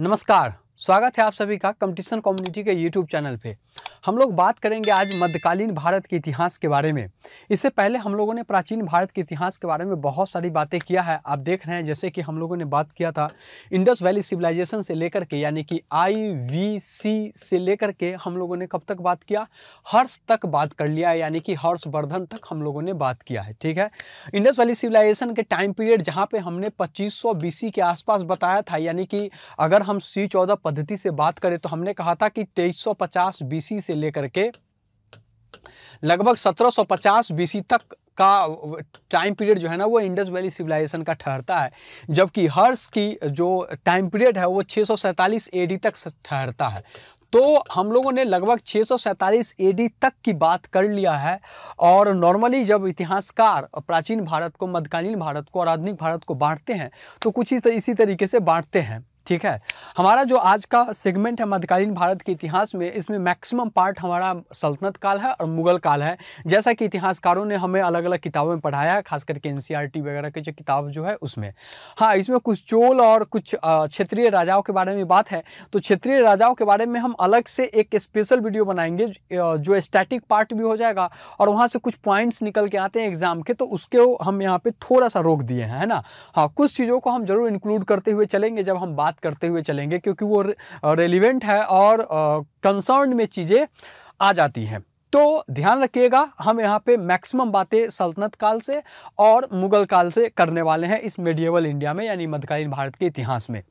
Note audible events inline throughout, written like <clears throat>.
नमस्कार स्वागत है आप सभी का कंपटीशन कम्युनिटी के यूट्यूब चैनल पे हम लोग बात करेंगे आज मध्यकालीन भारत के इतिहास के बारे में इससे पहले हम लोगों ने प्राचीन भारत के इतिहास के बारे में बहुत सारी बातें किया है आप देख रहे हैं जैसे कि हम लोगों ने बात किया था इंडस वैली सिविलाइजेशन से लेकर के यानी कि आई से लेकर के हम लोगों ने कब तक बात किया हर्ष तक बात कर लिया है यानी कि हर्षवर्धन तक हम लोगों ने बात किया है ठीक है इंडस वैली सिविलाइजेशन के टाइम पीरियड जहाँ पर हमने पच्चीस सौ के आसपास बताया था यानी कि अगर हम सी चौदह पद्धति से बात करें तो हमने कहा था कि तेईस सौ से लेकर के लगभग 1750 बीसी तक का टाइम पीरियड जो है ना वो इंडस वैली सिविलाइजेशन का ठहरता है जबकि हर्ष की जो टाइम पीरियड है वो छः एडी तक ठहरता है तो हम लोगों ने लगभग छः एडी तक की बात कर लिया है और नॉर्मली जब इतिहासकार प्राचीन भारत को मध्यकालीन भारत को और आधुनिक भारत को बांटते हैं तो कुछ इसी तरीके से बांटते हैं ठीक है हमारा जो आज का सेगमेंट है मध्यकालीन भारत के इतिहास में इसमें मैक्सिमम पार्ट हमारा सल्तनत काल है और मुगल काल है जैसा कि इतिहासकारों ने हमें अलग अलग किताबों में पढ़ाया है खास करके एन e वगैरह की जो किताब जो है उसमें हाँ इसमें कुछ चोल और कुछ क्षेत्रीय राजाओं के बारे में बात है तो क्षेत्रीय राजाओं के बारे में हम अलग से एक स्पेशल वीडियो बनाएंगे जो स्टैटिक पार्ट भी हो जाएगा और वहाँ से कुछ पॉइंट्स निकल के आते हैं एग्जाम के तो उसके हम यहाँ पर थोड़ा सा रोक दिए हैं है ना हाँ कुछ चीज़ों को हम जरूर इंक्लूड करते हुए चलेंगे जब हम बात बात करते हुए चलेंगे क्योंकि वो रेलिवेंट है और कंसर्न में चीज़ें आ जाती हैं तो ध्यान रखिएगा हम यहाँ पे मैक्सिमम बातें सल्तनत काल से और मुगल काल से करने वाले हैं इस मेडिएवल इंडिया में यानी मध्यकालीन भारत के इतिहास में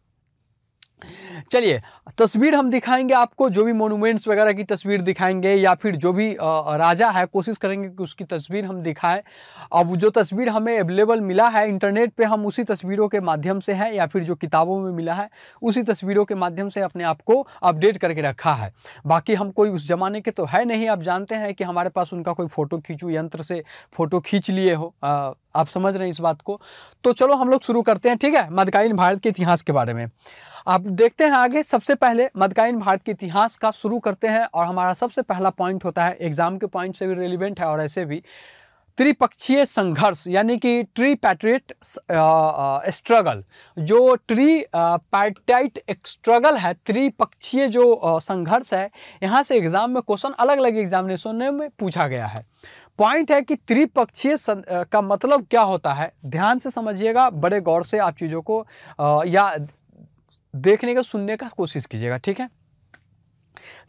चलिए तस्वीर हम दिखाएंगे आपको जो भी मोनूमेंट्स वगैरह की तस्वीर दिखाएंगे या फिर जो भी राजा है कोशिश करेंगे कि उसकी तस्वीर हम दिखाएं अब जो तस्वीर हमें अवेलेबल मिला है इंटरनेट पे हम उसी तस्वीरों के माध्यम से है या फिर जो किताबों में मिला है उसी तस्वीरों के माध्यम से अपने आप को अपडेट करके रखा है बाकी हम कोई उस ज़माने के तो है नहीं आप जानते हैं कि हमारे पास उनका कोई फ़ोटो खींचू यंत्र से फ़ोटो खींच लिए हो आ, आप समझ रहे हैं इस बात को तो चलो हम लोग शुरू करते हैं ठीक है मध्यकालीन भारत के इतिहास के बारे में आप देखते हैं आगे सबसे पहले मध्यकालीन भारत के इतिहास का शुरू करते हैं और हमारा सबसे पहला पॉइंट होता है एग्जाम के पॉइंट से भी रेलिवेंट है और ऐसे भी त्रिपक्षीय संघर्ष यानी कि ट्री पैट्रिएट स्ट्रगल जो ट्री पैटाइट स्ट्रगल है त्रिपक्षीय जो संघर्ष है यहाँ से एग्ज़ाम में क्वेश्चन अलग अलग एग्जामिनेशन में पूछा गया है पॉइंट है कि त्रिपक्षीय का मतलब क्या होता है ध्यान से समझिएगा बड़े गौर से आप चीज़ों को आ, या देखने का सुनने का कोशिश कीजिएगा ठीक है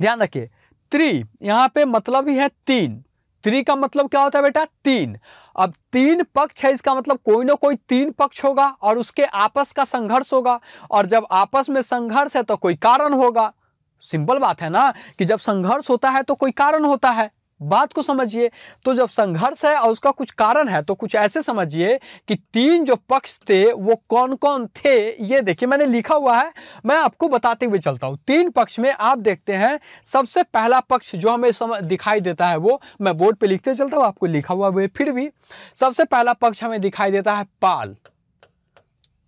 ध्यान रखिए त्री यहां पे मतलब ही है तीन त्री का मतलब क्या होता है बेटा तीन अब तीन पक्ष है इसका मतलब कोई ना कोई तीन पक्ष होगा और उसके आपस का संघर्ष होगा और जब आपस में संघर्ष है तो कोई कारण होगा सिंपल बात है ना कि जब संघर्ष होता है तो कोई कारण होता है बात को समझिए तो जब संघर्ष है और उसका कुछ कारण है तो कुछ ऐसे समझिए कि तीन जो पक्ष थे वो कौन कौन थे ये देखिए मैंने लिखा हुआ है मैं आपको बताते हुए चलता हूं तीन पक्ष में आप देखते हैं सबसे पहला पक्ष जो हमें दिखाई देता है वो मैं बोर्ड पर लिखते चलता हूं आपको लिखा हुआ हुआ फिर भी सबसे पहला पक्ष हमें दिखाई देता है पाल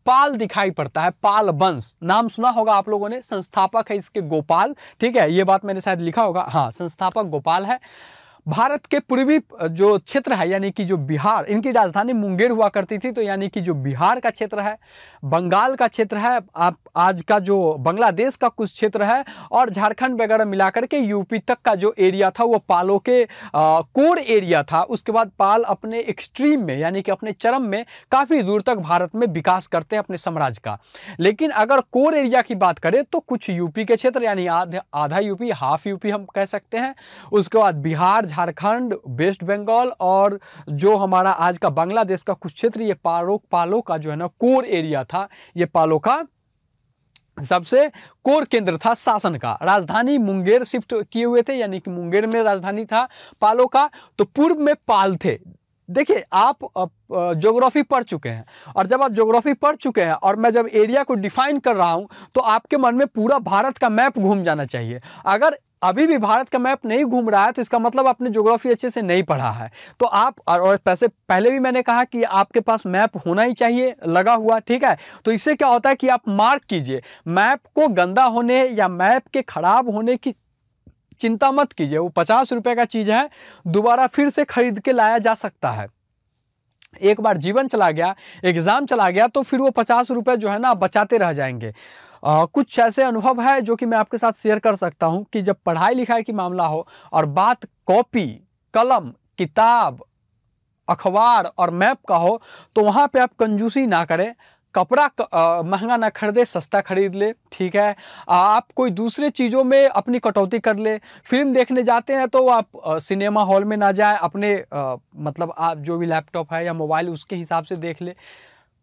पाल दिखाई पड़ता है पाल वंश नाम सुना होगा आप लोगों ने संस्थापक है इसके गोपाल ठीक है ये बात मैंने शायद लिखा होगा हाँ संस्थापक गोपाल है भारत के पूर्वी जो क्षेत्र है यानी कि जो बिहार इनकी राजधानी मुंगेर हुआ करती थी तो यानी कि जो बिहार का क्षेत्र है बंगाल का क्षेत्र है आप आज का जो बांग्लादेश का कुछ क्षेत्र है और झारखंड वगैरह मिलाकर के यूपी तक का जो एरिया था वो पालो के आ, कोर एरिया था उसके बाद पाल अपने एक्सट्रीम में यानी कि अपने चरम में काफ़ी दूर तक भारत में विकास करते हैं अपने साम्राज्य का लेकिन अगर कोर एरिया की बात करें तो कुछ यूपी के क्षेत्र यानी आधा आधा यूपी हाफ यूपी हम कह सकते हैं उसके बाद बिहार झारखंड वेस्ट बंगाल और जो हमारा आज का बांग्लादेश का कुछ क्षेत्र ये पारो पालो का जो है ना कोर एरिया था ये पालो का सबसे कोर केंद्र था शासन का राजधानी मुंगेर शिफ्ट किए हुए थे यानी कि मुंगेर में राजधानी था पालो का तो पूर्व में पाल थे देखिए आप ज्योग्राफी पढ़ चुके हैं और जब आप ज्योग्राफी पढ़ चुके हैं और मैं जब एरिया को डिफाइन कर रहा हूं तो आपके मन में पूरा भारत का मैप घूम जाना चाहिए अगर अभी भी भारत का मैप नहीं घूम रहा है तो इसका मतलब आपने ज्योग्राफी अच्छे से नहीं पढ़ा है तो आप और पैसे पहले भी मैंने कहा कि आपके पास मैप होना ही चाहिए लगा हुआ ठीक है तो इससे क्या होता है कि आप मार्क कीजिए मैप को गंदा होने या मैप के ख़राब होने की चिंता मत कीजिए वो पचास रुपये का चीज़ है दोबारा फिर से खरीद के लाया जा सकता है एक बार जीवन चला गया एग्ज़ाम चला गया तो फिर वो पचास रुपये जो है ना आप बचाते रह जाएंगे आ, कुछ ऐसे अनुभव है जो कि मैं आपके साथ शेयर कर सकता हूँ कि जब पढ़ाई लिखाई की मामला हो और बात कॉपी कलम किताब अखबार और मैप का हो तो वहाँ पे आप कंजूसी ना करें कपड़ा महंगा ना खरीदे सस्ता खरीद ले ठीक है आप कोई दूसरे चीज़ों में अपनी कटौती कर ले फिल्म देखने जाते हैं तो आप सिनेमा हॉल में ना जाए अपने आ, मतलब आप जो भी लैपटॉप है या मोबाइल उसके हिसाब से देख ले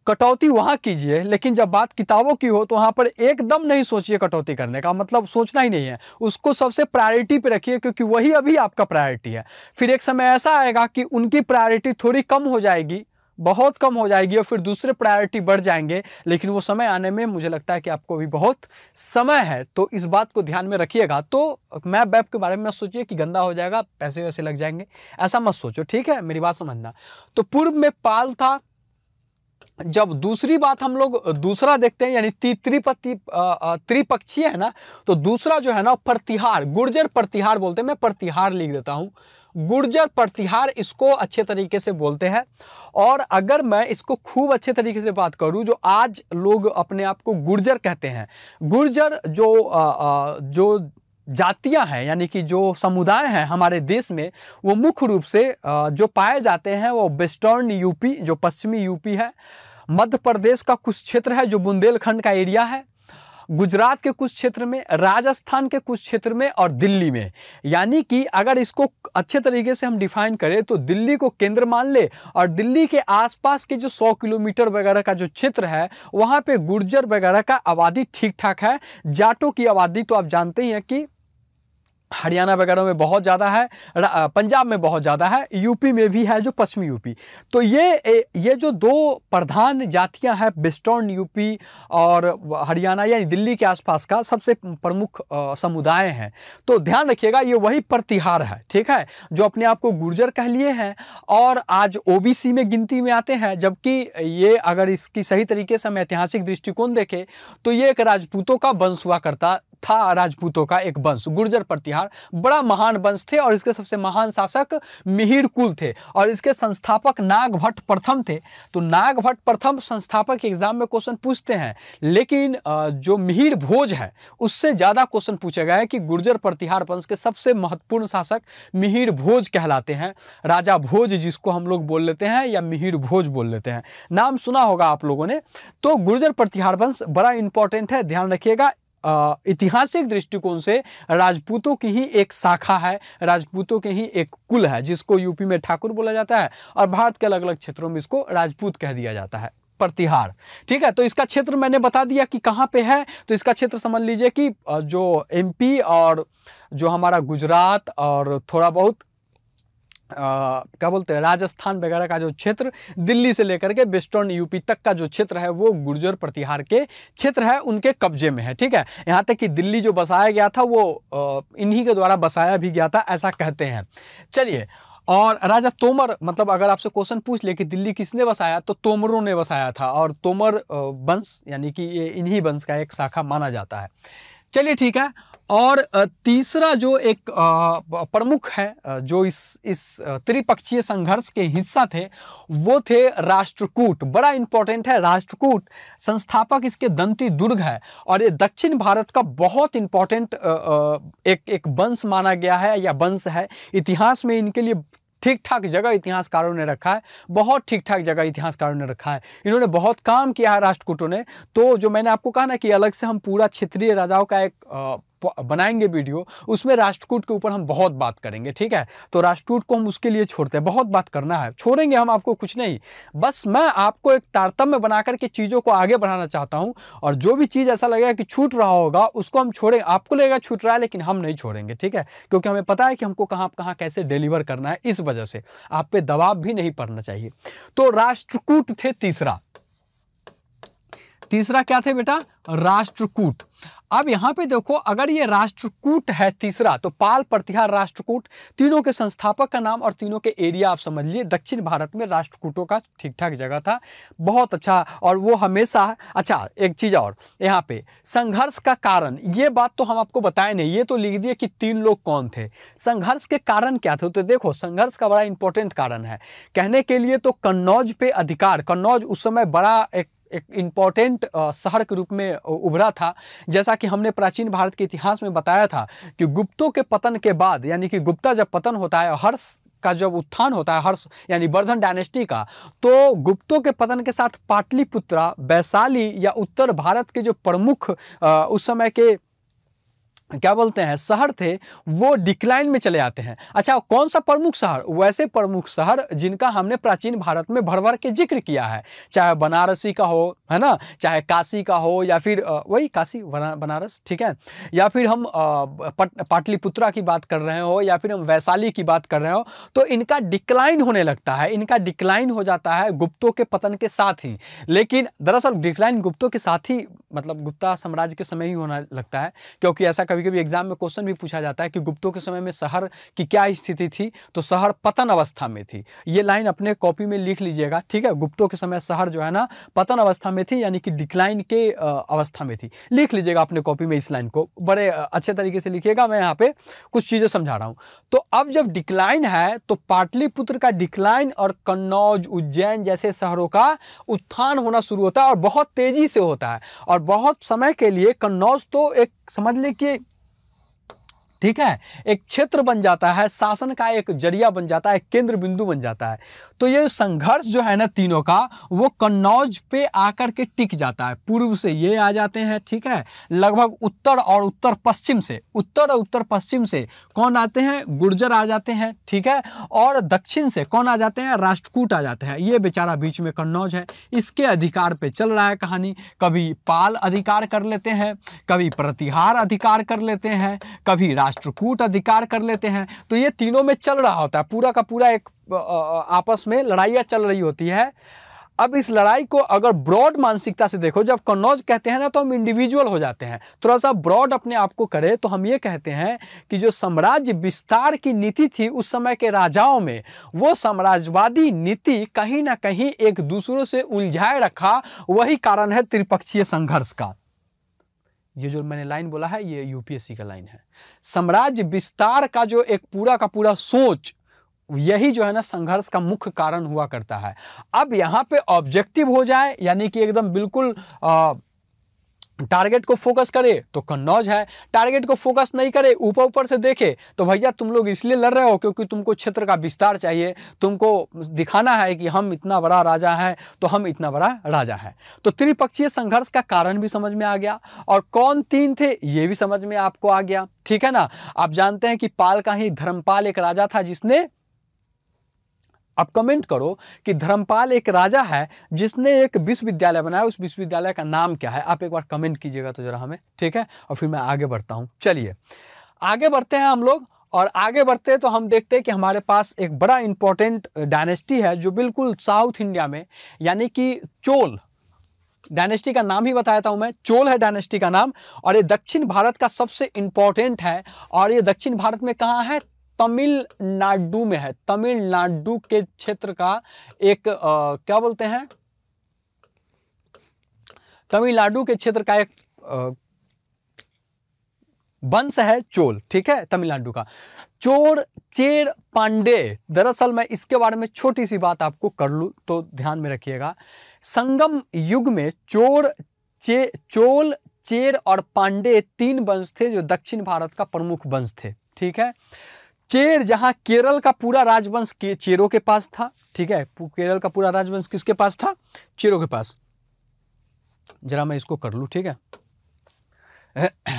कटौती वहाँ कीजिए लेकिन जब बात किताबों की हो तो वहाँ पर एकदम नहीं सोचिए कटौती करने का मतलब सोचना ही नहीं है उसको सबसे प्रायोरिटी पे रखिए क्योंकि वही अभी आपका प्रायोरिटी है फिर एक समय ऐसा आएगा कि उनकी प्रायोरिटी थोड़ी कम हो जाएगी बहुत कम हो जाएगी और फिर दूसरे प्रायोरिटी बढ़ जाएंगे लेकिन वो समय आने में मुझे लगता है कि आपको अभी बहुत समय है तो इस बात को ध्यान में रखिएगा तो मैप वैप के बारे में मत सोचिए कि गंदा हो जाएगा पैसे वैसे लग जाएंगे ऐसा मत सोचो ठीक है मेरी बात समझना तो पूर्व में पाल था जब दूसरी बात हम लोग दूसरा देखते हैं यानी त्रिपति त्रिपक्षीय है ना तो दूसरा जो है ना प्रतिहार गुर्जर प्रतिहार बोलते हैं मैं प्रतिहार लिख देता हूँ गुर्जर प्रतिहार इसको अच्छे तरीके से बोलते हैं और अगर मैं इसको खूब अच्छे तरीके से बात करूं जो आज लोग अपने आप को गुर्जर कहते हैं गुर्जर जो आ, आ, जो जातियां हैं यानी कि जो समुदाय हैं हमारे देश में वो मुख्य रूप से जो पाए जाते हैं वो वेस्टर्न यूपी जो पश्चिमी यूपी है मध्य प्रदेश का कुछ क्षेत्र है जो बुंदेलखंड का एरिया है गुजरात के कुछ क्षेत्र में राजस्थान के कुछ क्षेत्र में और दिल्ली में यानी कि अगर इसको अच्छे तरीके से हम डिफाइन करें तो दिल्ली को केंद्र मान ले और दिल्ली के आसपास के जो 100 किलोमीटर वगैरह का जो क्षेत्र है वहाँ पे गुर्जर वगैरह का आबादी ठीक ठाक है जाटों की आबादी तो आप जानते ही हैं कि हरियाणा वगैरह में बहुत ज़्यादा है पंजाब में बहुत ज़्यादा है यूपी में भी है जो पश्चिमी यूपी तो ये ये जो दो प्रधान जातियां हैं बेस्टर्न यूपी और हरियाणा यानी दिल्ली के आसपास का सबसे प्रमुख समुदाय हैं तो ध्यान रखिएगा ये वही प्रतिहार है ठीक है जो अपने आप को गुर्जर कह लिए हैं और आज ओ में गिनती में आते हैं जबकि ये अगर इसकी सही तरीके से हम ऐतिहासिक दृष्टिकोण देखें तो ये एक राजपूतों का वंश हुआ करता था राजपूतों का एक वंश गुर्जर प्रतिहार बड़ा महान वंश थे और इसके सबसे महान शासक मिहिर कुल थे और इसके संस्थापक नाग भट्ट प्रथम थे तो नाग भट्ट प्रथम संस्थापक एग्जाम में क्वेश्चन पूछते हैं लेकिन जो मिहिर भोज है उससे ज़्यादा क्वेश्चन पूछा गया है कि गुर्जर प्रतिहार वंश के सबसे महत्वपूर्ण शासक मिहिर भोज कहलाते हैं राजा भोज जिसको हम लोग बोल लेते हैं या मिहिर भोज बोल लेते हैं नाम सुना होगा आप लोगों ने तो गुर्जर प्रतिहार वंश बड़ा इंपॉर्टेंट है ध्यान रखिएगा ऐतिहासिक दृष्टिकोण से राजपूतों की ही एक शाखा है राजपूतों के ही एक कुल है जिसको यूपी में ठाकुर बोला जाता है और भारत के अलग अलग क्षेत्रों में इसको राजपूत कह दिया जाता है प्रतिहार ठीक है तो इसका क्षेत्र मैंने बता दिया कि कहाँ पे है तो इसका क्षेत्र समझ लीजिए कि जो एमपी और जो हमारा गुजरात और थोड़ा बहुत क्या बोलते हैं राजस्थान वगैरह का जो क्षेत्र दिल्ली से लेकर के वेस्टर्न यूपी तक का जो क्षेत्र है वो गुर्जर प्रतिहार के क्षेत्र है उनके कब्जे में है ठीक है यहाँ तक कि दिल्ली जो बसाया गया था वो इन्हीं के द्वारा बसाया भी गया था ऐसा कहते हैं चलिए और राजा तोमर मतलब अगर आपसे क्वेश्चन पूछ ले कि दिल्ली किसने बसाया तो तोमरों ने बसाया था और तोमर वंश यानी कि ये इन्हीं वंश का एक शाखा माना जाता है चलिए ठीक है और तीसरा जो एक प्रमुख है जो इस इस त्रिपक्षीय संघर्ष के हिस्सा थे वो थे राष्ट्रकूट बड़ा इम्पोर्टेंट है राष्ट्रकूट संस्थापक इसके दंती दुर्ग है और ये दक्षिण भारत का बहुत इम्पोर्टेंट एक एक वंश माना गया है या वंश है इतिहास में इनके लिए ठीक ठाक जगह इतिहासकारों ने रखा है बहुत ठीक ठाक जगह इतिहासकारों ने रखा है इन्होंने बहुत काम किया है राष्ट्रकूटों ने तो जो मैंने आपको कहा ना कि अलग से हम पूरा क्षेत्रीय राजाओं का एक बनाएंगे वीडियो उसमें राष्ट्रकूट के ऊपर हम बहुत बात करेंगे ठीक है तो राष्ट्रकूट को हम उसके लिए छोड़ते हैं बहुत बात करना है छोड़ेंगे हम आपको कुछ नहीं बस मैं आपको एक तारतम्य बना करके चीज़ों को आगे बढ़ाना चाहता हूँ और जो भी चीज़ ऐसा लगेगा कि छूट रहा होगा उसको हम छोड़ेंगे आपको लगेगा छूट रहा है लेकिन हम नहीं छोड़ेंगे ठीक है क्योंकि हमें पता है कि हमको कहाँ कहाँ कैसे डिलीवर करना है इस वजह से आप पे दबाव भी नहीं पड़ना चाहिए तो राष्ट्रकूट थे तीसरा तीसरा क्या थे बेटा राष्ट्रकूट अब यहाँ पे देखो अगर ये राष्ट्रकूट है तीसरा तो पाल प्रतिहार राष्ट्रकूट तीनों के संस्थापक का नाम और तीनों के एरिया आप समझिए दक्षिण भारत में राष्ट्रकूटों का ठीक ठाक जगह था बहुत अच्छा और वो हमेशा अच्छा एक चीज़ और यहाँ पे संघर्ष का कारण ये बात तो हम आपको बताए नहीं ये तो लिख दिए कि तीन लोग कौन थे संघर्ष के कारण क्या थे तो देखो संघर्ष का बड़ा इंपॉर्टेंट कारण है कहने के लिए तो कन्नौज पे अधिकार कन्नौज उस समय बड़ा एक एक इम्पॉर्टेंट शहर के रूप में उभरा था जैसा कि हमने प्राचीन भारत के इतिहास में बताया था कि गुप्तों के पतन के बाद यानी कि गुप्ता जब पतन होता है हर्ष का जब उत्थान होता है हर्ष यानी वर्धन डायनेस्टी का तो गुप्तों के पतन के साथ पाटलिपुत्रा वैशाली या उत्तर भारत के जो प्रमुख उस समय के क्या बोलते हैं शहर थे वो डिक्लाइन में चले आते हैं अच्छा कौन सा प्रमुख शहर वैसे प्रमुख शहर जिनका हमने प्राचीन भारत में भर भर के जिक्र किया है चाहे बनारसी का हो है ना चाहे काशी का हो या फिर वही काशी बनारस ठीक है या फिर हम पाटलिपुत्रा की बात कर रहे हो या फिर हम वैशाली की बात कर रहे हो तो इनका डिक्लाइन होने लगता है इनका डिक्लाइन हो जाता है गुप्तों के पतन के साथ ही लेकिन दरअसल डिक्लाइन गुप्तों के साथ ही मतलब गुप्ता साम्राज्य के समय ही होना लगता है क्योंकि ऐसा कभी कभी एग्जाम में क्वेश्चन भी पूछा जाता है कि गुप्तों के समय में शहर की क्या स्थिति थी तो शहर पतन अवस्था में थी ये लाइन अपने कॉपी में लिख लीजिएगा ठीक है गुप्तों के समय शहर जो है ना पतन अवस्था में थी यानी कि डिक्लाइन के अवस्था में थी लिख लीजिएगा अपने कॉपी में इस लाइन को बड़े अच्छे तरीके से लिखिएगा मैं यहाँ पे कुछ चीज़ें समझा रहा हूँ तो अब जब डिक्लाइन है तो पाटलिपुत्र का डिक्लाइन और कन्नौज उज्जैन जैसे शहरों का उत्थान होना शुरू होता है और बहुत तेज़ी से होता है और बहुत समय के लिए कन्नौज तो एक समझ ले कि ठीक है एक क्षेत्र बन जाता है शासन का एक जरिया बन जाता है केंद्र बिंदु बन जाता है तो ये संघर्ष जो है ना तीनों का वो कन्नौज पे आकर के टिक जाता है पूर्व से ये आ जाते हैं ठीक है लगभग उत्तर और उत्तर पश्चिम से उत्तर और उत्तर पश्चिम से कौन आते हैं गुर्जर आ जाते हैं ठीक है और दक्षिण से कौन आ जाते हैं राष्ट्रकूट आ जाते हैं ये बेचारा बीच में कन्नौज है इसके अधिकार पर चल रहा है कहानी कभी पाल अधिकार कर लेते हैं कभी प्रतिहार अधिकार कर लेते हैं कभी राष्ट्रकूट अधिकार कर लेते हैं तो ये तीनों में चल रहा होता है पूरा का पूरा एक आपस में लड़ाइयाँ चल रही होती है अब इस लड़ाई को अगर ब्रॉड मानसिकता से देखो जब कन्नौज कहते हैं ना तो हम इंडिविजुअल हो जाते हैं थोड़ा सा ब्रॉड अपने आप को करें तो हम ये कहते हैं कि जो साम्राज्य विस्तार की नीति थी उस समय के राजाओं में वो साम्राज्यवादी नीति कहीं ना कहीं एक दूसरों से उलझाए रखा वही कारण है त्रिपक्षीय संघर्ष का ये जो मैंने लाइन बोला है ये यूपीएससी का लाइन है साम्राज्य विस्तार का जो एक पूरा का पूरा सोच यही जो है ना संघर्ष का मुख्य कारण हुआ करता है अब यहाँ पे ऑब्जेक्टिव हो जाए यानी कि एकदम बिल्कुल आ, टारगेट को फोकस करे तो कन्नौज है टारगेट को फोकस नहीं करे ऊपर ऊपर से देखे तो भैया तुम लोग इसलिए लड़ रहे हो क्योंकि तुमको क्षेत्र का विस्तार चाहिए तुमको दिखाना है कि हम इतना बड़ा राजा हैं तो हम इतना बड़ा राजा है तो त्रिपक्षीय संघर्ष का कारण भी समझ में आ गया और कौन तीन थे ये भी समझ में आपको आ गया ठीक है ना आप जानते हैं कि पाल का ही धर्मपाल एक राजा था जिसने आप कमेंट करो कि धर्मपाल एक राजा है जिसने एक विश्वविद्यालय बनाया उस विश्वविद्यालय का नाम क्या है आप एक बार कमेंट कीजिएगा तो जरा हमें ठीक है और फिर मैं आगे बढ़ता हूँ चलिए आगे बढ़ते हैं हम लोग और आगे बढ़ते तो हम देखते हैं कि हमारे पास एक बड़ा इंपॉर्टेंट डायनेस्टी है जो बिल्कुल साउथ इंडिया में यानी कि चोल डायनेस्टी का नाम ही बताया था मैं चोल है डायनेस्टी का नाम और ये दक्षिण भारत का सबसे इंपॉर्टेंट है और ये दक्षिण भारत में कहाँ है तमिलनाडु में है तमिलनाडु के क्षेत्र का एक आ, क्या बोलते हैं तमिलनाडु के क्षेत्र का एक वंश है चोल ठीक है तमिलनाडु का चोर चेर पांडे दरअसल मैं इसके बारे में छोटी सी बात आपको कर लू तो ध्यान में रखिएगा संगम युग में चोर चे चोल चेर और पांडे तीन वंश थे जो दक्षिण भारत का प्रमुख वंश थे ठीक है चेर जहां केरल का पूरा राजवंश के चेरों के पास था ठीक है केरल का पूरा राजवंश किसके पास था चेरों के पास जरा मैं इसको कर लू ठीक है <clears throat>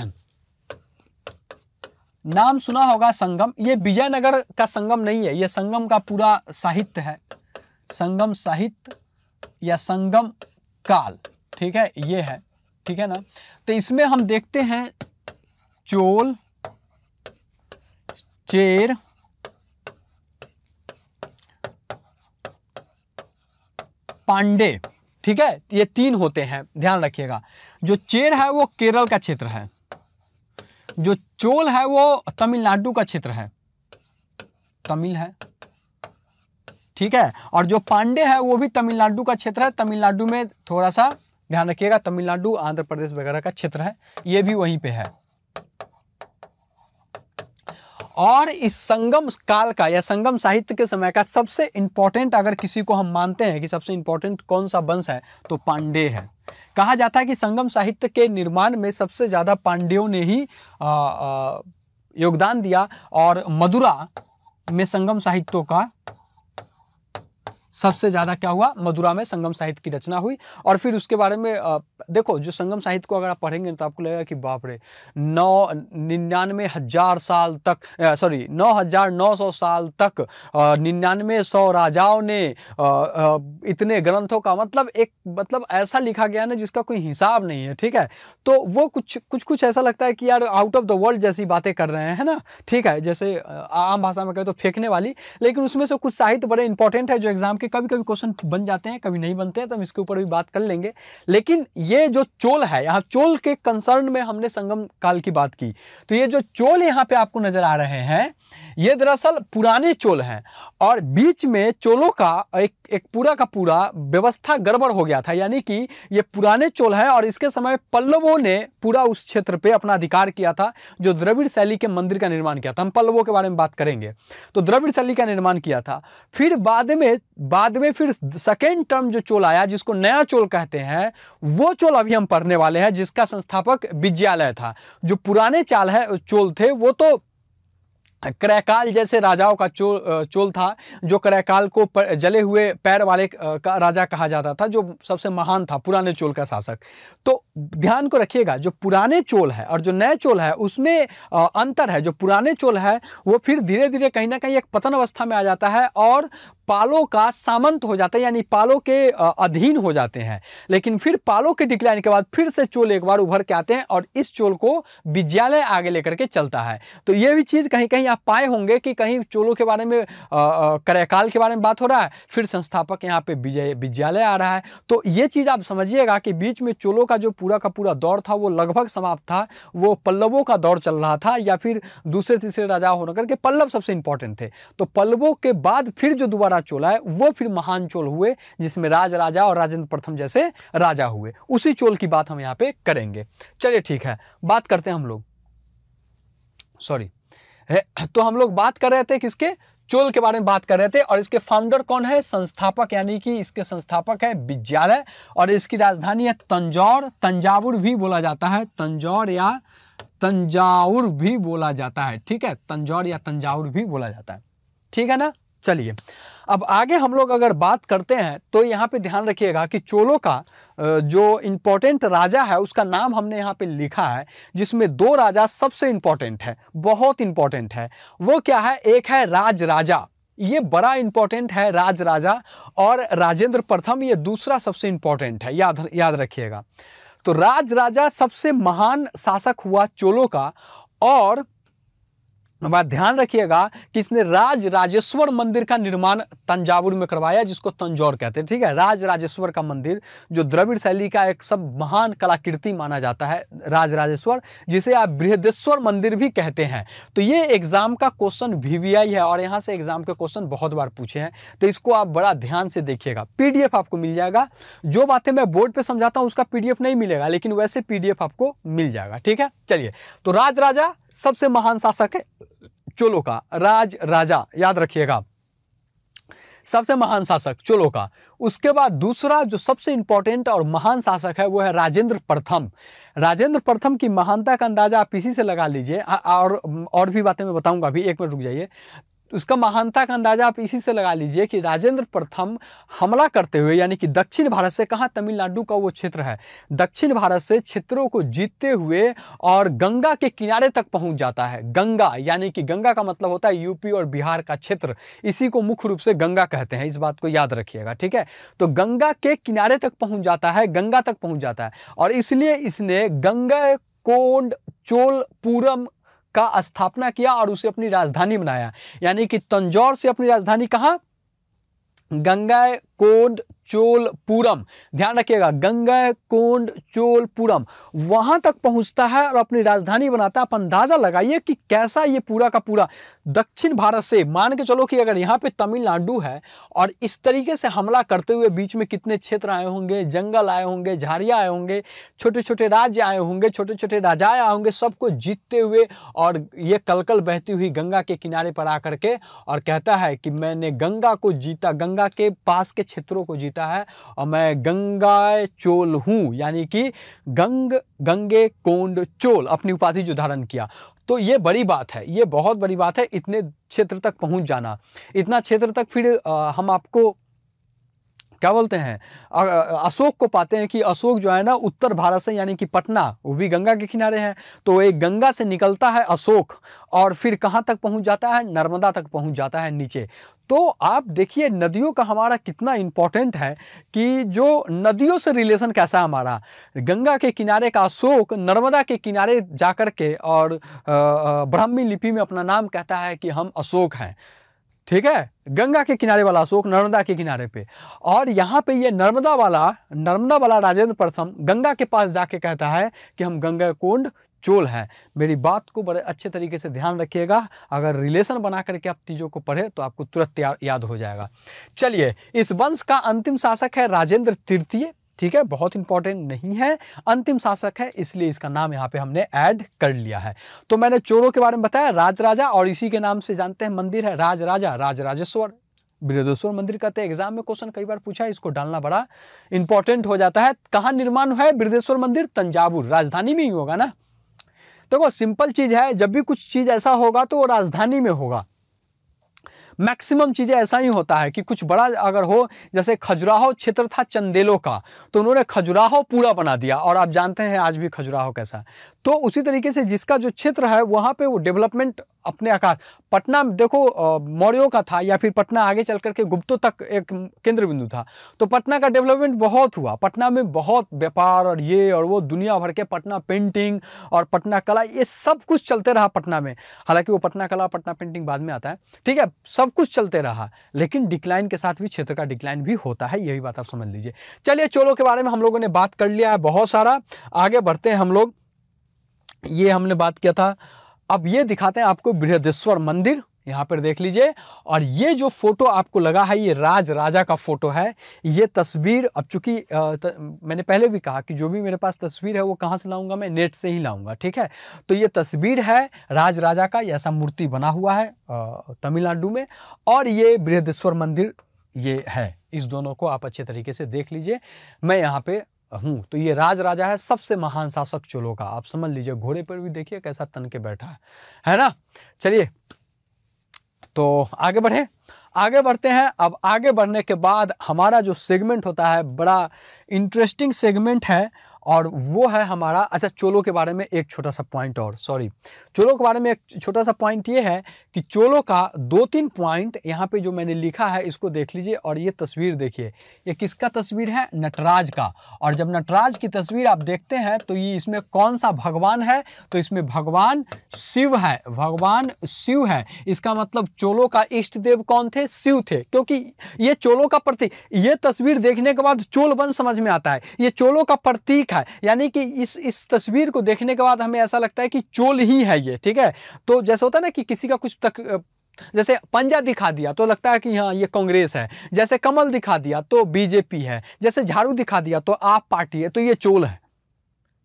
नाम सुना होगा संगम ये विजयनगर का संगम नहीं है ये संगम का पूरा साहित्य है संगम साहित्य या संगम काल ठीक है ये है ठीक है ना तो इसमें हम देखते हैं चोल चेर पांडे ठीक है ये तीन होते हैं ध्यान रखिएगा जो चेर है वो केरल का क्षेत्र है जो चोल है वो तमिलनाडु का क्षेत्र है तमिल है ठीक है और जो पांडे है वो भी तमिलनाडु का क्षेत्र है तमिलनाडु में थोड़ा सा ध्यान रखिएगा तमिलनाडु आंध्र प्रदेश वगैरह का क्षेत्र है ये भी वहीं पे है और इस संगम काल का या संगम साहित्य के समय का सबसे इंपॉर्टेंट अगर किसी को हम मानते हैं कि सबसे इंपॉर्टेंट कौन सा वंश है तो पांडे है कहा जाता है कि संगम साहित्य के निर्माण में सबसे ज़्यादा पांडेयों ने ही आ, आ, योगदान दिया और मदुरा में संगम साहित्यों का सबसे ज़्यादा क्या हुआ मदुरा में संगम साहित्य की रचना हुई और फिर उसके बारे में देखो जो संगम साहित्य को अगर आप पढ़ेंगे तो आपको लगेगा कि बाप रे नौ निन्यानवे हज़ार साल तक सॉरी नौ हज़ार नौ सौ साल तक निन्यानवे सौ राजाओं ने इतने ग्रंथों का मतलब एक मतलब ऐसा लिखा गया ना जिसका कोई हिसाब नहीं है ठीक है तो वो कुछ कुछ कुछ ऐसा लगता है कि यार आउट ऑफ द वर्ल्ड जैसी बातें कर रहे हैं ना ठीक है जैसे आम भाषा में कहें तो फेंकने वाली लेकिन उसमें से कुछ साहित्य बड़े इंपॉर्टेंट है जो एग्जाम के कभी कभी क्वेश्चन बन जाते हैं कभी नहीं बनते हैं तो हम इसके ऊपर भी बात कर लेंगे लेकिन ये जो चोल है यहाँ चोल के कंसर्न में हमने संगम काल की बात की तो ये जो चोल यहाँ पे आपको नजर आ रहे हैं ये दरअसल पुराने चोल हैं और बीच में चोलों का एक एक पूरा का पूरा व्यवस्था गड़बड़ हो गया था यानी कि ये पुराने चोल हैं और इसके समय पल्लवों ने पूरा उस क्षेत्र पे अपना अधिकार किया था जो द्रविड़ शैली के मंदिर का निर्माण किया था हम पल्लवों के बारे में बात करेंगे तो द्रविड़ शैली का निर्माण किया था फिर बाद में बाद में फिर सेकेंड टर्म जो चोल आया जिसको नया चोल कहते हैं वो चोल अभी हम पढ़ने वाले हैं जिसका संस्थापक विद्यालय था जो पुराने चाल है चोल थे वो तो क्रैकाल जैसे राजाओं का चोल चोल था जो क्रैकाल को पर, जले हुए पैर वाले का राजा कहा जाता था जो सबसे महान था पुराने चोल का शासक तो ध्यान को रखिएगा जो पुराने चोल है और जो नए चोल है उसमें अंतर है जो पुराने चोल है वो फिर धीरे धीरे कहीं ना कहीं एक पतन अवस्था में आ जाता है और पालों का सामंत हो जाता है यानी पालों के अधीन हो जाते हैं लेकिन फिर पालों के डिक्लाइन के बाद फिर से चोल एक बार उभर के आते हैं और इस चोल को विद्यालय आगे लेकर के चलता है तो ये भी चीज़ कहीं कहीं आप पाए होंगे कि कहीं चोलों के बारे में क्रयकाल के बारे में बात हो रहा है फिर संस्थापक यहाँ पे विजय विद्यालय आ रहा है तो ये चीज़ आप समझिएगा कि बीच में चोलों का जो पूरा का पूरा दौर था वो लगभग समाप्त था वो पल्लवों का दौर चल रहा था या फिर दूसरे तीसरे राजा होकर के पल्लव सबसे इंपॉर्टेंट थे तो पल्लवों के बाद फिर जो दोबारा बड़ा चोल आए वो फिर महान चोल हुए जिसमें राज राजा और राजेंद्र प्रथम जैसे राजा हुए उसी चोल की बात हम यहाँ पे करेंगे चलिए ठीक है बात करते हैं हम लोग सॉरी तो हम लोग बात कर रहे थे किसके चोल के बारे में बात कर रहे थे और इसके फाउंडर कौन है संस्थापक यानी कि इसके संस्थापक है विद्यालय और इसकी राजधानी है तंजौर तंजावुर भी बोला जाता है तंजौर या तंजावुर भी बोला जाता है ठीक है तंजौर या तंजावुर भी बोला जाता है ठीक है ना चलिए अब आगे हम लोग अगर बात करते हैं तो यहाँ पे ध्यान रखिएगा कि चोलों का जो इम्पोर्टेंट राजा है उसका नाम हमने यहाँ पे लिखा है जिसमें दो राजा सबसे इम्पोर्टेंट है बहुत इम्पोर्टेंट है वो क्या है एक है राज राजा ये बड़ा इम्पोर्टेंट है राज राजा और राजेंद्र प्रथम ये दूसरा सबसे इम्पोर्टेंट है याद याद रखिएगा तो राज राजा सबसे महान शासक हुआ चोलों का और बात ध्यान रखिएगा कि इसने राज राजेश्वर मंदिर का निर्माण तंजावुर में करवाया जिसको तंजौर कहते हैं ठीक है राज राजेश्वर का मंदिर जो द्रविड़ शैली का एक सब महान कलाकृति माना जाता है राज राजेश्वर जिसे आप बृहदेश्वर मंदिर भी कहते हैं तो ये एग्जाम का क्वेश्चन वीवीआई है और यहाँ से एग्जाम के क्वेश्चन बहुत बार पूछे हैं तो इसको आप बड़ा ध्यान से देखिएगा पी आपको मिल जाएगा जो बातें मैं बोर्ड पर समझाता हूँ उसका पी नहीं मिलेगा लेकिन वैसे पी आपको मिल जाएगा ठीक है चलिए तो राज राजा सबसे महान शासक है चोलो का राज राजा याद रखिएगा सबसे महान शासक चोलो का उसके बाद दूसरा जो सबसे इंपॉर्टेंट और महान शासक है वो है राजेंद्र प्रथम राजेंद्र प्रथम की महानता का अंदाज़ा आप इसी से लगा लीजिए और और भी बातें मैं बताऊंगा अभी एक मिनट रुक जाइए तो उसका महानता का अंदाज़ा आप इसी से लगा लीजिए कि राजेंद्र प्रथम हमला करते हुए यानी कि दक्षिण भारत से कहाँ तमिलनाडु का वो क्षेत्र है दक्षिण भारत से क्षेत्रों को जीतते हुए और गंगा के किनारे तक पहुँच जाता है गंगा यानी कि गंगा का मतलब होता है यूपी और बिहार का क्षेत्र इसी को मुख्य रूप से गंगा कहते हैं इस बात को याद रखिएगा ठीक है तो गंगा के किनारे तक पहुँच जाता है गंगा तक पहुँच जाता है और इसलिए इसने गंगा कोंड चोल पूरम का स्थापना किया और उसे अपनी राजधानी बनाया यानी कि तंजौर से अपनी राजधानी कहां गंगा कोंड चोलपुरम ध्यान रखिएगा गंगा कोंड चोलपुरम वहां तक पहुंचता है और अपनी राजधानी बनाता है आप अंदाजा लगाइए कि कैसा ये पूरा का पूरा दक्षिण भारत से मान के चलो कि अगर यहाँ पे तमिलनाडु है और इस तरीके से हमला करते हुए बीच में कितने क्षेत्र आए होंगे जंगल आए होंगे झाड़ियाँ आए होंगे छोटे छोटे राज्य आए होंगे छोटे छोटे राजाए आए होंगे सबको जीतते हुए और ये कलकल बहती हुई गंगा के किनारे पर आकर के और कहता है कि मैंने गंगा को जीता गंगा के पास के क्षेत्रों को जीता है और मैं गंगा चोल हूँ यानी कि गंग गंगे कोंड चोल अपनी उपाधि जो धारण किया तो ये बड़ी बात है ये बहुत बड़ी बात है इतने क्षेत्र तक पहुँच जाना इतना क्षेत्र तक फिर आ, हम आपको क्या बोलते हैं अशोक को पाते हैं कि अशोक जो है ना उत्तर भारत से यानी कि पटना वो भी गंगा के किनारे हैं तो एक गंगा से निकलता है अशोक और फिर कहाँ तक पहुँच जाता है नर्मदा तक पहुँच जाता है नीचे तो आप देखिए नदियों का हमारा कितना इम्पोर्टेंट है कि जो नदियों से रिलेशन कैसा है हमारा गंगा के किनारे का अशोक नर्मदा के किनारे जा कर के और ब्राह्मी लिपि में अपना नाम कहता है कि हम अशोक हैं ठीक है गंगा के किनारे वाला अशोक नर्मदा के किनारे पे और यहाँ पे ये नर्मदा वाला नर्मदा वाला राजेंद्र प्रथम गंगा के पास जाके कहता है कि हम गंगा कुंड चोल है मेरी बात को बड़े अच्छे तरीके से ध्यान रखिएगा अगर रिलेशन बना करके आप चीज़ों को पढ़े तो आपको तुरंत याद हो जाएगा चलिए इस वंश का अंतिम शासक है राजेंद्र तृतीय ठीक है बहुत इंपॉर्टेंट नहीं है अंतिम शासक है इसलिए इसका नाम यहाँ पे हमने ऐड कर लिया है तो मैंने चोरों के बारे में बताया राज राजा और इसी के नाम से जानते हैं मंदिर है राज राजा राज राजेश्वर बृहदेश्वर मंदिर कहते हैं एग्जाम में क्वेश्चन कई बार पूछा है इसको डालना बड़ा इंपॉर्टेंट हो जाता है कहाँ निर्माण हुआ है बृहदेश्वर मंदिर तंजावुर राजधानी में ही होगा ना देखो सिंपल चीज़ है जब भी कुछ चीज़ ऐसा होगा तो वो राजधानी में होगा मैक्सिमम चीज़ें ऐसा ही होता है कि कुछ बड़ा अगर हो जैसे खजुराहो क्षेत्र था चंदेलों का तो उन्होंने खजुराहो पूरा बना दिया और आप जानते हैं आज भी खजुराहो कैसा तो उसी तरीके से जिसका जो क्षेत्र है वहाँ पे वो डेवलपमेंट अपने आकार पटना देखो मौर्यों का था या फिर पटना आगे चल करके गुप्तों तक एक केंद्र बिंदु था तो पटना का डेवलपमेंट बहुत हुआ पटना में बहुत व्यापार और ये और वो दुनिया भर के पटना पेंटिंग और पटना कला ये सब कुछ चलते रहा पटना में हालांकि वो पटना कला पटना पेंटिंग बाद में आता है ठीक है सब कुछ चलते रहा लेकिन डिक्लाइन के साथ भी क्षेत्र का डिक्लाइन भी होता है यही बात आप समझ लीजिए चलिए चोलों के बारे में हम लोगों ने बात कर लिया है बहुत सारा आगे बढ़ते हैं हम लोग ये हमने बात किया था अब ये दिखाते हैं आपको बृहदेश्वर मंदिर यहाँ पर देख लीजिए और ये जो फोटो आपको लगा है ये राज राजा का फोटो है ये तस्वीर अब चूंकि मैंने पहले भी कहा कि जो भी मेरे पास तस्वीर है वो कहाँ से लाऊंगा मैं नेट से ही लाऊंगा ठीक है तो ये तस्वीर है राज राजा का ये ऐसा मूर्ति बना हुआ है तमिलनाडु में और ये बृहदेश्वर मंदिर ये है इस दोनों को आप अच्छे तरीके से देख लीजिए मैं यहाँ पे हूँ तो ये राज राजा है सबसे महान शासक चोलो का आप समझ लीजिए घोड़े पर भी देखिए कैसा तन के बैठा है है ना चलिए तो आगे बढ़े आगे बढ़ते हैं अब आगे बढ़ने के बाद हमारा जो सेगमेंट होता है बड़ा इंटरेस्टिंग सेगमेंट है और वो है हमारा अच्छा चोलो के बारे में एक छोटा सा पॉइंट और सॉरी चोलो के बारे में एक छोटा सा पॉइंट ये है कि चोलो का दो तीन पॉइंट यहाँ पे जो मैंने लिखा है इसको देख लीजिए और ये तस्वीर देखिए ये किसका तस्वीर है नटराज का और जब नटराज की तस्वीर आप देखते हैं तो ये इसमें कौन सा भगवान है तो इसमें भगवान शिव है भगवान शिव है इसका मतलब चोलो का इष्ट देव कौन थे शिव थे क्योंकि ये चोलो का प्रतीक ये तस्वीर देखने के बाद चोल बन समझ में आता है ये चोलो का प्रतीक देखा है यानी कि इस इस तस्वीर को देखने के बाद हमें ऐसा लगता है कि चोल ही है ये ठीक है तो जैसे होता है ना कि किसी का कुछ तक जैसे पंजा दिखा दिया तो लगता है कि हाँ ये कांग्रेस है जैसे कमल दिखा दिया तो बीजेपी है जैसे झाड़ू दिखा दिया तो आप पार्टी है तो ये चोल है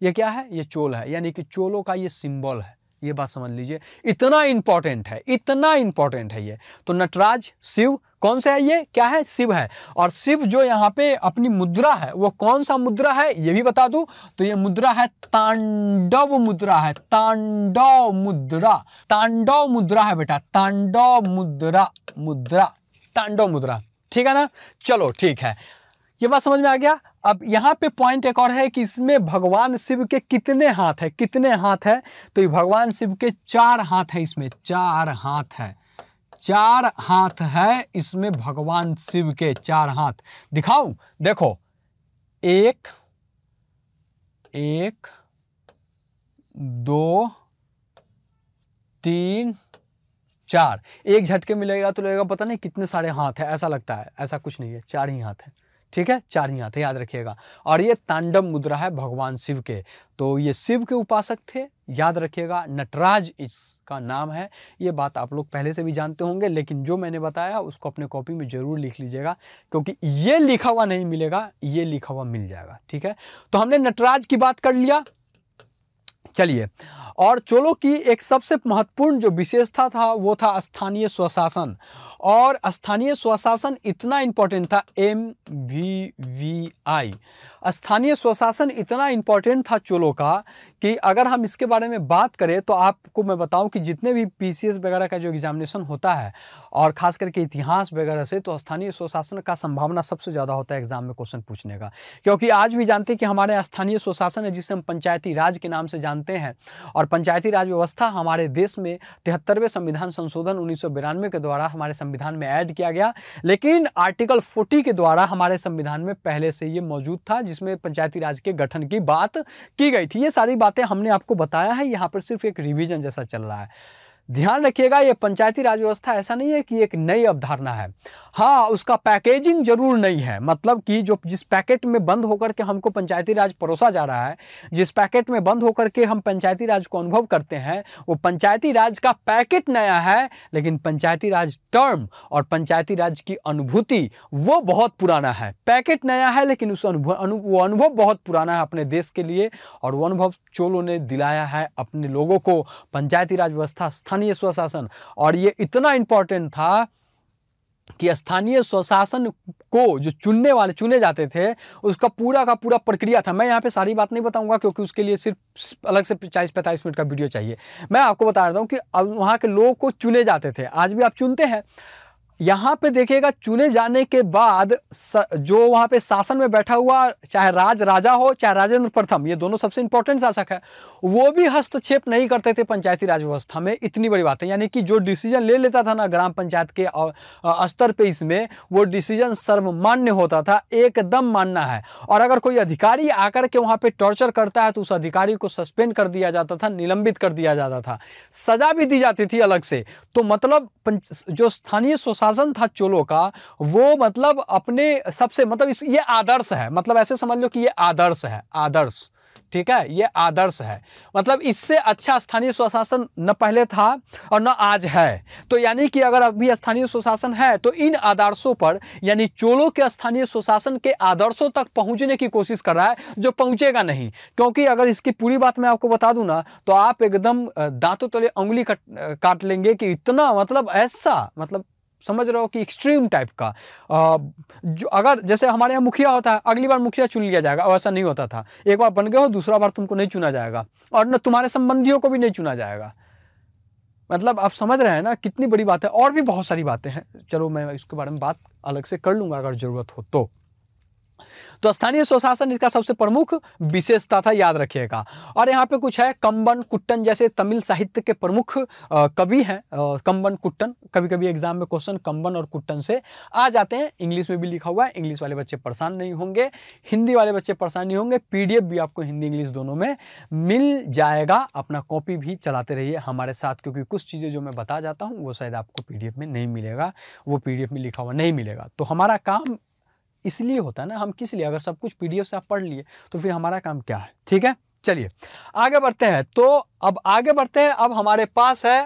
ये क्या है ये चोल है यानी कि चोलों का ये सिंबल है ये बात समझ लीजिए इतना इंपॉर्टेंट है इतना इंपॉर्टेंट है ये तो नटराज शिव कौन सा है ये क्या है शिव है और शिव जो यहाँ पे अपनी मुद्रा है वो कौन सा मुद्रा है ये भी बता दू तो ये मुद्रा है तांडव मुद्रा है तांडव मुद्रा तांडव मुद्रा है बेटा तांडव मुद्रा मुद्रा तांडव मुद्रा ठीक है ना चलो ठीक है ये बात समझ में आ गया अब यहाँ पे पॉइंट एक और है कि इसमें भगवान शिव के कितने हाथ है कितने हाथ है तो ये भगवान शिव के चार हाथ है इसमें चार हाथ है चार हाथ है इसमें भगवान शिव के चार हाथ दिखाऊ देखो एक एक दो तीन चार एक झटके मिलेगा तो लगेगा पता नहीं कितने सारे हाथ है ऐसा लगता है ऐसा कुछ नहीं है चार ही हाथ है ठीक है चार ही हाथ याद रखिएगा और ये तांडव मुद्रा है भगवान शिव के तो ये शिव के उपासक थे याद रखिएगा नटराज इसका नाम है ये बात आप लोग पहले से भी जानते होंगे लेकिन जो मैंने बताया उसको अपने कॉपी में ज़रूर लिख लीजिएगा क्योंकि ये लिखा हुआ नहीं मिलेगा ये लिखा हुआ मिल जाएगा ठीक है तो हमने नटराज की बात कर लिया चलिए और चोलों की एक सबसे महत्वपूर्ण जो विशेषता था वो था स्थानीय स्वशासन और स्थानीय स्वशासन इतना इंपॉर्टेंट था एम वी वी आई स्थानीय स्वशासन इतना इम्पोर्टेंट था चोलों का कि अगर हम इसके बारे में बात करें तो आपको मैं बताऊं कि जितने भी पीसीएस वगैरह का जो एग्जामिनेशन होता है और खास करके इतिहास वगैरह से तो स्थानीय स्वशासन का संभावना सबसे ज़्यादा होता है एग्जाम में क्वेश्चन पूछने का क्योंकि आज भी जानते हैं कि हमारे स्थानीय स्वशासन है जिसे हम पंचायती राज के नाम से जानते हैं और पंचायती राज व्यवस्था हमारे देश में तिहत्तरवें संविधान संशोधन उन्नीस के द्वारा हमारे संविधान में ऐड किया गया लेकिन आर्टिकल फोर्टी के द्वारा हमारे संविधान में पहले से ये मौजूद था जिसमें पंचायती राज के गठन की बात की गई थी ये सारी बातें हमने आपको बताया है यहाँ पर सिर्फ एक रिविजन जैसा चल रहा है ध्यान रखिएगा ये पंचायती राज व्यवस्था ऐसा नहीं है कि एक नई अवधारणा है हाँ उसका पैकेजिंग जरूर नहीं है मतलब कि जो जिस पैकेट में बंद होकर के हमको पंचायती राज परोसा जा रहा है जिस पैकेट में बंद होकर के हम पंचायती राज को अनुभव करते हैं वो पंचायती राज का पैकेट नया है लेकिन पंचायती राज टर्म और पंचायती राज की अनुभूति वो बहुत पुराना है पैकेट नया है लेकिन उस अनुभव अनु, वो अनुभव बहुत पुराना है अपने देश के लिए और वो अनुभव चोलों ने दिलाया है अपने लोगों को पंचायती राज व्यवस्था स्थानीय स्वशासन और ये इतना इंपॉर्टेंट था कि स्थानीय स्वशासन को जो चुनने वाले चुने जाते थे उसका पूरा का पूरा प्रक्रिया था मैं यहाँ पे सारी बात नहीं बताऊंगा क्योंकि उसके लिए सिर्फ अलग से चालीस पैंतालीस मिनट का वीडियो चाहिए मैं आपको बता रहा हूँ कि वहाँ के लोगों को चुने जाते थे आज भी आप चुनते हैं यहाँ पे देखिएगा चुने जाने के बाद जो वहां पे शासन में बैठा हुआ चाहे राज राजा हो चाहे राजेंद्र प्रथम ये दोनों सबसे इंपॉर्टेंट शासक है वो भी हस्तक्षेप नहीं करते थे पंचायती राज व्यवस्था में इतनी बड़ी बात है यानी कि जो डिसीजन ले लेता था ना ग्राम पंचायत के स्तर पे इसमें वो डिसीजन सर्वमान्य होता था एकदम मानना है और अगर कोई अधिकारी आकर के वहां पर टॉर्चर करता है तो उस अधिकारी को सस्पेंड कर दिया जाता था निलंबित कर दिया जाता था सजा भी दी जाती थी अलग से तो मतलब जो स्थानीय स्वशासन शासन था चोलों का वो मतलब अपने सबसे मतलब इस ये आदर्श है मतलब ऐसे समझ लो कि ये आदर्श है आदर्श ठीक है ये आदर्श है मतलब इससे अच्छा स्थानीय स्वशासन न पहले था और न आज है तो यानी कि अगर अभी स्थानीय स्वशासन है तो इन आदर्शों पर यानी चोलों के स्थानीय स्वशासन के आदर्शों तक पहुंचने की कोशिश कर रहा है जो पहुंचेगा नहीं क्योंकि अगर इसकी पूरी बात मैं आपको बता दूं ना तो आप एकदम दांतों तले तो उंगली काट लेंगे कि इतना मतलब ऐसा मतलब समझ रहे हो कि एक्सट्रीम टाइप का आ, जो अगर जैसे हमारे यहाँ मुखिया होता है अगली बार मुखिया चुन लिया जाएगा और ऐसा नहीं होता था एक बार बन गए हो दूसरा बार तुमको नहीं चुना जाएगा और न तुम्हारे संबंधियों को भी नहीं चुना जाएगा मतलब आप समझ रहे हैं ना कितनी बड़ी बात है और भी बहुत सारी बातें हैं चलो मैं इसके बारे में बात अलग से कर लूँगा अगर ज़रूरत हो तो तो स्थानीय स्वशासन इसका सबसे प्रमुख विशेषता था याद रखिएगा और यहाँ पे कुछ है कंबन कुट्टन जैसे तमिल साहित्य के प्रमुख कवि हैं कंबन कुट्टन कभी कभी एग्जाम में क्वेश्चन कंबन और कुट्टन से आ जाते हैं इंग्लिश में भी लिखा हुआ है इंग्लिश वाले बच्चे परेशान नहीं होंगे हिंदी वाले बच्चे परेशान नहीं होंगे पी भी आपको हिंदी इंग्लिश दोनों में मिल जाएगा अपना कॉपी भी चलाते रहिए हमारे साथ क्योंकि कुछ चीज़ें जो मैं बता जाता हूँ वो शायद आपको पी में नहीं मिलेगा वो पी में लिखा हुआ नहीं मिलेगा तो हमारा काम इसलिए होता है ना हम किस लिए अगर सब कुछ पीडीएफ से आप पढ़ लिए तो फिर हमारा काम क्या है ठीक है चलिए आगे बढ़ते हैं तो अब आगे बढ़ते हैं अब हमारे पास है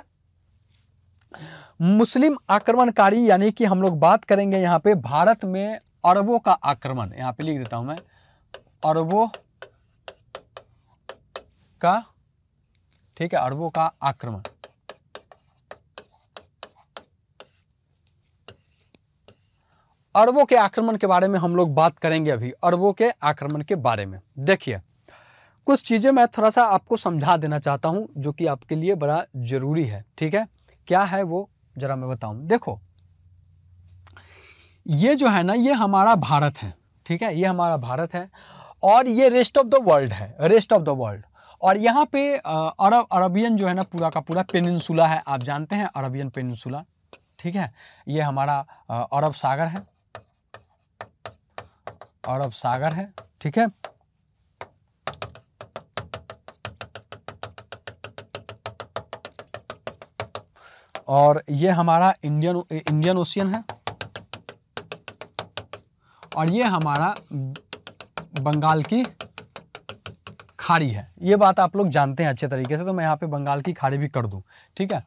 मुस्लिम आक्रमणकारी यानी कि हम लोग बात करेंगे यहां पे भारत में अरबों का आक्रमण यहां पे लिख देता हूं मैं अरबों का ठीक है अरबों का आक्रमण अरबों के आक्रमण के बारे में हम लोग बात करेंगे अभी अरबों के आक्रमण के बारे में देखिए कुछ चीज़ें मैं थोड़ा सा आपको समझा देना चाहता हूँ जो कि आपके लिए बड़ा ज़रूरी है ठीक है क्या है वो ज़रा मैं बताऊँ देखो ये जो है ना ये हमारा भारत है ठीक है ये हमारा भारत है और ये रेस्ट ऑफ द वर्ल्ड है रेस्ट ऑफ द वर्ल्ड और यहाँ पे अरब अरबियन जो है ना पूरा का पूरा पेनिनसुला है आप जानते हैं अरबियन पेनिनसुला ठीक है ये हमारा अरब सागर है अरब सागर है ठीक है और ये हमारा इंडियन इंडियन ओशियन है और ये हमारा बंगाल की खाड़ी है ये बात आप लोग जानते हैं अच्छे तरीके से तो मैं यहाँ पे बंगाल की खाड़ी भी कर दूँ ठीक है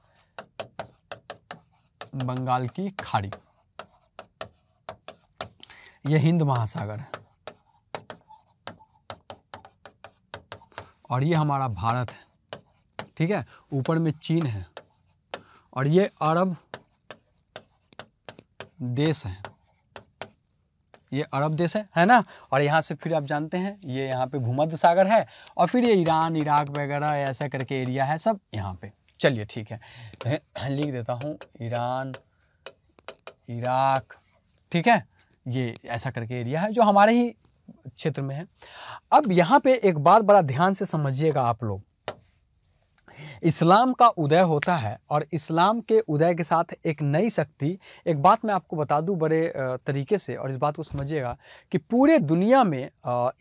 बंगाल की खाड़ी ये हिंद महासागर है और ये हमारा भारत है ठीक है ऊपर में चीन है और ये अरब देश है ये अरब देश है है ना और यहाँ से फिर आप जानते हैं ये यहाँ पे भूमध्य सागर है और फिर ये ईरान इराक वगैरह ऐसा करके एरिया है सब यहाँ पे चलिए ठीक है लिख देता हूँ ईरान इराक ठीक है ये ऐसा करके एरिया है जो हमारे ही क्षेत्र में है अब यहाँ पे एक बात बड़ा ध्यान से समझिएगा आप लोग इस्लाम का उदय होता है और इस्लाम के उदय के साथ एक नई शक्ति एक बात मैं आपको बता दूं बड़े तरीके से और इस बात को समझिएगा कि पूरे दुनिया में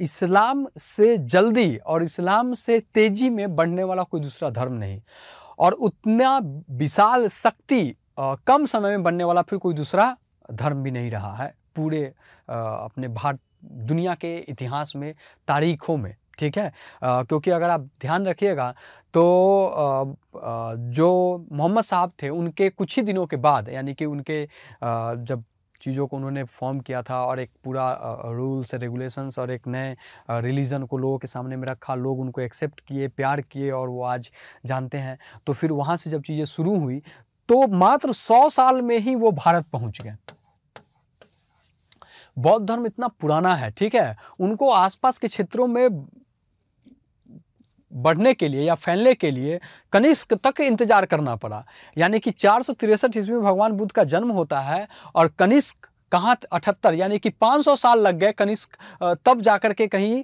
इस्लाम से जल्दी और इस्लाम से तेज़ी में बढ़ने वाला कोई दूसरा धर्म नहीं और उतना विशाल शक्ति कम समय में बनने वाला फिर कोई दूसरा धर्म भी नहीं रहा है पूरे अपने भारत दुनिया के इतिहास में तारीखों में ठीक है आ, क्योंकि अगर आप ध्यान रखिएगा तो आ, आ, जो मोहम्मद साहब थे उनके कुछ ही दिनों के बाद यानी कि उनके आ, जब चीज़ों को उन्होंने फॉर्म किया था और एक पूरा रूल्स रेगुलेशंस और एक नए रिलीजन को लोगों के सामने में रखा लोग उनको एक्सेप्ट किए प्यार किए और वो आज जानते हैं तो फिर वहाँ से जब चीज़ें शुरू हुई तो मात्र सौ साल में ही वो भारत पहुँच गए बौद्ध धर्म इतना पुराना है ठीक है उनको आसपास के क्षेत्रों में बढ़ने के लिए या फैलने के लिए कनिष्क तक इंतजार करना पड़ा यानी कि चार सौ तिरसठ ईस्वी में भगवान बुद्ध का जन्म होता है और कनिष्क कहाँ अठहत्तर यानी कि 500 साल लग गए कनिष्क तब जाकर के कहीं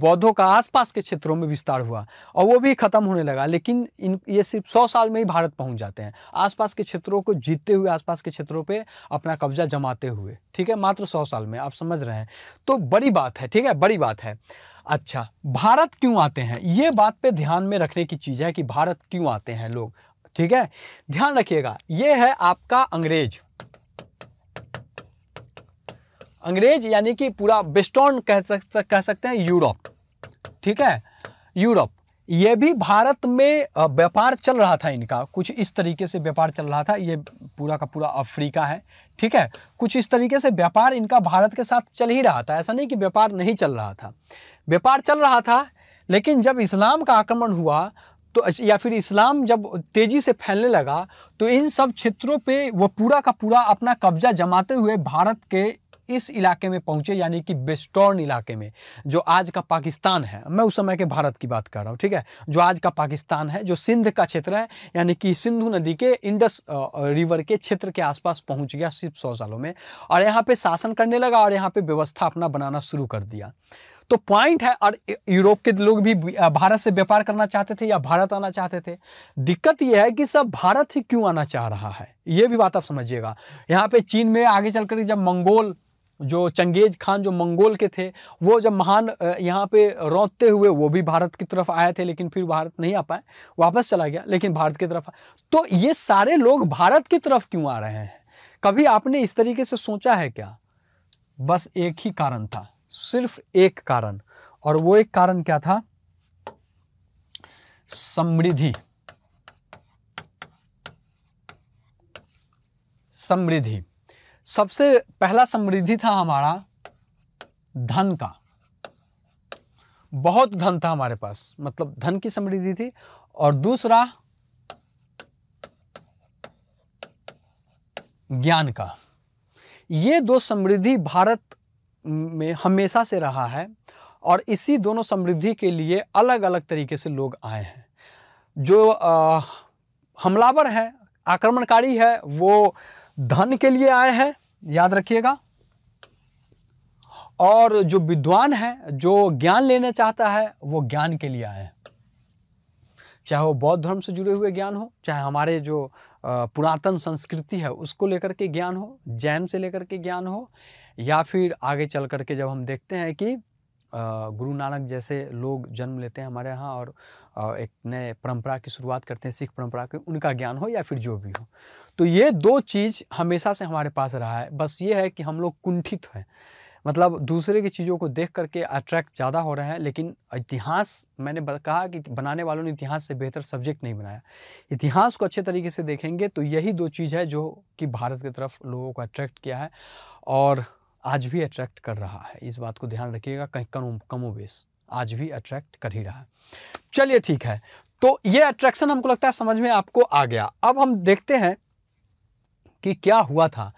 बौद्धों का आसपास के क्षेत्रों में विस्तार हुआ और वो भी ख़त्म होने लगा लेकिन इन ये सिर्फ सौ साल में ही भारत पहुंच जाते हैं आसपास के क्षेत्रों को जीतते हुए आसपास के क्षेत्रों पे अपना कब्जा जमाते हुए ठीक है मात्र सौ साल में आप समझ रहे हैं तो बड़ी बात है ठीक है बड़ी बात है अच्छा भारत क्यों आते हैं ये बात पर ध्यान में रखने की चीज़ है कि भारत क्यों आते हैं लोग ठीक है ध्यान रखिएगा ये है आपका अंग्रेज़ अंग्रेज यानी कि पूरा वेस्टर्न कह सक कह सकते हैं यूरोप ठीक है यूरोप ये भी भारत में व्यापार चल रहा था इनका कुछ इस तरीके से व्यापार चल रहा था ये पूरा का पूरा अफ्रीका है ठीक है कुछ इस तरीके से व्यापार इनका भारत के साथ चल ही रहा था ऐसा नहीं कि व्यापार नहीं चल रहा था व्यापार चल रहा था लेकिन जब इस्लाम का आक्रमण हुआ तो या फिर इस्लाम जब तेज़ी से फैलने लगा तो इन सब क्षेत्रों पे वो पूरा का पूरा अपना कब्जा जमाते हुए भारत के इस इलाके में पहुंचे यानी कि वेस्टर्न इलाके में जो आज का पाकिस्तान है मैं उस समय के भारत की बात कर रहा हूं ठीक है जो आज का पाकिस्तान है जो सिंध का क्षेत्र है यानी कि सिंधु नदी के इंडस रिवर के क्षेत्र के आसपास पहुंच गया सिर्फ सौ सालों में और यहाँ पे शासन करने लगा और यहाँ पे व्यवस्था अपना बनाना शुरू कर दिया तो पॉइंट है और यूरोप के लोग भी भारत से व्यापार करना चाहते थे या भारत आना चाहते थे दिक्कत यह है कि सब भारत ही क्यों आना चाह रहा है यह भी बात आप समझिएगा यहाँ पे चीन में आगे चलकर जब मंगोल जो चंगेज खान जो मंगोल के थे वो जब महान यहाँ पे रोते हुए वो भी भारत की तरफ आए थे लेकिन फिर भारत नहीं आ पाए वापस चला गया लेकिन भारत की तरफ तो ये सारे लोग भारत की तरफ क्यों आ रहे हैं कभी आपने इस तरीके से सोचा है क्या बस एक ही कारण था सिर्फ एक कारण और वो एक कारण क्या था समृद्धि समृद्धि सबसे पहला समृद्धि था हमारा धन का बहुत धन था हमारे पास मतलब धन की समृद्धि थी और दूसरा ज्ञान का ये दो समृद्धि भारत में हमेशा से रहा है और इसी दोनों समृद्धि के लिए अलग अलग तरीके से लोग आए हैं जो आ, हमलावर हैं आक्रमणकारी है वो धन के लिए आए हैं याद रखिएगा और जो विद्वान है जो ज्ञान लेना चाहता है वो ज्ञान के लिए आए हैं चाहे वो बौद्ध धर्म से जुड़े हुए ज्ञान हो चाहे हमारे जो पुरातन संस्कृति है उसको लेकर के ज्ञान हो जैन से लेकर के ज्ञान हो या फिर आगे चल कर के जब हम देखते हैं कि गुरु नानक जैसे लोग जन्म लेते हैं हमारे यहाँ और एक नए परंपरा की शुरुआत करते हैं सिख परंपरा की उनका ज्ञान हो या फिर जो भी हो तो ये दो चीज़ हमेशा से हमारे पास रहा है बस ये है कि हम लोग कुंठित हैं मतलब दूसरे की चीज़ों को देख करके अट्रैक्ट ज़्यादा हो रहे हैं लेकिन इतिहास मैंने कहा कि बनाने वालों ने इतिहास से बेहतर सब्जेक्ट नहीं बनाया इतिहास को अच्छे तरीके से देखेंगे तो यही दो चीज़ है जो कि भारत की तरफ लोगों को अट्रैक्ट किया है और आज भी अट्रैक्ट कर रहा है इस बात को ध्यान रखिएगा कहीं कम कमो बेस आज भी अट्रैक्ट कर ही रहा है चलिए ठीक है तो ये अट्रैक्शन हमको लगता है समझ में आपको आ गया अब हम देखते हैं कि क्या हुआ था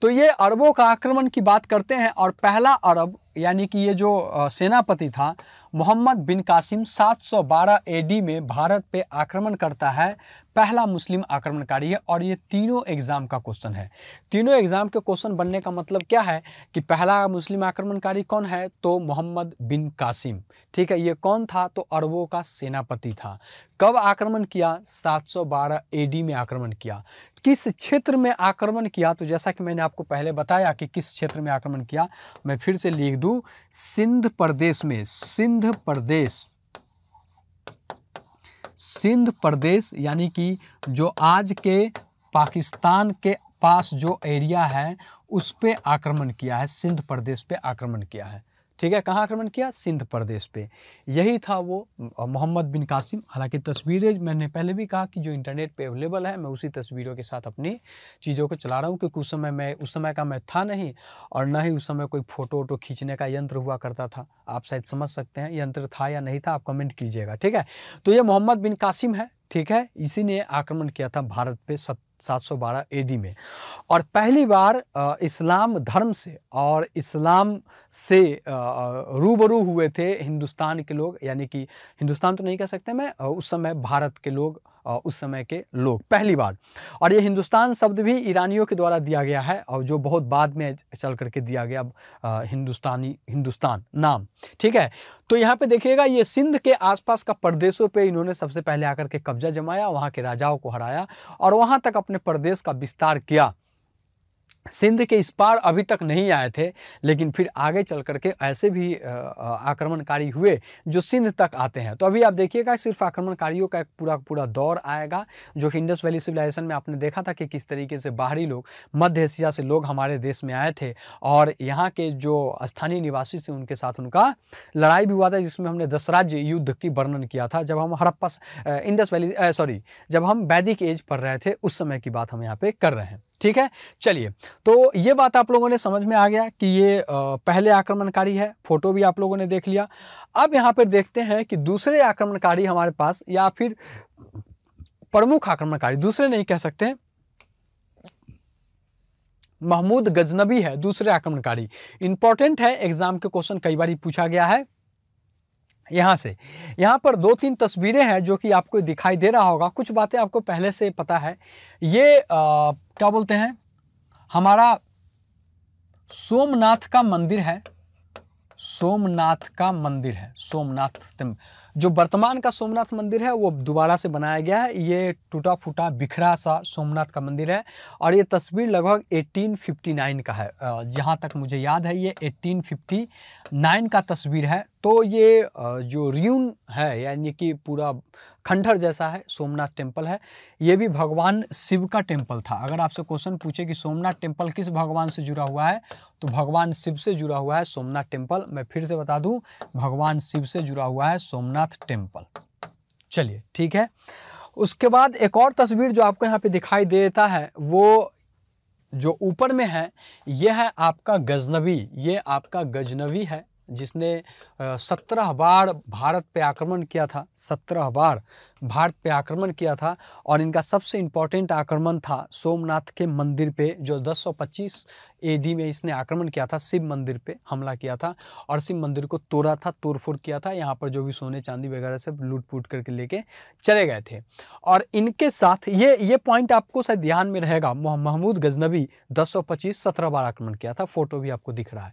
तो ये अरबों का आक्रमण की बात करते हैं और पहला अरब यानी कि ये जो सेनापति था मोहम्मद बिन कासिम 712 एडी में भारत पे आक्रमण करता है पहला मुस्लिम आक्रमणकारी है और ये तीनों एग्ज़ाम का क्वेश्चन है तीनों एग्ज़ाम के क्वेश्चन बनने का मतलब क्या है कि पहला मुस्लिम आक्रमणकारी कौन है तो मोहम्मद बिन कासिम ठीक है ये कौन था तो अरबों का सेनापति था कब आक्रमण किया 712 एडी में आक्रमण किया किस क्षेत्र में आक्रमण किया तो जैसा कि मैंने आपको पहले बताया कि किस क्षेत्र में आक्रमण किया मैं फिर से लिख दूं सिंध प्रदेश में सिंध प्रदेश सिंध प्रदेश यानी कि जो आज के पाकिस्तान के पास जो एरिया है उस पर आक्रमण किया है सिंध प्रदेश पे आक्रमण किया है ठीक है कहाँ आक्रमण किया सिंध प्रदेश पे यही था वो मोहम्मद बिन कासिम हालांकि तस्वीरें मैंने पहले भी कहा कि जो इंटरनेट पे अवेलेबल है मैं उसी तस्वीरों के साथ अपनी चीज़ों को चला रहा हूँ क्योंकि उस समय मैं उस समय का मैं था नहीं और ना ही उस समय कोई फ़ोटो वोटो खींचने का यंत्र हुआ करता था आप शायद समझ सकते हैं यंत्र था या नहीं था आप कमेंट कीजिएगा ठीक है तो ये मोहम्मद बिन कासिम है ठीक है इसी ने आक्रमण किया था भारत पे सत 712 एडी में और पहली बार इस्लाम धर्म से और इस्लाम से रूबरू हुए थे हिंदुस्तान के लोग यानी कि हिंदुस्तान तो नहीं कह सकते मैं उस समय भारत के लोग उस समय के लोग पहली बार और ये हिंदुस्तान शब्द भी ईरानियों के द्वारा दिया गया है और जो बहुत बाद में चल करके दिया गया हिंदुस्तानी हिंदुस्तान नाम ठीक है तो यहाँ पे देखिएगा ये सिंध के आसपास का प्रदेशों पे इन्होंने सबसे पहले आकर के कब्जा जमाया वहाँ के राजाओं को हराया और वहाँ तक अपने प्रदेश का विस्तार किया सिंध के इस पार अभी तक नहीं आए थे लेकिन फिर आगे चल करके ऐसे भी आक्रमणकारी हुए जो सिंध तक आते हैं तो अभी आप देखिएगा सिर्फ आक्रमणकारियों का एक पूरा पूरा दौर आएगा जो इंडस वैली सिविलाइजेशन में आपने देखा था कि किस तरीके से बाहरी लोग मध्य एशिया से लोग हमारे देश में आए थे और यहाँ के जो स्थानीय निवासी थे उनके साथ उनका लड़ाई भी हुआ था जिसमें हमने दसराज्य युद्ध की वर्णन किया था जब हम हड़प्पा इंडस वैली सॉरी जब हम वैदिक एज पर रहे थे उस समय की बात हम यहाँ पर कर रहे हैं ठीक है चलिए तो ये बात आप लोगों ने समझ में आ गया कि ये पहले आक्रमणकारी है फोटो भी आप लोगों ने देख लिया अब यहाँ पर देखते हैं कि दूसरे आक्रमणकारी हमारे पास या फिर प्रमुख आक्रमणकारी दूसरे नहीं कह सकते महमूद गजनबी है दूसरे आक्रमणकारी इंपॉर्टेंट है एग्जाम के क्वेश्चन कई बार पूछा गया है यहां से यहां पर दो तीन तस्वीरें हैं जो कि आपको दिखाई दे रहा होगा कुछ बातें आपको पहले से पता है ये आ, क्या बोलते हैं हमारा सोमनाथ का मंदिर है सोमनाथ का मंदिर है सोमनाथ जो वर्तमान का सोमनाथ मंदिर है वो दोबारा से बनाया गया है ये टूटा फूटा बिखरा सा सोमनाथ का मंदिर है और ये तस्वीर लगभग 1859 का है जहाँ तक मुझे याद है ये 1859 का तस्वीर है तो ये जो रियून है यानी कि पूरा खंडहर जैसा है सोमनाथ टेम्पल है ये भी भगवान शिव का टेम्पल था अगर आपसे क्वेश्चन पूछे कि सोमनाथ टेम्पल किस भगवान से जुड़ा हुआ है तो भगवान शिव से जुड़ा हुआ है सोमनाथ टेम्पल मैं फिर से बता दूं भगवान शिव से जुड़ा हुआ है सोमनाथ टेम्पल चलिए ठीक है उसके बाद एक और तस्वीर जो आपको यहाँ पे दिखाई देता है वो जो ऊपर में है यह है आपका गजनवी ये आपका गजनवी है जिसने सत्रह बार भारत पे आक्रमण किया था सत्रह बार भारत पे आक्रमण किया था और इनका सबसे इम्पोर्टेंट आक्रमण था सोमनाथ के मंदिर पे जो 1025 एडी में इसने आक्रमण किया था शिव मंदिर पे हमला किया था और शिव मंदिर को तोड़ा था तोड़फोड़ किया था यहाँ पर जो भी सोने चांदी वगैरह सब लूट फूट करके लेके चले गए थे और इनके साथ ये ये पॉइंट आपको शायद ध्यान में रहेगा महमूद गजनबी दस सौ बार आक्रमण किया था फोटो भी आपको दिख रहा है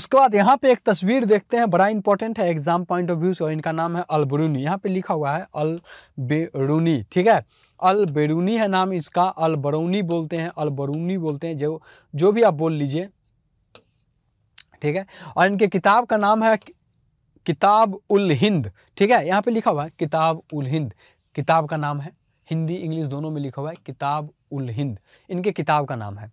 उसके बाद यहाँ पर एक तस्वीर देखते हैं बड़ा इंपॉर्टेंट है एग्जाम पॉइंट ऑफ व्यू से और इनका नाम है अलबरूनी यहाँ पे लिखा हुआ है अल बेरूनी ठीक है अल बेरूनी है नाम इसका अलबरूनी बोलते हैं अलबरूनी बोलते हैं जो जो भी आप बोल लीजिए ठीक है और इनके किताब का नाम है किताब उल हिंद ठीक है यहाँ पे लिखा हुआ है किताब उल हिंद किताब का नाम है हिंदी इंग्लिश दोनों में लिखा हुआ है किताब उल हिंद इनके किताब का नाम है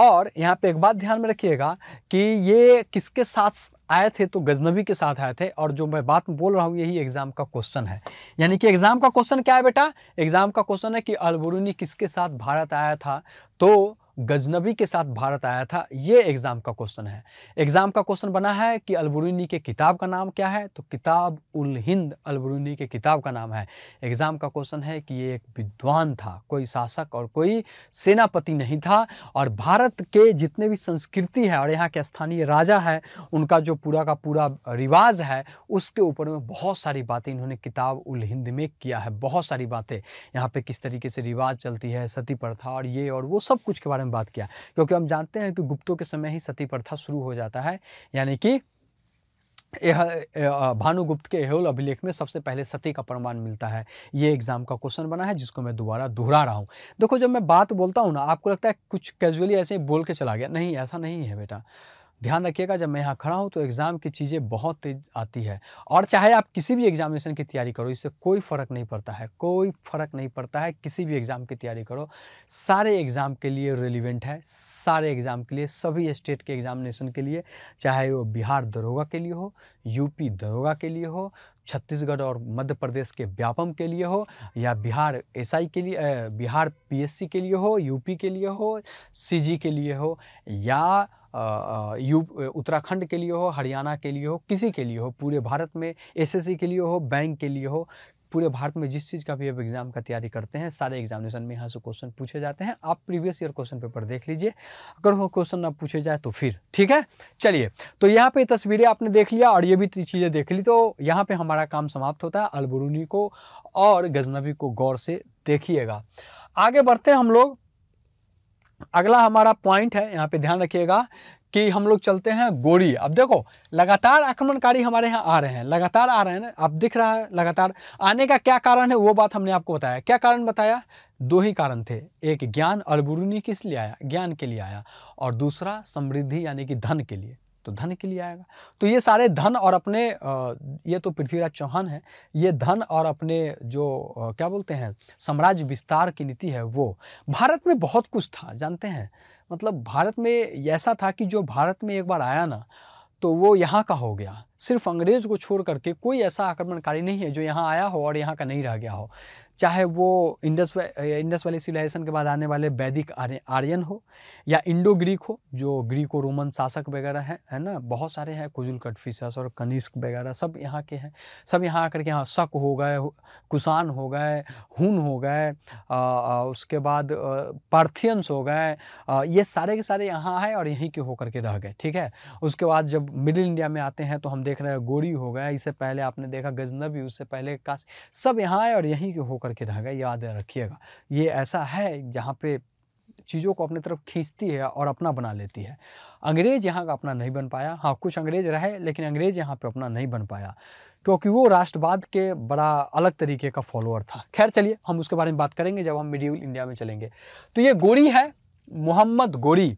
और यहाँ पे एक बात ध्यान में रखिएगा कि ये किसके साथ आए थे तो गजनबी के साथ आए थे और जो मैं बात बोल रहा हूँ यही एग्ज़ाम का क्वेश्चन है यानी कि एग्ज़ाम का क्वेश्चन क्या है बेटा एग्ज़ाम का क्वेश्चन है कि अलबरूनी किसके साथ भारत आया था तो गजनबी के साथ भारत आया था ये एग्ज़ाम का क्वेश्चन है एग्ज़ाम का क्वेश्चन बना है कि अलबरूनी के किताब का नाम क्या है तो किताब उल हिंद अलबरूनी के किताब का नाम है एग्ज़ाम का क्वेश्चन है कि ये एक विद्वान था कोई शासक और कोई सेनापति नहीं था और भारत के जितने भी संस्कृति है और यहाँ के स्थानीय राजा है उनका जो पूरा का पूरा रिवाज है उसके ऊपर में बहुत सारी बातें इन्होंने किताब उल हिंद में किया है बहुत सारी बातें यहाँ पर किस तरीके से रिवाज चलती है सती प्रथा और ये और वो सब कुछ के बारे बारे में बात किया क्योंकि हम जानते हैं कि गुप्तों के समय ही सती प्रथा शुरू हो जाता है यानी कि यह भानुगुप्त के एहोल अभिलेख में सबसे पहले सती का प्रमाण मिलता है ये एग्जाम का क्वेश्चन बना है जिसको मैं दोबारा दोहरा रहा हूँ देखो जब मैं बात बोलता हूँ ना आपको लगता है कुछ कैजुअली ऐसे बोल के चला गया नहीं ऐसा नहीं है बेटा ध्यान रखिएगा जब मैं यहाँ खड़ा हूँ तो एग्ज़ाम की चीज़ें बहुत तेज आती है और चाहे आप किसी भी एग्जामिनेशन की तैयारी करो इससे कोई फ़र्क नहीं पड़ता है कोई फ़र्क नहीं पड़ता है किसी भी एग्ज़ाम की तैयारी करो सारे एग्ज़ाम के लिए रिलीवेंट है सारे एग्ज़ाम के लिए सभी स्टेट के एग्ज़ामिनेशन के लिए चाहे वो बिहार दरोगा के लिए हो यूपी दरोगा के लिए हो छत्तीसगढ़ और मध्य प्रदेश के व्यापम के लिए हो या बिहार एसआई के लिए बिहार पीएससी के लिए हो यूपी के लिए हो सीजी के लिए हो या यू उत्तराखंड के लिए हो हरियाणा के लिए हो किसी के लिए हो पूरे भारत में एसएससी के लिए हो बैंक के लिए हो पूरे भारत में जिस चीज़ का भी आप एग्ज़ाम का तैयारी करते हैं सारे एग्जामिनेशन में यहाँ से क्वेश्चन पूछे जाते हैं आप प्रीवियस ईयर क्वेश्चन पेपर देख लीजिए अगर वो क्वेश्चन ना पूछे जाए तो फिर ठीक है चलिए तो यहाँ पे तस्वीरें आपने देख लिया और ये भी चीज़ें देख ली तो यहाँ पर हमारा काम समाप्त होता है अलबरूनी को और गजनबी को गौर से देखिएगा आगे बढ़ते हैं हम लोग अगला हमारा पॉइंट है यहाँ पे ध्यान रखिएगा कि हम लोग चलते हैं गोरी अब देखो लगातार आक्रमणकारी हमारे यहाँ आ रहे हैं लगातार आ रहे हैं अब दिख रहा है लगातार आने का क्या कारण है वो बात हमने आपको बताया क्या कारण बताया दो ही कारण थे एक ज्ञान अलबुरूनी किस लिए आया ज्ञान के लिए आया और दूसरा समृद्धि यानी कि धन के लिए तो धन के लिए आएगा तो ये सारे धन और अपने ये तो पृथ्वीराज चौहान है ये धन और अपने जो क्या बोलते हैं साम्राज्य विस्तार की नीति है वो भारत में बहुत कुछ था जानते हैं मतलब भारत में ऐसा था कि जो भारत में एक बार आया ना तो वो यहाँ का हो गया सिर्फ अंग्रेज़ को छोड़ करके कोई ऐसा आक्रमणकारी नहीं है जो यहाँ आया हो और यहाँ का नहीं रह गया हो चाहे वो इंडस इंडस वाली सिविलाइजेशन के बाद आने वाले वैदिक आर्यन हो या इंडो ग्रीक हो जो ग्रीको रोमन शासक वगैरह हैं है ना बहुत सारे हैं कुजुल कटफिशस और कनिष्क वगैरह सब यहाँ के हैं सब यहाँ आकर के यहाँ शक हो गए कुसान हो गए हुन हो गए उसके बाद पार्थियंस हो गए ये सारे के सारे यहाँ आए और यहीं के होकर के रह गए ठीक है उसके बाद जब मिडिल इंडिया में आते हैं तो हम देख रहे हैं गोरी हो गए इससे पहले आपने देखा गजनबी उससे पहले काश सब यहाँ आए और यहीं के होकर होकर के रहेगा याद रखिएगा ये ऐसा है जहाँ पे चीज़ों को अपनी तरफ खींचती है और अपना बना लेती है अंग्रेज़ यहाँ का अपना नहीं बन पाया हाँ कुछ अंग्रेज़ रहे लेकिन अंग्रेज़ यहाँ पे अपना नहीं बन पाया क्योंकि वो राष्ट्रवाद के बड़ा अलग तरीके का फॉलोअर था खैर चलिए हम उसके बारे में बात करेंगे जब हम मिडियल इंडिया में चलेंगे तो ये गोरी है मोहम्मद गोरी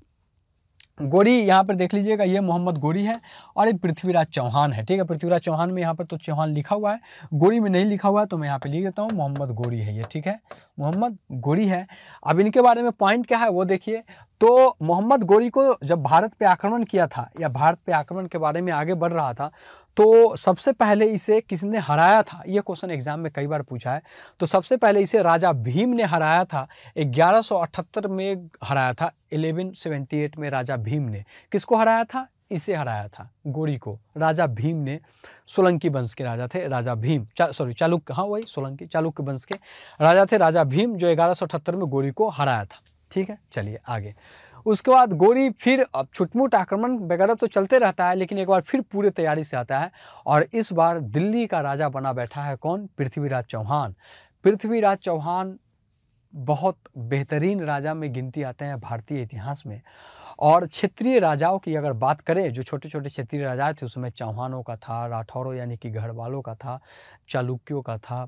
गोरी यहाँ पर देख लीजिएगा ये मोहम्मद गोरी है और ये पृथ्वीराज चौहान है ठीक है पृथ्वीराज चौहान में यहाँ पर तो चौहान लिखा हुआ है गोरी में नहीं लिखा हुआ है तो मैं यहाँ पे लिख देता हूँ मोहम्मद गोरी है ये ठीक है मोहम्मद गोरी है अब इनके बारे में पॉइंट क्या है वो देखिए तो मोहम्मद गोरी को जब भारत पे आक्रमण किया था या भारत पे आक्रमण के बारे में आगे बढ़ रहा था तो सबसे पहले इसे किसने हराया था ये क्वेश्चन एग्जाम में कई बार पूछा है तो सबसे पहले इसे राजा भीम ने हराया था 1178 में हराया था 1178 में राजा भीम ने किसको हराया था इसे हराया था गोरी को राजा भीम ने सोलंकी वंश के राजा थे राजा भीम चा, सॉरी चालुक्य हाँ वही सोलंकी चालुक्य वंश के राजा थे राजा भीम जो ग्यारह में गोरी को हराया था ठीक है चलिए आगे उसके बाद गोरी फिर अब छुटमुट आक्रमण वगैरह तो चलते रहता है लेकिन एक बार फिर पूरे तैयारी से आता है और इस बार दिल्ली का राजा बना बैठा है कौन पृथ्वीराज चौहान पृथ्वीराज चौहान बहुत बेहतरीन राजा में गिनती आते हैं भारतीय इतिहास में और क्षेत्रीय राजाओं की अगर बात करें जो छोटे छोटे क्षेत्रीय राजा थे उसमें चौहानों का था राठौरों यानी कि गढ़वालों का था चालुक्यों का था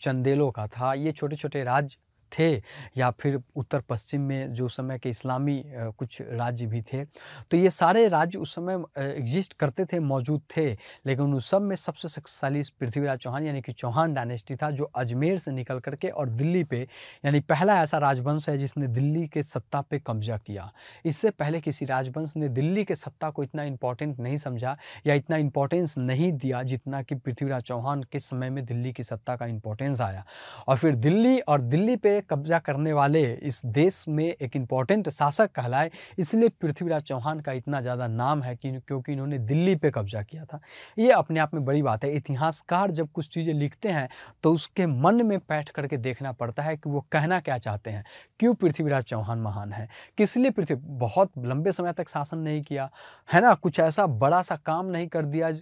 चंदेलों का था ये छोटे छोटे राज थे या फिर उत्तर पश्चिम में जो समय के इस्लामी कुछ राज्य भी थे तो ये सारे राज्य उस समय एग्जिस्ट करते थे मौजूद थे लेकिन उस सब में सबसे शक्तिशाली पृथ्वीराज चौहान यानी कि चौहान डायनेस्टी था जो अजमेर से निकल करके और दिल्ली पे यानी पहला ऐसा राजवंश है जिसने दिल्ली के सत्ता पे कब्जा किया इससे पहले किसी राजवंश ने दिल्ली के सत्ता को इतना इम्पोर्टेंट नहीं समझा या इतना इम्पोर्टेंस नहीं दिया जितना कि पृथ्वीराज चौहान के समय में दिल्ली की सत्ता का इम्पोर्टेंस आया और फिर दिल्ली और दिल्ली पे कब्जा करने वाले इस देश में एक इम्पॉर्टेंट शासक कहलाए इसलिए पृथ्वीराज चौहान का इतना ज़्यादा नाम है कि क्योंकि इन्होंने दिल्ली पे कब्जा किया था ये अपने आप में बड़ी बात है इतिहासकार जब कुछ चीज़ें लिखते हैं तो उसके मन में बैठ करके देखना पड़ता है कि वो कहना क्या चाहते हैं क्यों पृथ्वीराज चौहान महान है किस लिए पृथ्वी बहुत लंबे समय तक शासन नहीं किया है ना कुछ ऐसा बड़ा सा काम नहीं कर दिया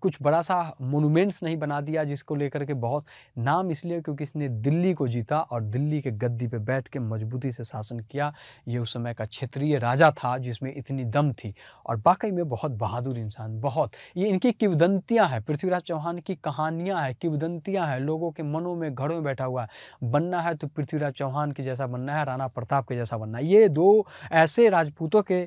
कुछ बड़ा सा मोनूमेंट्स नहीं बना दिया जिसको लेकर के बहुत नाम इसलिए क्योंकि इसने दिल्ली को जीता और दिल्ली दिल्ली के गद्दी पे बैठ के मजबूती से शासन किया ये उस समय का क्षेत्रीय राजा था जिसमें इतनी दम थी और वाकई में बहुत बहादुर इंसान बहुत ये इनकी किवदंतियाँ हैं पृथ्वीराज चौहान की कहानियाँ हैं किवदंतियाँ हैं लोगों के मनों में घरों में बैठा हुआ है बनना है तो पृथ्वीराज चौहान के जैसा बनना है राणा प्रताप के जैसा बनना है ये दो ऐसे राजपूतों के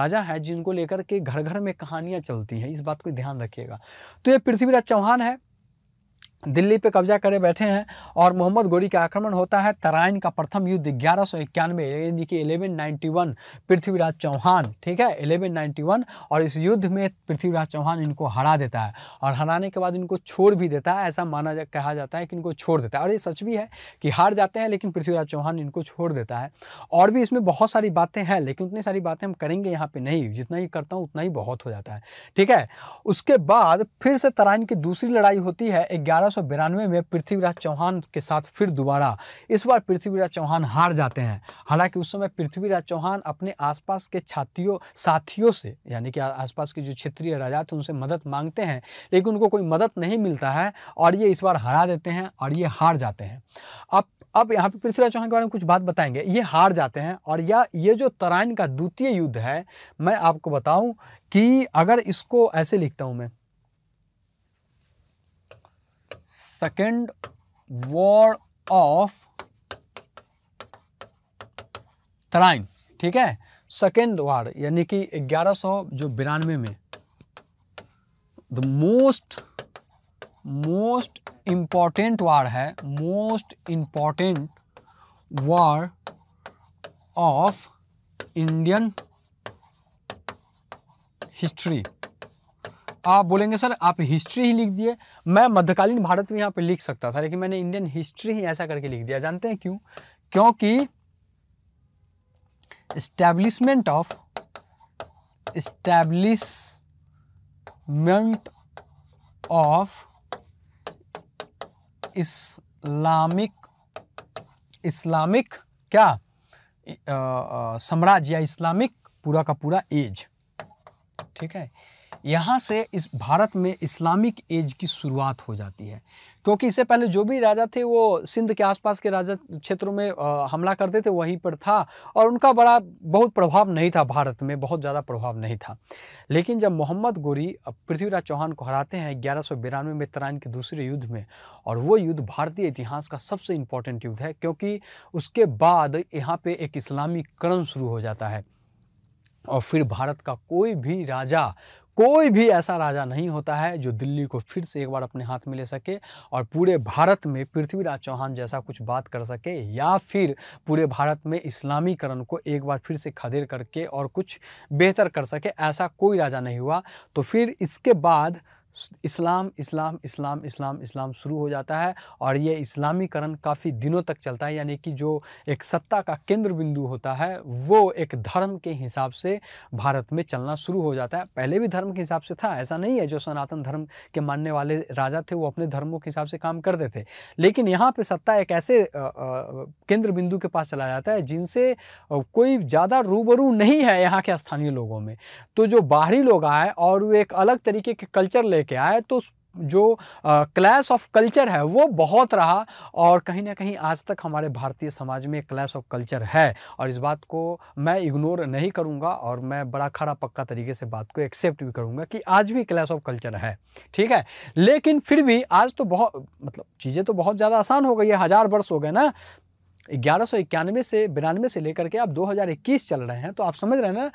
राजा हैं जिनको लेकर के घर घर में कहानियाँ चलती हैं इस बात को ध्यान रखिएगा तो ये पृथ्वीराज चौहान है दिल्ली पे कब्जा करे बैठे हैं और मोहम्मद गोरी का आक्रमण होता है तराइन का प्रथम युद्ध ग्यारह सौ इक्यानवे यानी कि eleven ninety one Prithviraj Chauhan ठीक है एलेवन नाइन्टी वन और इस युद्ध में पृथ्वीराज चौहान इनको हरा देता है और हराने के बाद इनको छोड़ भी देता है ऐसा माना जा कहा जाता है कि इनको छोड़ देता है और ये सच भी है कि हार जाते हैं लेकिन पृथ्वीराज चौहान इनको छोड़ देता है और भी इसमें बहुत सारी बातें हैं लेकिन उतनी सारी बातें हम करेंगे यहाँ पर नहीं जितना ही करता हूँ उतना ही बहुत हो जाता है ठीक है उसके बाद फिर से तराइन की दूसरी लड़ाई होती है ग्यारह अठारह में पृथ्वीराज चौहान के साथ फिर दोबारा इस बार पृथ्वीराज चौहान हार जाते हैं हालांकि उस समय पृथ्वीराज चौहान अपने आसपास के छातियों साथियों से यानी कि आसपास के जो क्षेत्रीय राजा थे उनसे मदद मांगते हैं लेकिन उनको कोई मदद नहीं मिलता है और ये इस बार हरा देते हैं और ये हार जाते हैं अब अब यहाँ पे पृथ्वीराज चौहान के बारे में कुछ बात बताएंगे ये हार जाते हैं और या ये जो तराइन का द्वितीय युद्ध है मैं आपको बताऊं कि अगर इसको ऐसे लिखता हूँ मैं सेकेंड वॉर ऑफ तराइन ठीक है सेकेंड वार यानी कि ग्यारह सौ जो बिरानवे में the most most important war है most important war of Indian history आप बोलेंगे सर आप हिस्ट्री ही लिख दिए मैं मध्यकालीन भारत में यहाँ पे लिख सकता था लेकिन मैंने इंडियन हिस्ट्री ही ऐसा करके लिख दिया जानते हैं क्यों क्योंकि establishment of establishment of Islamic Islamic क्या साम्राज्य या इस्लामिक पूरा का पूरा एज ठीक है यहाँ से इस भारत में इस्लामिक एज की शुरुआत हो जाती है क्योंकि इससे पहले जो भी राजा थे वो सिंध के आसपास के राजा क्षेत्रों में हमला करते थे वहीं पर था और उनका बड़ा बहुत प्रभाव नहीं था भारत में बहुत ज़्यादा प्रभाव नहीं था लेकिन जब मोहम्मद गोरी पृथ्वीराज चौहान को हराते हैं ग्यारह सौ बिरानवे में तराइन के दूसरे युद्ध में और वो युद्ध भारतीय इतिहास का सबसे इम्पॉर्टेंट युद्ध है क्योंकि उसके बाद यहाँ पर एक इस्लामीकरण शुरू हो जाता है और फिर भारत का कोई भी राजा कोई भी ऐसा राजा नहीं होता है जो दिल्ली को फिर से एक बार अपने हाथ में ले सके और पूरे भारत में पृथ्वीराज चौहान जैसा कुछ बात कर सके या फिर पूरे भारत में इस्लामीकरण को एक बार फिर से खदेड़ करके और कुछ बेहतर कर सके ऐसा कोई राजा नहीं हुआ तो फिर इसके बाद इस्लाम इस्लाम इस्लाम इस्लाम इस्लाम शुरू हो जाता है और ये इस्लामीकरण काफ़ी दिनों तक चलता है यानी कि जो एक सत्ता का केंद्र बिंदु होता है वो एक धर्म के हिसाब से भारत में चलना शुरू हो जाता है पहले भी धर्म के हिसाब से था ऐसा नहीं है जो सनातन धर्म के मानने वाले राजा थे वो अपने धर्मों के हिसाब से काम करते थे लेकिन यहाँ पर सत्ता एक ऐसे केंद्र बिंदु के पास चला जाता है जिनसे कोई ज़्यादा रूबरू नहीं है यहाँ के स्थानीय लोगों में तो जो बाहरी लोग आए और वो एक अलग तरीके के कल्चर लेके करके आए तो जो क्लैश ऑफ कल्चर है वो बहुत रहा और कहीं ना कहीं आज तक हमारे भारतीय समाज में क्लैश ऑफ कल्चर है और इस बात को मैं इग्नोर नहीं करूँगा और मैं बड़ा खड़ा पक्का तरीके से बात को एक्सेप्ट भी करूँगा कि आज भी क्लैश ऑफ कल्चर है ठीक है लेकिन फिर भी आज तो बहुत मतलब चीज़ें तो बहुत ज़्यादा आसान हो गई है हज़ार वर्ष हो गए ना ग्यारह से बिरानवे से लेकर के आप दो चल रहे हैं तो आप समझ रहे हैं ना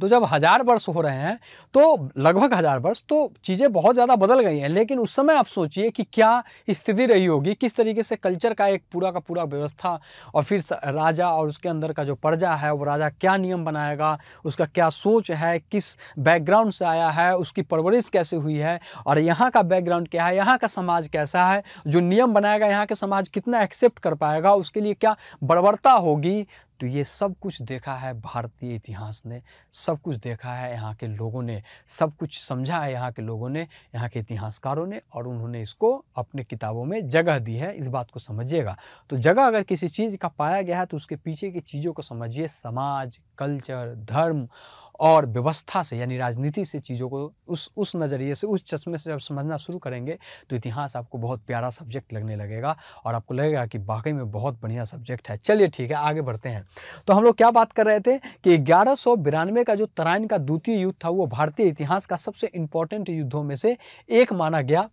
तो जब हज़ार वर्ष हो रहे हैं तो लगभग हज़ार वर्ष तो चीज़ें बहुत ज़्यादा बदल गई हैं लेकिन उस समय आप सोचिए कि क्या स्थिति रही होगी किस तरीके से कल्चर का एक पूरा का पूरा व्यवस्था और फिर राजा और उसके अंदर का जो प्रजा है वो राजा क्या नियम बनाएगा उसका क्या सोच है किस बैकग्राउंड से आया है उसकी परवरिश कैसे हुई है और यहाँ का बैकग्राउंड क्या है यहाँ का समाज कैसा है जो नियम बनाएगा यहाँ का समाज कितना एक्सेप्ट कर पाएगा उसके लिए क्या बर्बरता होगी तो ये सब कुछ देखा है भारतीय इतिहास ने सब कुछ देखा है यहाँ के लोगों ने सब कुछ समझा है यहाँ के लोगों ने यहाँ के इतिहासकारों ने और उन्होंने इसको अपने किताबों में जगह दी है इस बात को समझिएगा तो जगह अगर किसी चीज़ का पाया गया है तो उसके पीछे की चीज़ों को समझिए समाज कल्चर धर्म और व्यवस्था से यानी राजनीति से चीज़ों को उस उस नज़रिए से उस चश्मे से जब समझना शुरू करेंगे तो इतिहास आपको बहुत प्यारा सब्जेक्ट लगने लगेगा और आपको लगेगा कि वाकई में बहुत बढ़िया सब्जेक्ट है चलिए ठीक है आगे बढ़ते हैं तो हम लोग क्या बात कर रहे थे कि ग्यारह का जो तराइन का द्वितीय युद्ध था वो भारतीय इतिहास का सबसे इंपॉर्टेंट युद्धों में से एक माना गया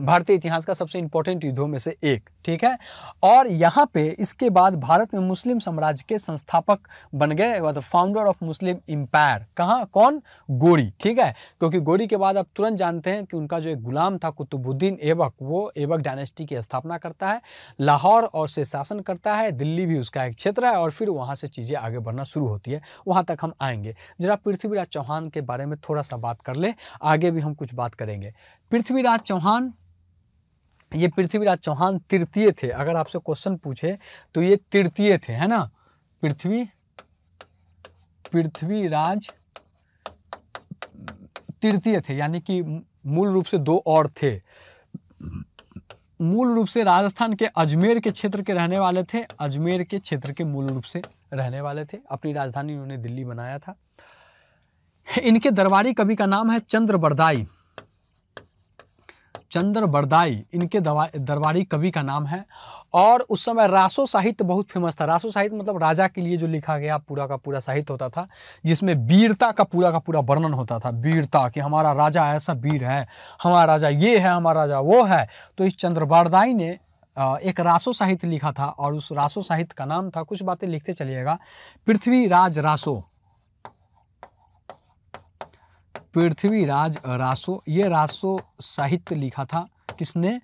भारतीय इतिहास का सबसे इंपॉर्टेंट युद्धों में से एक ठीक है और यहाँ पे इसके बाद भारत में मुस्लिम साम्राज्य के संस्थापक बन गए the founder of Muslim empire कहाँ कौन गोरी ठीक है क्योंकि गोरी के बाद आप तुरंत जानते हैं कि उनका जो एक गुलाम था कुतुबुद्दीन ऐबक वो ऐबक डायनेस्टी की स्थापना करता है लाहौर और से शासन करता है दिल्ली भी उसका एक क्षेत्र है और फिर वहाँ से चीज़ें आगे बढ़ना शुरू होती है वहाँ तक हम आएंगे जरा पृथ्वीराज चौहान के बारे में थोड़ा सा बात कर ले आगे भी हम कुछ बात करेंगे पृथ्वीराज चौहान ये पृथ्वीराज चौहान तृतीय थे अगर आपसे क्वेश्चन पूछे तो ये तृतीय थे है ना पृथ्वी पृथ्वीराज तृतीय थे यानी कि मूल रूप से दो और थे मूल रूप से राजस्थान के अजमेर के क्षेत्र के रहने वाले थे अजमेर के क्षेत्र के मूल रूप से रहने वाले थे अपनी राजधानी उन्होंने दिल्ली बनाया था इनके दरबारी कवि का नाम है चंद्र बरदाई चंद्र बरदाई इनके दरबारी कवि का नाम है और उस समय रासो साहित्य बहुत फेमस था रासो साहित्य मतलब राजा के लिए जो लिखा गया पूरा का पूरा साहित्य होता था जिसमें वीरता का पूरा का पूरा वर्णन होता था वीरता कि हमारा राजा ऐसा वीर है हमारा राजा ये है हमारा राजा वो है तो इस चंद्र बरदाई ने एक रासो साहित्य लिखा था और उस रासो साहित्य का नाम था कुछ बातें लिखते चलिएगा पृथ्वीराज रासो पृथ्वीराज रासो ये रासो साहित्य लिखा था किसने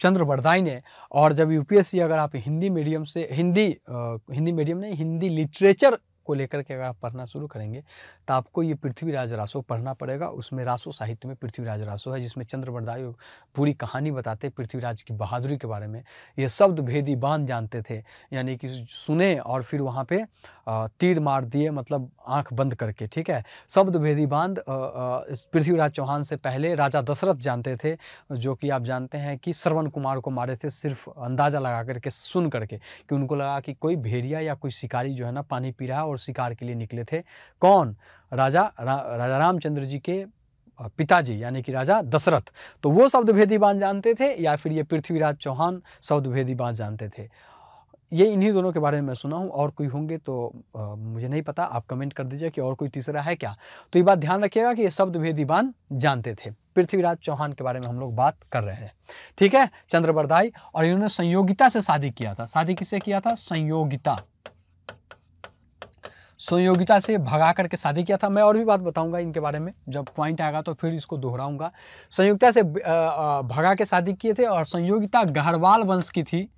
चंद्र बरदाई ने और जब यूपीएससी अगर आप हिंदी मीडियम से हिंदी आ, हिंदी मीडियम नहीं हिंदी लिटरेचर को लेकर के अगर आप पढ़ना शुरू करेंगे तो आपको ये पृथ्वीराज रासो पढ़ना पड़ेगा उसमें रासो साहित्य में पृथ्वीराज रासो है जिसमें बरदायु पूरी कहानी बताते पृथ्वीराज की बहादुरी के बारे में ये शब्द भेदी बांध जानते थे यानी कि सुने और फिर वहाँ पे तीर मार दिए मतलब आंख बंद करके ठीक है शब्द भेदी बांध पृथ्वीराज चौहान से पहले राजा दशरथ जानते थे जो कि आप जानते हैं कि श्रवण कुमार को मारे थे सिर्फ अंदाज़ा लगा करके सुन करके कि उनको लगा कि कोई भेड़िया या कोई शिकारी जो है ना पानी पी रहा है और शिकार के लिए निकले थे कौन राजा रा, राजा रामचंद्र जी के पिताजी यानी कि राजा दशरथ तो वो भेदी बांध जानते थे या फिर ये पृथ्वीराज चौहान भेदी बांध जानते थे ये इन्हीं दोनों के बारे में मैं सुना हूँ और कोई होंगे तो आ, मुझे नहीं पता आप कमेंट कर दीजिए कि और कोई तीसरा है क्या तो ये बात ध्यान रखिएगा कि ये शब्द भेदी बांध जानते थे पृथ्वीराज चौहान के बारे में हम लोग बात कर रहे हैं ठीक है चंद्रवरदाई और इन्होंने संयोगिता से शादी किया था शादी किससे किया था संयोगिता संयोगिता से भगा करके शादी किया था मैं और भी बात बताऊंगा इनके बारे में जब पॉइंट आएगा तो फिर इसको दोहराऊंगा संयोगिता से भगा के शादी किए थे और संयोगिता गहरवाल वंश की थी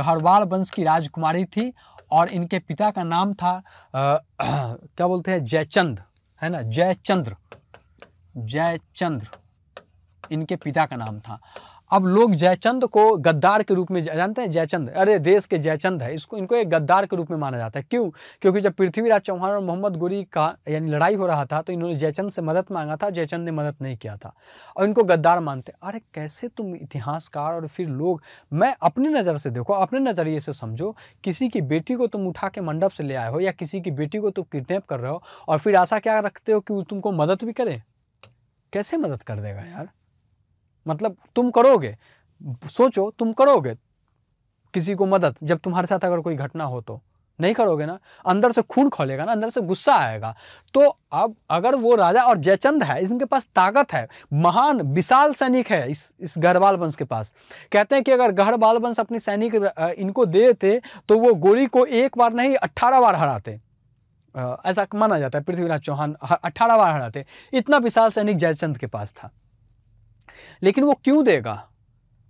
गहरवाल वंश की राजकुमारी थी और इनके पिता का नाम था आ, <clears throat> क्या बोलते हैं जयचंद है ना जयचंद्र जयचंद्र इनके पिता का नाम था अब लोग जयचंद को गद्दार के रूप में जानते हैं जयचंद अरे देश के जयचंद है इसको इनको एक गद्दार के रूप में माना जाता है क्यों क्योंकि जब पृथ्वीराज चौहान और मोहम्मद गोरी का यानी लड़ाई हो रहा था तो इन्होंने जयचंद से मदद मांगा था जयचंद ने मदद नहीं किया था और इनको गद्दार मानते अरे कैसे तुम इतिहासकार और फिर लोग मैं अपनी नज़र से देखो अपने नज़रिए से समझो किसी की बेटी को तुम उठा के मंडप से ले आए हो या किसी की बेटी को तुम किडनेप कर रहे हो और फिर आशा क्या रखते हो कि वो तुमको मदद भी करे कैसे मदद कर देगा यार मतलब तुम करोगे सोचो तुम करोगे किसी को मदद जब तुम्हारे साथ अगर कोई घटना हो तो नहीं करोगे ना अंदर से खून खोलेगा ना अंदर से गुस्सा आएगा तो अब अगर वो राजा और जयचंद है इनके पास ताकत है महान विशाल सैनिक है इस इस गढ़वाल वंश के पास कहते हैं कि अगर गढ़वाल वंश अपनी सैनिक इनको देते तो वो गोली को एक बार नहीं अट्ठारह बार हराते ऐसा माना जाता है पृथ्वीराज चौहान अट्ठारह बार हराते इतना विशाल सैनिक जयचंद के पास था लेकिन वो क्यों देगा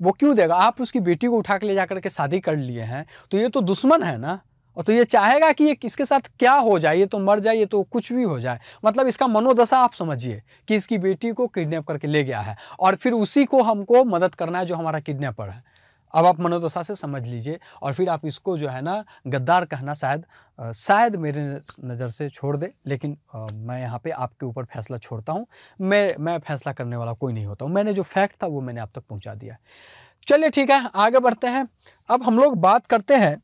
वो क्यों देगा आप उसकी बेटी को उठा के ले जा करके शादी कर लिए हैं तो ये तो दुश्मन है ना और तो ये चाहेगा कि ये किसके साथ क्या हो जाए ये तो मर जाए ये तो कुछ भी हो जाए मतलब इसका मनोदशा आप समझिए कि इसकी बेटी को किडनैप करके ले गया है और फिर उसी को हमको मदद करना है जो हमारा किडनैपर है अब आप मनोदशा से समझ लीजिए और फिर आप इसको जो है ना गद्दार कहना शायद शायद मेरे नज़र से छोड़ दे लेकिन आ, मैं यहाँ पे आपके ऊपर फैसला छोड़ता हूँ मैं मैं फैसला करने वाला कोई नहीं होता हूँ मैंने जो फैक्ट था वो मैंने आप तक पहुँचा दिया चलिए ठीक है आगे बढ़ते हैं अब हम लोग बात करते हैं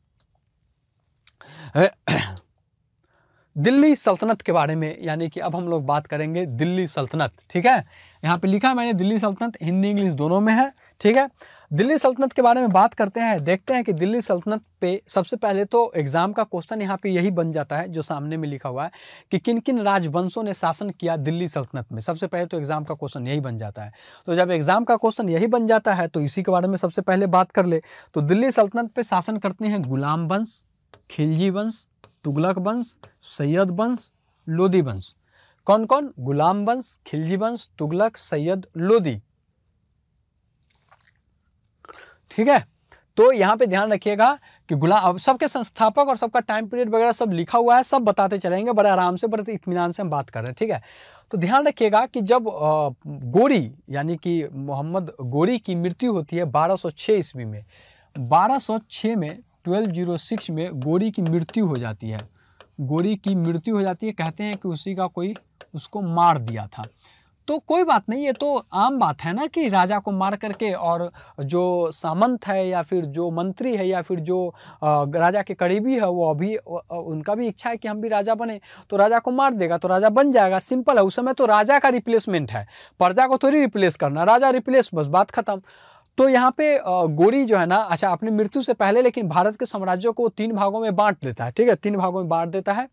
दिल्ली सल्तनत के बारे में यानी कि अब हम लोग बात करेंगे दिल्ली सल्तनत ठीक है यहाँ पे लिखा मैंने दिल्ली सल्तनत हिंदी इंग्लिश दोनों में है ठीक है दिल्ली सल्तनत के बारे में बात करते हैं देखते हैं कि दिल्ली सल्तनत पे सबसे पहले तो एग्ज़ाम का क्वेश्चन यहाँ पे यही बन जाता है जो सामने में लिखा हुआ है कि किन किन राजवंशों ने शासन किया दिल्ली सल्तनत में सबसे पहले तो एग्ज़ाम का क्वेश्चन यही बन जाता है तो जब एग्ज़ाम का क्वेश्चन यही बन जाता है तो इसी के बारे में सबसे पहले बात कर ले तो दिल्ली सल्तनत पर शासन करते हैं गुलाम वंश खिलजी वंश तुगलक वंश सैयद वंश लोदी वंश कौन कौन गुलाम वंश खिलजी वंश तुगलक सैयद लोदी ठीक है तो यहाँ पे ध्यान रखिएगा कि गुलाम सबके संस्थापक और सबका टाइम पीरियड वगैरह सब लिखा हुआ है सब बताते चलेंगे बड़े आराम से बड़े इतमान से हम बात कर रहे हैं ठीक है तो ध्यान रखिएगा कि जब गोरी यानी कि मोहम्मद गोरी की मृत्यु होती है 1206 ईस्वी में 1206 में 1206 में गोरी की मृत्यु हो जाती है गोरी की मृत्यु हो जाती है कहते हैं कि उसी का कोई उसको मार दिया था तो कोई बात नहीं ये तो आम बात है ना कि राजा को मार करके और जो सामंत है या फिर जो मंत्री है या फिर जो राजा के करीबी है वो अभी उनका भी इच्छा है कि हम भी राजा बने तो राजा को मार देगा तो राजा बन जाएगा सिंपल है उस समय तो राजा का रिप्लेसमेंट है प्रजा को थोड़ी रिप्लेस करना राजा रिप्लेस बस बात खत्म तो यहाँ पे गोरी जो है ना अच्छा अपनी मृत्यु से पहले लेकिन भारत के साम्राज्यों को तीन भागों में बांट देता है ठीक है तीन भागों में बांट देता है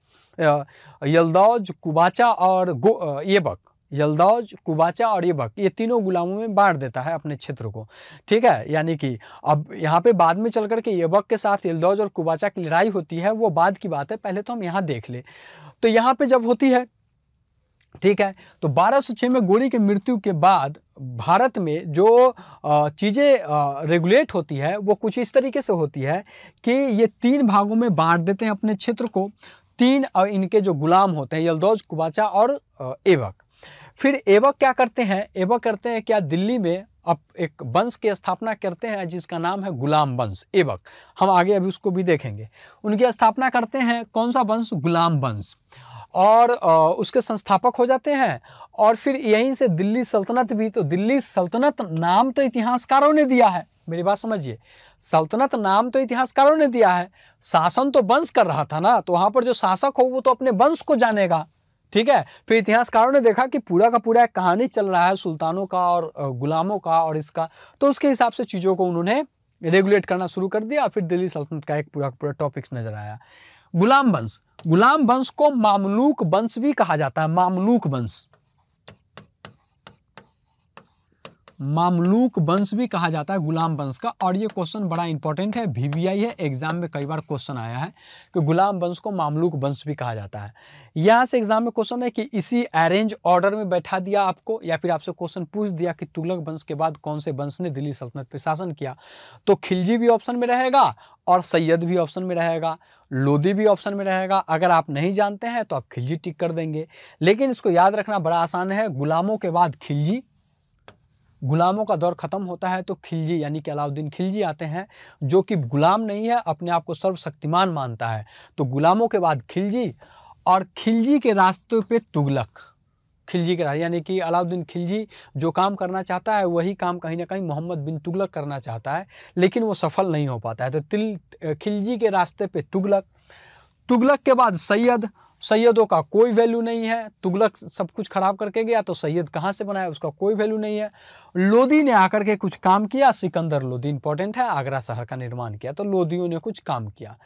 यलदौज कुबाचा और गो येबक यलदौज कुबाचा और यबक ये तीनों गुलामों में बांट देता है अपने क्षेत्र को ठीक है यानी कि अब यहाँ पे बाद में चल के यबक के साथ यलदौज और कुबाचा की लड़ाई होती है वो बाद की बात है पहले तो हम यहाँ देख ले तो यहाँ पे जब होती है ठीक है तो 1206 में गोरी के मृत्यु के बाद भारत में जो चीज़ें रेगुलेट होती है वो कुछ इस तरीके से होती है कि ये तीन भागों में बांट देते हैं अपने क्षेत्र को तीन और इनके जो गुलाम होते हैं यलदौज कुबाचा और एवक फिर एवक क्या करते हैं एवक करते हैं क्या दिल्ली में अब एक वंश की स्थापना करते हैं जिसका नाम है गुलाम वंश एवक हम आगे अभी उसको भी देखेंगे उनकी स्थापना करते हैं कौन सा वंश गुलाम वंश और उसके संस्थापक हो जाते हैं और फिर यहीं से दिल्ली सल्तनत भी तो दिल्ली सल्तनत नाम तो इतिहासकारों ने दिया है मेरी बात समझिए सल्तनत नाम तो इतिहासकारों ने दिया है शासन तो वंश कर रहा था ना तो वहाँ पर जो शासक हो वो तो अपने वंश को जानेगा ठीक है फिर इतिहासकारों ने देखा कि पूरा का पूरा एक कहानी चल रहा है सुल्तानों का और गुलामों का और इसका तो उसके हिसाब से चीज़ों को उन्होंने रेगुलेट करना शुरू कर दिया फिर दिल्ली सल्तनत का एक पूरा पूरा टॉपिक्स नजर आया गुलाम वंश गुलाम वंश को मामलूक वंश भी कहा जाता है मामलूक वंश मामलूक वंश भी कहा जाता है गुलाम वंश का और ये क्वेश्चन बड़ा इंपॉर्टेंट है वी है एग्जाम में कई बार क्वेश्चन आया है कि गुलाम वंश को मामलूक वंश भी कहा जाता है यहाँ से एग्जाम में क्वेश्चन है कि इसी अरेंज ऑर्डर में बैठा दिया आपको या फिर आपसे क्वेश्चन पूछ दिया कि तुगलक वंश के बाद कौन से वंश ने दिल्ली सल्तनत पर शासन किया तो खिलजी भी ऑप्शन में रहेगा और सैयद भी ऑप्शन में रहेगा लोदी भी ऑप्शन में रहेगा अगर आप नहीं जानते हैं तो आप खिलजी टिक कर देंगे लेकिन इसको याद रखना बड़ा आसान है गुलामों के बाद खिलजी गुलामों का दौर ख़त्म होता है तो खिलजी यानी कि अलाउद्दीन खिलजी आते हैं जो कि गुलाम नहीं है अपने आप को सर्वशक्तिमान मानता है तो गुलामों के बाद खिलजी और खिलजी के रास्ते पे तुगलक खिलजी के रास्ते यानी कि अलाउद्दीन खिलजी जो काम करना चाहता है वही काम कहीं ना कहीं मोहम्मद बिन तुगलक करना चाहता है लेकिन वो सफल नहीं हो पाता है तो तिल खिलजी के रास्ते पे तुगलक तुगलक के बाद सैयद सैयदों का कोई वैल्यू नहीं है तुगलक सब कुछ ख़राब करके गया तो सैयद कहाँ से बनाया उसका कोई वैल्यू नहीं है लोदी ने आकर के कुछ काम किया सिकंदर लोधी इंपॉर्टेंट है आगरा शहर का निर्माण किया तो लोधियों ने कुछ काम किया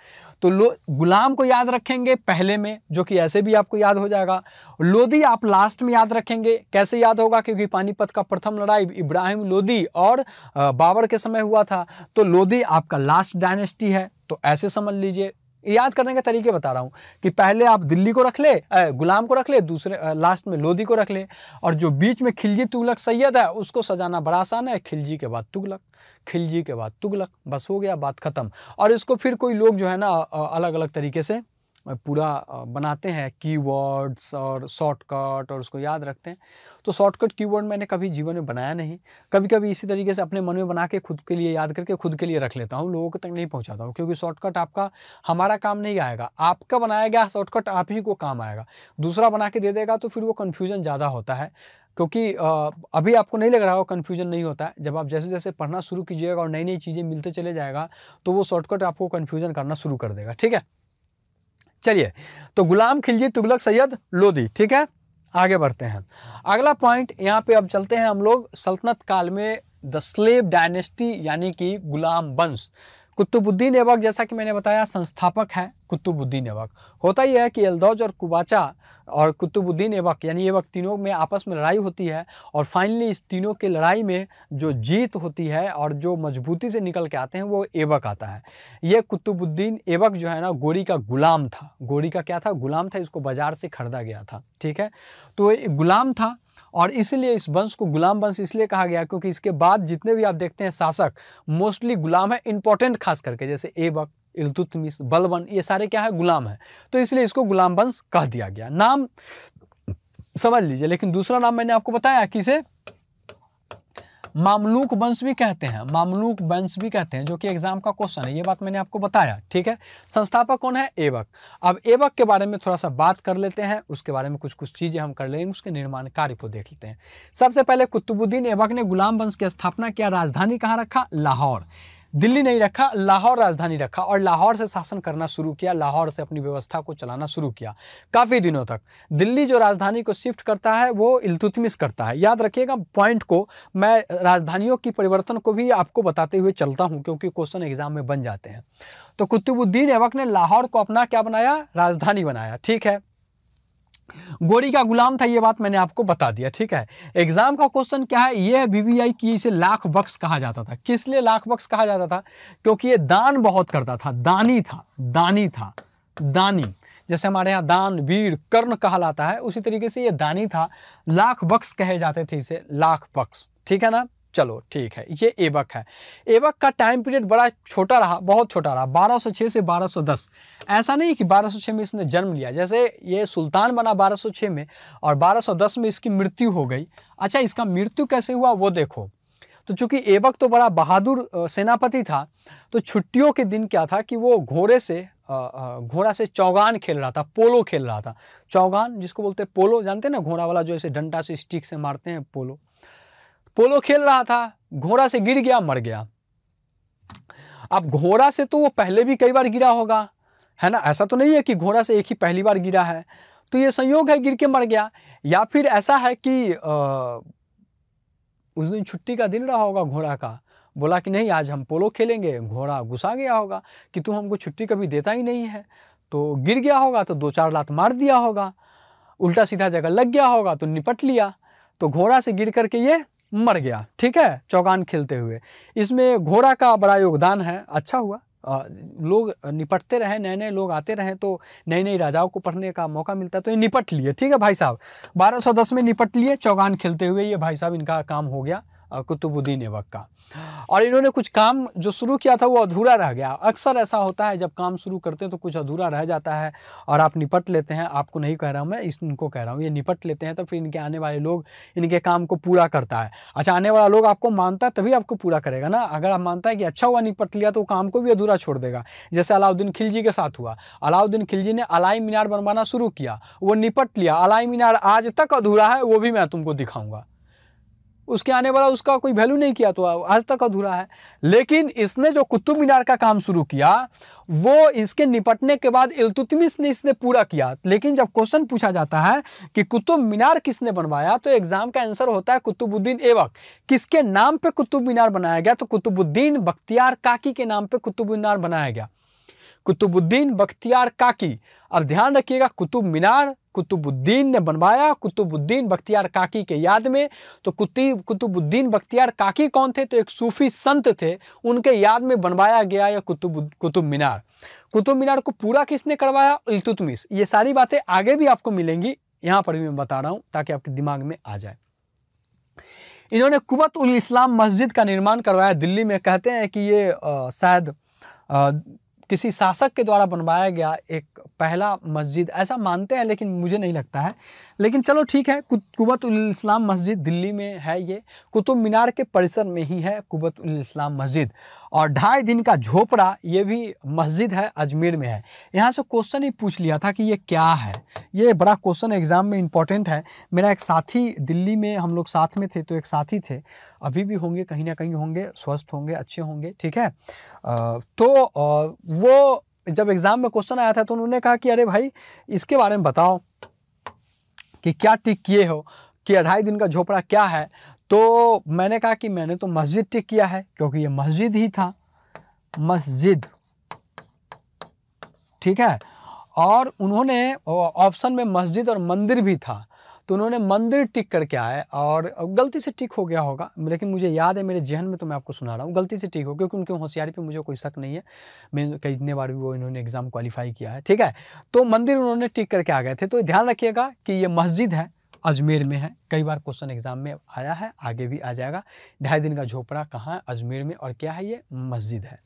तो लो गुलाम को याद रखेंगे पहले में जो कि ऐसे भी आपको याद हो जाएगा लोधी आप लास्ट में याद रखेंगे कैसे याद होगा क्योंकि पानीपत का प्रथम लड़ाई इब्राहिम लोधी और बाबर के समय हुआ था तो लोधी आपका लास्ट डायनेस्टी है तो ऐसे समझ लीजिए याद करने के तरीके बता रहा हूँ कि पहले आप दिल्ली को रख ले गुलाम को रख ले दूसरे लास्ट में लोधी को रख ले और जो बीच में खिलजी तुगलक सैयद है उसको सजाना बड़ा आसान है खिलजी के बाद तुगलक खिलजी के बाद तुगलक बस हो गया बात ख़त्म और इसको फिर कोई लोग जो है ना अलग अलग तरीके से पूरा बनाते हैं कीवर्ड्स और शॉर्टकट और उसको याद रखते हैं तो शॉर्टकट कीवर्ड मैंने कभी जीवन में बनाया नहीं कभी कभी इसी तरीके से अपने मन में बना के खुद के लिए याद करके खुद के लिए रख लेता हूँ लोगों तक नहीं पहुँचाता हूँ क्योंकि शॉर्टकट आपका हमारा काम नहीं आएगा आपका बनाया गया शॉर्टकट आप ही को काम आएगा दूसरा बना के दे देगा तो फिर वो कन्फ्यूजन ज़्यादा होता है क्योंकि अभी आपको नहीं लग रहा होगा कन्फ्यूजन नहीं होता है जब आप जैसे जैसे पढ़ना शुरू कीजिएगा और नई नई चीज़ें मिलते चले जाएगा तो वो शॉर्टकट आपको कन्फ्यूजन करना शुरू कर देगा ठीक है चलिए तो गुलाम खिलजी तुगलक सैयद लोधी ठीक है आगे बढ़ते हैं अगला पॉइंट यहाँ पे अब चलते हैं हम लोग सल्तनत काल में द स्लेव डायनेस्टी यानी कि गुलाम वंश कुतुबुद्दीन एवक जैसा कि मैंने बताया संस्थापक है कुतुबुद्दीन एवक होता यह है कि एल्दौज और कुबाचा और कुतुबुद्दीन एवक यानी एवक तीनों में आपस में लड़ाई होती है और फाइनली इस तीनों की लड़ाई में जो जीत होती है और जो मजबूती से निकल के आते हैं वो एवक आता है ये कुतुबुद्दीन एवक जो है ना गोरी का गुलाम था गोरी का क्या था गुलाम था इसको बाज़ार से ख़रीदा गया था ठीक है तो गुलाम था और इसलिए इस वंश को गुलाम वंश इसलिए कहा गया क्योंकि इसके बाद जितने भी आप देखते हैं शासक मोस्टली गुलाम है इंपॉर्टेंट खास करके जैसे एबक इलतुतमिस बलबन ये सारे क्या है गुलाम है तो इसलिए इसको गुलाम वंश कह दिया गया नाम समझ लीजिए लेकिन दूसरा नाम मैंने आपको बताया कि इसे मामलूक वंश भी कहते हैं मामलूक वंश भी कहते हैं जो कि एग्जाम का क्वेश्चन है ये बात मैंने आपको बताया ठीक है संस्थापक कौन है एवक अब एवक के बारे में थोड़ा सा बात कर लेते हैं उसके बारे में कुछ कुछ चीज़ें हम कर लेंगे उसके निर्माण कार्य को देख लेते हैं सबसे पहले कुतुबुद्दीन एबक ने गुलाम वंश की स्थापना किया राजधानी कहाँ रखा लाहौर दिल्ली नहीं रखा लाहौर राजधानी रखा और लाहौर से शासन करना शुरू किया लाहौर से अपनी व्यवस्था को चलाना शुरू किया काफ़ी दिनों तक दिल्ली जो राजधानी को शिफ्ट करता है वो इल्तुतमिस करता है याद रखिएगा पॉइंट को मैं राजधानियों की परिवर्तन को भी आपको बताते हुए चलता हूँ क्योंकि क्वेश्चन एग्जाम में बन जाते हैं तो कुतुबुद्दीन एवक ने लाहौर को अपना क्या बनाया राजधानी बनाया ठीक है गोरी का गुलाम था ये बात मैंने आपको बता दिया ठीक है एग्जाम का क्वेश्चन क्या है ये है बीबीआई की इसे लाख बक्स कहा जाता था किस लिए लाख बक्स कहा जाता था क्योंकि ये दान बहुत करता था दानी था दानी था दानी जैसे हमारे यहाँ दान वीर कर्ण कहलाता है उसी तरीके से ये दानी था लाख बक्स कहे जाते थे इसे लाख बक्स ठीक है ना चलो ठीक है ये एवक है एवक का टाइम पीरियड बड़ा छोटा रहा बहुत छोटा रहा 1206 से 1210 ऐसा नहीं कि 1206 में इसने जन्म लिया जैसे ये सुल्तान बना 1206 में और 1210 में इसकी मृत्यु हो गई अच्छा इसका मृत्यु कैसे हुआ वो देखो तो चूंकि एबक तो बड़ा बहादुर सेनापति था तो छुट्टियों के दिन क्या था कि वो घोड़े से घोड़ा से चौगान खेल रहा था पोलो खेल रहा था चौगान जिसको बोलते हैं पोलो जानते हैं ना घोड़ा वाला जो ऐसे डंडा से स्टिक से मारते हैं पोलो पोलो खेल रहा था घोड़ा से गिर गया मर गया अब घोड़ा से तो वो पहले भी कई बार गिरा होगा है ना ऐसा तो नहीं है कि घोड़ा से एक ही पहली बार गिरा है तो ये संयोग है गिर के मर गया या फिर ऐसा है कि आ, उस दिन छुट्टी का दिन रहा होगा घोड़ा का बोला कि नहीं आज हम पोलो खेलेंगे घोड़ा घुसा गया होगा कि तू हमको छुट्टी कभी देता ही नहीं है तो गिर गया होगा तो दो चार लात मार दिया होगा उल्टा सीधा जगह लग गया होगा तो निपट लिया तो घोड़ा से गिर करके ये मर गया ठीक है चौगान खेलते हुए इसमें घोड़ा का बड़ा योगदान है अच्छा हुआ आ, लोग निपटते रहे नए नए लोग आते रहे तो नए नए राजाओं को पढ़ने का मौका मिलता है तो ये निपट लिए ठीक है भाई साहब 1210 में निपट लिए चौगान खेलते हुए ये भाई साहब इनका काम हो गया कुतुबुद्दीन एवक का और इन्होंने कुछ काम जो शुरू किया था वो अधूरा रह गया अक्सर ऐसा होता है जब काम शुरू करते हैं तो कुछ अधूरा रह जाता है और आप निपट लेते हैं आपको नहीं कह रहा हूँ मैं इनको कह रहा हूँ ये निपट लेते हैं तो फिर इनके आने वाले लोग इनके काम को पूरा करता है अच्छा आने वाला लोग आपको मानता है तभी आपको पूरा करेगा ना अगर आप मानता है कि अच्छा हुआ निपट लिया तो काम को भी अधूरा छोड़ देगा जैसे अलाउद्दीन खिलजी के साथ हुआ अलाउद्दीन खिलजी ने अलाई मीनार बनवाना शुरू किया वो निपट लिया अलाई मीनार आज तक अधूरा है वो भी मैं तुमको दिखाऊंगा उसके आने वाला उसका कोई वैल्यू नहीं किया तो आज तक अधूरा है लेकिन इसने जो कुतुब मीनार का काम शुरू किया वो इसके निपटने के बाद इल्तुतमिस ने इसने पूरा किया लेकिन जब क्वेश्चन पूछा जाता है कि कुतुब मीनार किसने बनवाया तो एग्जाम का आंसर होता है कुतुबुद्दीन एवक किसके नाम पे कुतुब मीनार बनाया गया तो कुतुबुद्दीन बख्तियार काकी के नाम पे कुतुब मीनार बनाया गया कुतुबुद्दीन बख्तियार काकी अब ध्यान रखिएगा कुतुब मीनार कुतुबुद्दीन ने बनवाया कुतुबुद्दीन बख्तियार काकी के याद में तो कुतुब कुतुबुद्दीन बख्तियार काकी कौन थे तो एक सूफी संत थे उनके याद में बनवाया गया यह कुतुब कुतुब मीनार कुतुब मीनार को पूरा किसने करवाया इलतुतमिस ये सारी बातें आगे भी आपको मिलेंगी यहाँ पर भी मैं बता रहा हूँ ताकि आपके दिमाग में आ जाए इन्होंने कुबत उल इस्लाम मस्जिद का निर्माण करवाया दिल्ली में कहते हैं कि ये शायद किसी शासक के द्वारा बनवाया गया एक पहला मस्जिद ऐसा मानते हैं लेकिन मुझे नहीं लगता है लेकिन चलो ठीक है कुबत इस्लाम मस्जिद दिल्ली में है ये कुतुब मीनार के परिसर में ही है कुबत इस्लाम मस्जिद और ढाई दिन का झोपड़ा ये भी मस्जिद है अजमेर में है यहाँ से क्वेश्चन ही पूछ लिया था कि ये क्या है ये बड़ा क्वेश्चन एग्ज़ाम में इंपॉर्टेंट है मेरा एक साथी दिल्ली में हम लोग साथ में थे तो एक साथी थे अभी भी होंगे कहीं ना कहीं होंगे स्वस्थ होंगे अच्छे होंगे ठीक है तो वो जब एग्ज़ाम में क्वेश्चन आया था तो उन्होंने कहा कि अरे भाई इसके बारे में बताओ कि क्या टिक किए हो कि अढ़ाई दिन का झोपड़ा क्या है तो मैंने कहा कि मैंने तो मस्जिद टिक किया है क्योंकि ये मस्जिद ही था मस्जिद ठीक है और उन्होंने ऑप्शन में मस्जिद और मंदिर भी था तो उन्होंने मंदिर टिक करके आए और गलती से टिक हो गया होगा लेकिन मुझे याद है मेरे जहन में तो मैं आपको सुना रहा हूँ गलती से टिक हो क्योंकि उनकी होशियारी पे मुझे कोई शक नहीं है मैं कई इतने बार भी वो इन्होंने एग्ज़ाम क्वालिफाई किया है ठीक है तो मंदिर उन्होंने टिक करके आ गए थे तो ध्यान रखिएगा कि ये मस्जिद है अजमेर में है कई बार क्वेश्चन एग्जाम में आया है आगे भी आ जाएगा ढाई दिन का झोपड़ा कहाँ है अजमेर में और क्या है ये मस्जिद है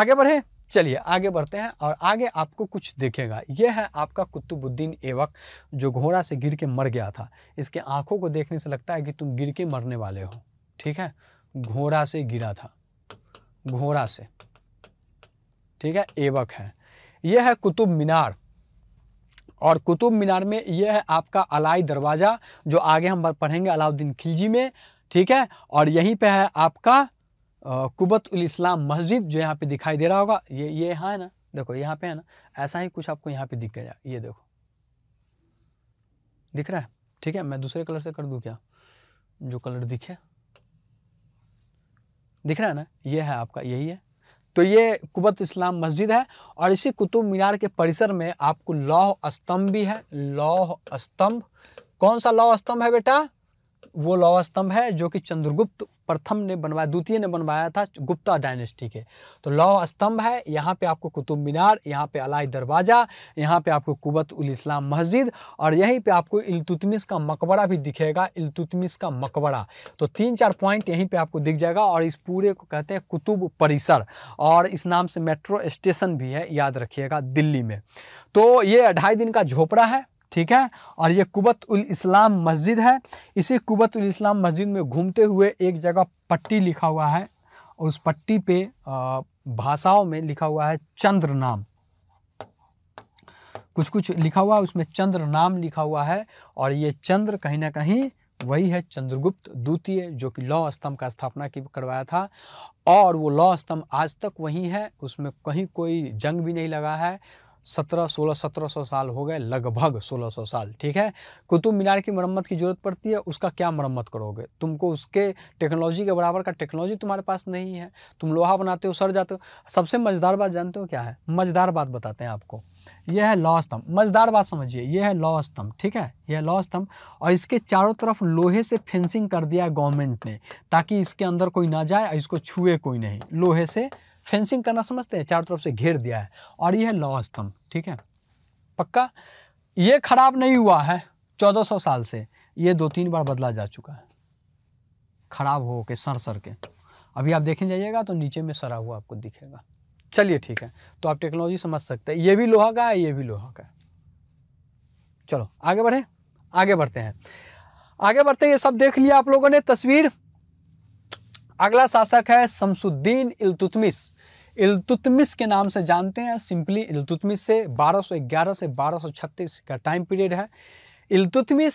आगे बढ़ें चलिए आगे बढ़ते हैं और आगे आपको कुछ देखेगा यह है आपका कुतुबुद्दीन एवक जो घोड़ा से गिर के मर गया था इसके आंखों को देखने से लगता है कि तुम गिर के मरने वाले हो ठीक है घोड़ा से गिरा था घोड़ा से ठीक है एवक है यह है कुतुब मीनार और कुतुब मीनार में यह है आपका अलाई दरवाज़ा जो आगे हम पढ़ेंगे अलाउद्दीन खिलजी में ठीक है और यहीं पे है आपका कुबत उल इस्लाम मस्जिद जो यहाँ पे दिखाई दे रहा होगा ये ये यहाँ है ना देखो यहाँ पे है ना ऐसा ही कुछ आपको यहाँ पे दिख गया ये देखो दिख रहा है ठीक है मैं दूसरे कलर से कर दूँ क्या जो कलर दिखे दिख रहा है ना ये है आपका यही है तो ये कुबत इस्लाम मस्जिद है और इसी कुतुब मीनार के परिसर में आपको लौह स्तंभ भी है लौह स्तंभ कौन सा लौह स्तंभ है बेटा वो लौह स्तंभ है जो कि चंद्रगुप्त प्रथम ने बनवाया द्वितीय ने बनवाया था गुप्ता डायनेस्टी के तो लौह स्तंभ है यहाँ पे आपको कुतुब मीनार यहाँ पे अलाई दरवाज़ा यहाँ पे आपको कुबत उल इस्लाम मस्जिद और यहीं पे आपको इलतुतमिस का मकबरा भी दिखेगा इलतुतमिस का मकबरा तो तीन चार पॉइंट यहीं पर आपको दिख जाएगा और इस पूरे को कहते हैं कुतुब परिसर और इस नाम से मेट्रो स्टेशन भी है याद रखिएगा दिल्ली में तो ये ढाई दिन का झोपड़ा है ठीक है और ये कुबत उल इस्लाम मस्जिद है इसी कुबत उल इस्लाम मस्जिद में घूमते हुए एक जगह पट्टी लिखा हुआ है और उस पट्टी पे भाषाओं में लिखा हुआ है चंद्र नाम कुछ कुछ लिखा हुआ है उसमें चंद्र नाम लिखा हुआ है और ये चंद्र कहीं ना कहीं वही है चंद्रगुप्त द्वितीय जो कि लौ स्तंभ का स्थापना की करवाया था और वो लौ स्तंभ आज तक वही है उसमें कहीं कोई जंग भी नहीं लगा है सत्रह सोलह सत्रह सौ साल हो गए लगभग सोलह सौ साल ठीक है कुतुब मीनार की मरम्मत की ज़रूरत पड़ती है उसका क्या मरम्मत करोगे तुमको उसके टेक्नोलॉजी के बराबर का टेक्नोलॉजी तुम्हारे पास नहीं है तुम लोहा बनाते हो सर जाते हो सबसे मज़ेदार बात जानते हो क्या है मज़ेदार बात बताते हैं आपको यह है लॉ स्तंभ मज़ेदार बात समझिए यह है लौ स्तंभ ठीक है यह लॉ स्तंभ और इसके चारों तरफ लोहे से फेंसिंग कर दिया है गवर्नमेंट ने ताकि इसके अंदर कोई ना जाए और इसको छुए कोई नहीं लोहे से फेंसिंग करना समझते हैं चारों तरफ से घेर दिया है और यह है लौह स्तंभ ठीक है पक्का ये खराब नहीं हुआ है 1400 साल से ये दो तीन बार बदला जा चुका है खराब हो के सर सर के अभी आप देखें जाइएगा तो नीचे में सरा हुआ आपको दिखेगा चलिए ठीक है तो आप टेक्नोलॉजी समझ सकते हैं ये भी लोहा का है ये भी लोहा का है चलो आगे बढ़े आगे बढ़ते हैं आगे बढ़ते ये सब देख लिया आप लोगों ने तस्वीर अगला शासक है शमसुद्दीन इलतुतमिस इलतुतमिस के नाम से जानते हैं सिंपली इलतुतमिस से 1211 से 1236 का टाइम पीरियड है इलतुतमिस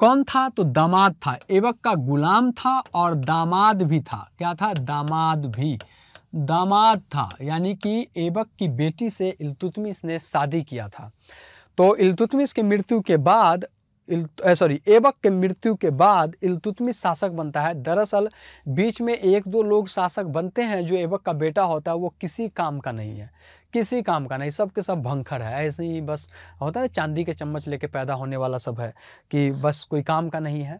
कौन था तो दामाद था एबक का गुलाम था और दामाद भी था क्या था दामाद भी दामाद था यानी कि एबक की बेटी से इलतुतमिस ने शादी किया था तो इलतुतमिस के मृत्यु के बाद सॉरी एबक के मृत्यु के बाद इलतुतमिश शासक बनता है दरअसल बीच में एक दो लोग शासक बनते हैं जो एबक का बेटा होता है वो किसी काम का नहीं है किसी काम का नहीं सब के सब भंखर है ऐसे ही बस होता है चांदी के चम्मच लेके पैदा होने वाला सब है कि बस कोई काम का नहीं है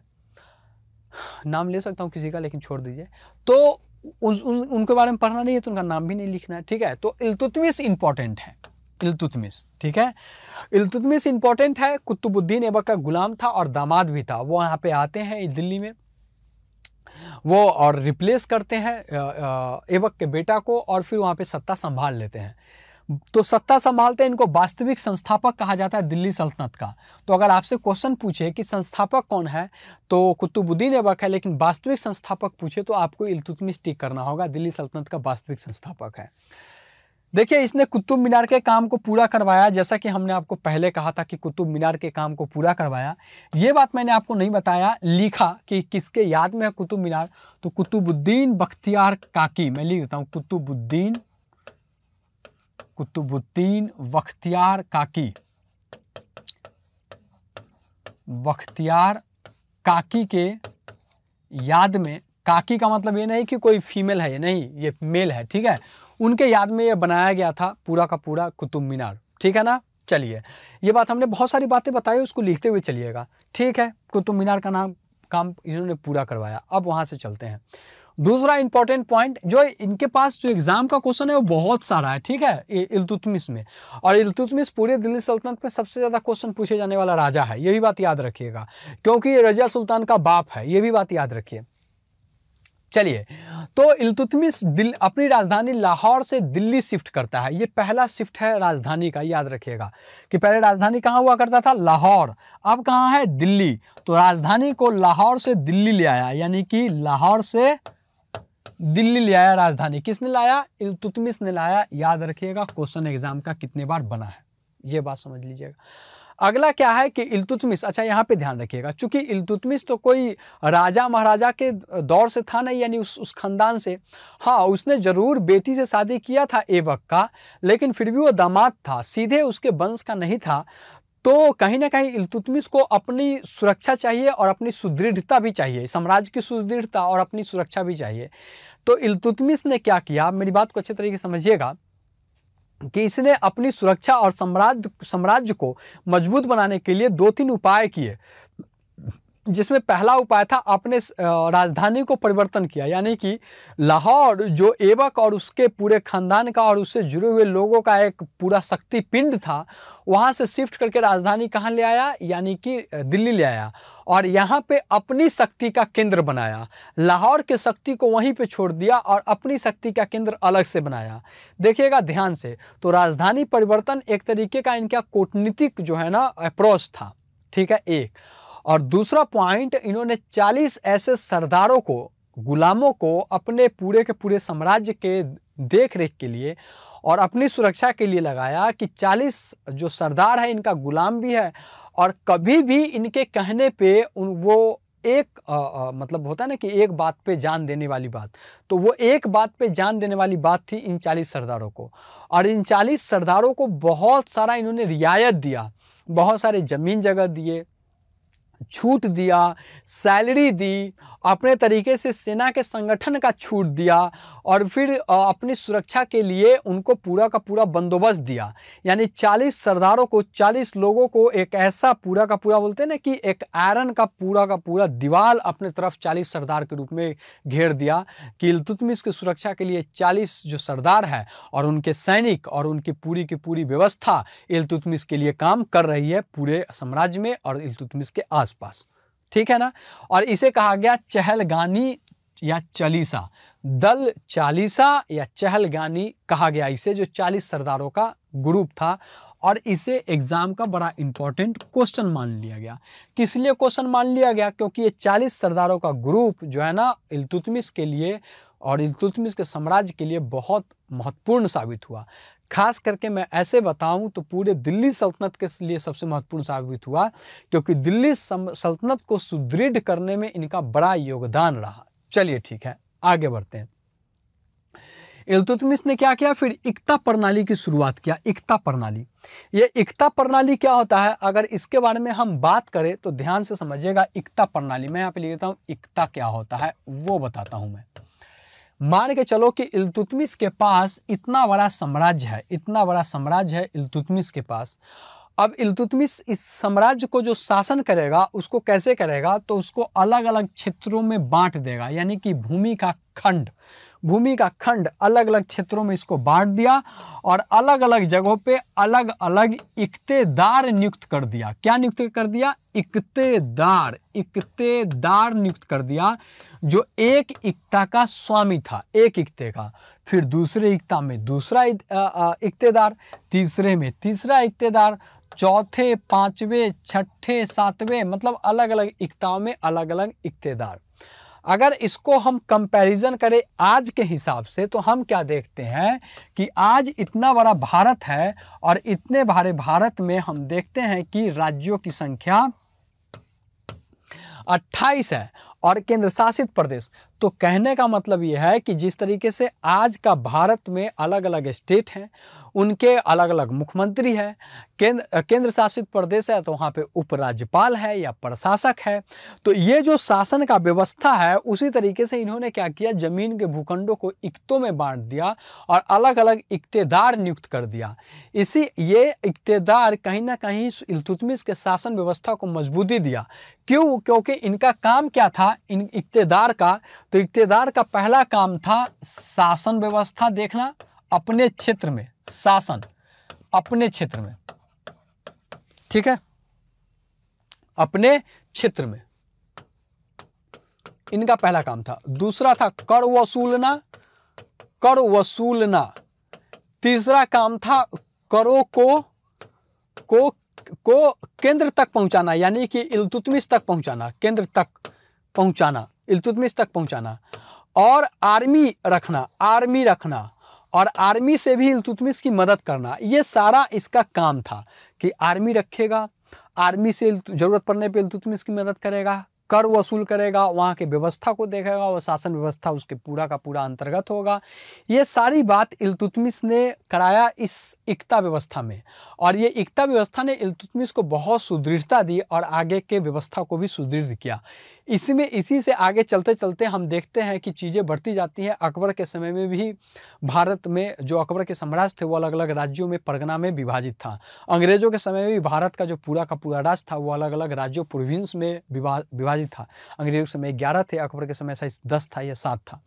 नाम ले सकता हूँ किसी का लेकिन छोड़ दीजिए तो उस उन, उनके बारे में पढ़ना नहीं है तो उनका नाम भी नहीं लिखना है ठीक है तो इलतुतमिश इंपॉर्टेंट है इलतुतमिस ठीक है इलतुतमिस इंपॉर्टेंट है कुतुबुद्दीन एबक का गुलाम था और दामाद भी था वो यहाँ पे आते हैं दिल्ली में वो और रिप्लेस करते हैं एबक के बेटा को और फिर वहाँ पे सत्ता संभाल लेते हैं तो सत्ता संभालते हैं इनको वास्तविक संस्थापक कहा जाता है दिल्ली सल्तनत का तो अगर आपसे क्वेश्चन पूछे कि संस्थापक कौन है तो कुतुबुद्दीन एबक है लेकिन वास्तविक संस्थापक पूछे तो आपको इलतुतमिस टिक करना होगा दिल्ली सल्तनत का वास्तविक संस्थापक है देखिए इसने कुतुब मीनार के काम को पूरा करवाया जैसा कि हमने आपको पहले कहा था कि कुतुब मीनार के काम को पूरा करवाया ये बात मैंने आपको नहीं बताया लिखा कि किसके याद में है कुतुब मीनार तो कुतुबुद्दीन बख्तियार काकी मैं लिख देता हूँ कुतुबुद्दीन कुतुबुद्दीन बख्तियार काकी बख्तियार काकी के याद में काकी का मतलब ये नहीं कि कोई फीमेल है ये नहीं ये मेल है ठीक है उनके याद में ये बनाया गया था पूरा का पूरा कुतुब मीनार ठीक है ना चलिए ये बात हमने बहुत सारी बातें बताई उसको लिखते हुए चलिएगा ठीक है कुतुब मीनार का नाम काम इन्होंने पूरा करवाया अब वहाँ से चलते हैं दूसरा इंपॉर्टेंट पॉइंट जो इनके पास जो एग्ज़ाम का क्वेश्चन है वो बहुत सारा है ठीक है इल्तुतमिस में और इल्तुतमिस पूरे दिल्ली सल्तनत में सबसे ज़्यादा क्वेश्चन पूछे जाने वाला राजा है ये भी बात याद रखिएगा क्योंकि ये रजिया सुल्तान का बाप है ये भी बात याद रखिए चलिए तो इलतुतमिस दिल अपनी राजधानी लाहौर से दिल्ली शिफ्ट करता है ये पहला शिफ्ट है राजधानी का याद रखिएगा कि पहले राजधानी कहाँ हुआ करता था लाहौर अब कहाँ है दिल्ली तो राजधानी को लाहौर से दिल्ली ले आया यानी कि लाहौर से दिल्ली ले आया राजधानी किसने लाया इल्तुतमिस ने लाया याद रखिएगा क्वेश्चन एग्जाम का कितने बार बना है ये बात समझ लीजिएगा अगला क्या है कि इल्तुतमिस अच्छा यहाँ पे ध्यान रखिएगा चूंकि इल्तुतमिस तो कोई राजा महाराजा के दौर से था नहीं यानी उस उस खानदान से हाँ उसने ज़रूर बेटी से शादी किया था एबक का लेकिन फिर भी वो दामाद था सीधे उसके वंश का नहीं था तो कहीं ना कहीं इल्तुतमिस को अपनी सुरक्षा चाहिए और अपनी सुदृढ़ता भी चाहिए साम्राज्य की सुदृढ़ता और अपनी सुरक्षा भी चाहिए तो इल्तुतमिस ने क्या किया मेरी बात को अच्छे तरीके से समझिएगा कि इसने अपनी सुरक्षा और साम्राज्य साम्राज्य को मजबूत बनाने के लिए दो तीन उपाय किए जिसमें पहला उपाय था अपने राजधानी को परिवर्तन किया यानी कि लाहौर जो एवक और उसके पूरे खानदान का और उससे जुड़े हुए लोगों का एक पूरा शक्ति पिंड था वहाँ से शिफ्ट करके राजधानी कहाँ ले आया यानी कि दिल्ली ले आया और यहाँ पे अपनी शक्ति का केंद्र बनाया लाहौर के शक्ति को वहीं पे छोड़ दिया और अपनी शक्ति का केंद्र अलग से बनाया देखिएगा ध्यान से तो राजधानी परिवर्तन एक तरीके का इनका कूटनीतिक जो है ना अप्रोच था ठीक है एक और दूसरा पॉइंट इन्होंने 40 ऐसे सरदारों को गुलामों को अपने पूरे के पूरे साम्राज्य के देख रेख के लिए और अपनी सुरक्षा के लिए लगाया कि 40 जो सरदार है इनका गुलाम भी है और कभी भी इनके कहने पे उन वो एक आ, आ, मतलब होता है ना कि एक बात पे जान देने वाली बात तो वो एक बात पे जान देने वाली बात थी इन चालीस सरदारों को और इन चालीस सरदारों को बहुत सारा इन्होंने रियायत दिया बहुत सारे ज़मीन जगह दिए छूट दिया सैलरी दी अपने तरीके से सेना के संगठन का छूट दिया और फिर अपनी सुरक्षा के लिए उनको पूरा का पूरा बंदोबस्त दिया यानी 40 सरदारों को 40 लोगों को एक ऐसा पूरा का पूरा बोलते हैं ना कि एक आयरन का पूरा का पूरा दीवाल अपने तरफ 40 सरदार के रूप में घेर दिया कि इलतुतमिश की सुरक्षा के लिए चालीस जो सरदार है और उनके सैनिक और उनकी पूरी की पूरी व्यवस्था इलतुतमिश के लिए काम कर रही है पूरे साम्राज्य में और इलतुतमिश के आसपास ठीक है ना और इसे कहा गया चहलगानी या चालीसा दल चालीसा या चहलगानी कहा गया इसे जो चालीस सरदारों का ग्रुप था और इसे एग्ज़ाम का बड़ा इंपॉर्टेंट क्वेश्चन मान लिया गया किस लिए क्वेश्चन मान लिया गया क्योंकि ये चालीस सरदारों का ग्रुप जो है ना इलतुतमिस के लिए और इलतुतमिस के साम्राज्य के लिए बहुत महत्वपूर्ण साबित हुआ खास करके मैं ऐसे बताऊं तो पूरे दिल्ली सल्तनत के लिए सबसे महत्वपूर्ण साबित हुआ क्योंकि दिल्ली सल्तनत को सुदृढ़ करने में इनका बड़ा योगदान रहा चलिए ठीक है आगे बढ़ते हैं इल्तुतमिस ने क्या किया फिर एकता प्रणाली की शुरुआत किया एकता प्रणाली ये एकता प्रणाली क्या होता है अगर इसके बारे में हम बात करें तो ध्यान से समझिएगा एकता प्रणाली मैं यहाँ पे लिखता हूँ इकता क्या होता है वो बताता हूँ मैं मान के चलो कि इल्तुतमिस के पास इतना बड़ा साम्राज्य है इतना बड़ा साम्राज्य है इल्तुतमिस के पास अब इल्तुतमिस इस साम्राज्य को जो शासन करेगा उसको कैसे करेगा तो उसको अलग अलग क्षेत्रों में बांट देगा यानी कि भूमि का खंड भूमि का खंड अलग अलग क्षेत्रों में इसको बांट दिया और अलग अलग जगहों पे अलग अलग इकतेदार नियुक्त कर दिया क्या नियुक्त कर दिया इकतेदार इकतेदार नियुक्त कर दिया जो एक इकता का स्वामी था एक इकते का फिर दूसरे इकता में दूसरा इकतेदार तीसरे में तीसरा इकतेदार चौथे पाँचवें छठे सातवें मतलब अलग अलग इकताओं में अलग अलग इकतेदार अगर इसको हम कंपैरिजन करें आज के हिसाब से तो हम क्या देखते हैं कि आज इतना बड़ा भारत है और इतने भारे भारत में हम देखते हैं कि राज्यों की संख्या 28 है और केंद्र शासित प्रदेश तो कहने का मतलब यह है कि जिस तरीके से आज का भारत में अलग अलग स्टेट हैं उनके अलग अलग मुख्यमंत्री है केंद्र केंद्र शासित प्रदेश है तो वहाँ पे उपराज्यपाल है या प्रशासक है तो ये जो शासन का व्यवस्था है उसी तरीके से इन्होंने क्या किया जमीन के भूखंडों को इकतों में बांट दिया और अलग अलग इकतेदार नियुक्त कर दिया इसी ये इकतेदार कहीं ना कहीं इलतुतमिस के शासन व्यवस्था को मजबूती दिया क्यों क्योंकि इनका काम क्या था इन इकतेदार का तो इकतेदार का पहला काम था शासन व्यवस्था देखना अपने क्षेत्र में शासन अपने क्षेत्र में ठीक है अपने क्षेत्र में इनका पहला काम था दूसरा था कर वसूलना कर वसूलना तीसरा काम था करों को को को केंद्र तक पहुंचाना यानी कि इलतुतमिश तक पहुंचाना केंद्र तक पहुंचाना इलतुतमिश तक पहुंचाना और आर्मी रखना आर्मी रखना और आर्मी से भी इलतुतमिश की मदद करना ये सारा इसका काम था कि आर्मी रखेगा आर्मी से ज़रूरत पड़ने पर इलतुतमिश की मदद करेगा कर वसूल करेगा वहाँ के व्यवस्था को देखेगा वह शासन व्यवस्था उसके पूरा का पूरा अंतर्गत होगा ये सारी बात इलतुतमिश ने कराया इस एकता व्यवस्था में और ये एकता व्यवस्था ने इलतुतमिश को बहुत सुदृढ़ता दी और आगे के व्यवस्था को भी सुदृढ़ किया इसमें इसी से आगे चलते चलते हम देखते हैं कि चीज़ें बढ़ती जाती हैं अकबर के समय में भी भारत में जो अकबर के साम्राज्य थे वो अलग अलग राज्यों में परगना में विभाजित था अंग्रेज़ों के समय में भी भारत का जो पूरा का पूरा राज था वो अलग अलग राज्यों प्रोविंस में विभाजित था अंग्रेजों के समय ग्यारह थे अकबर के समय ऐसा दस था या सात था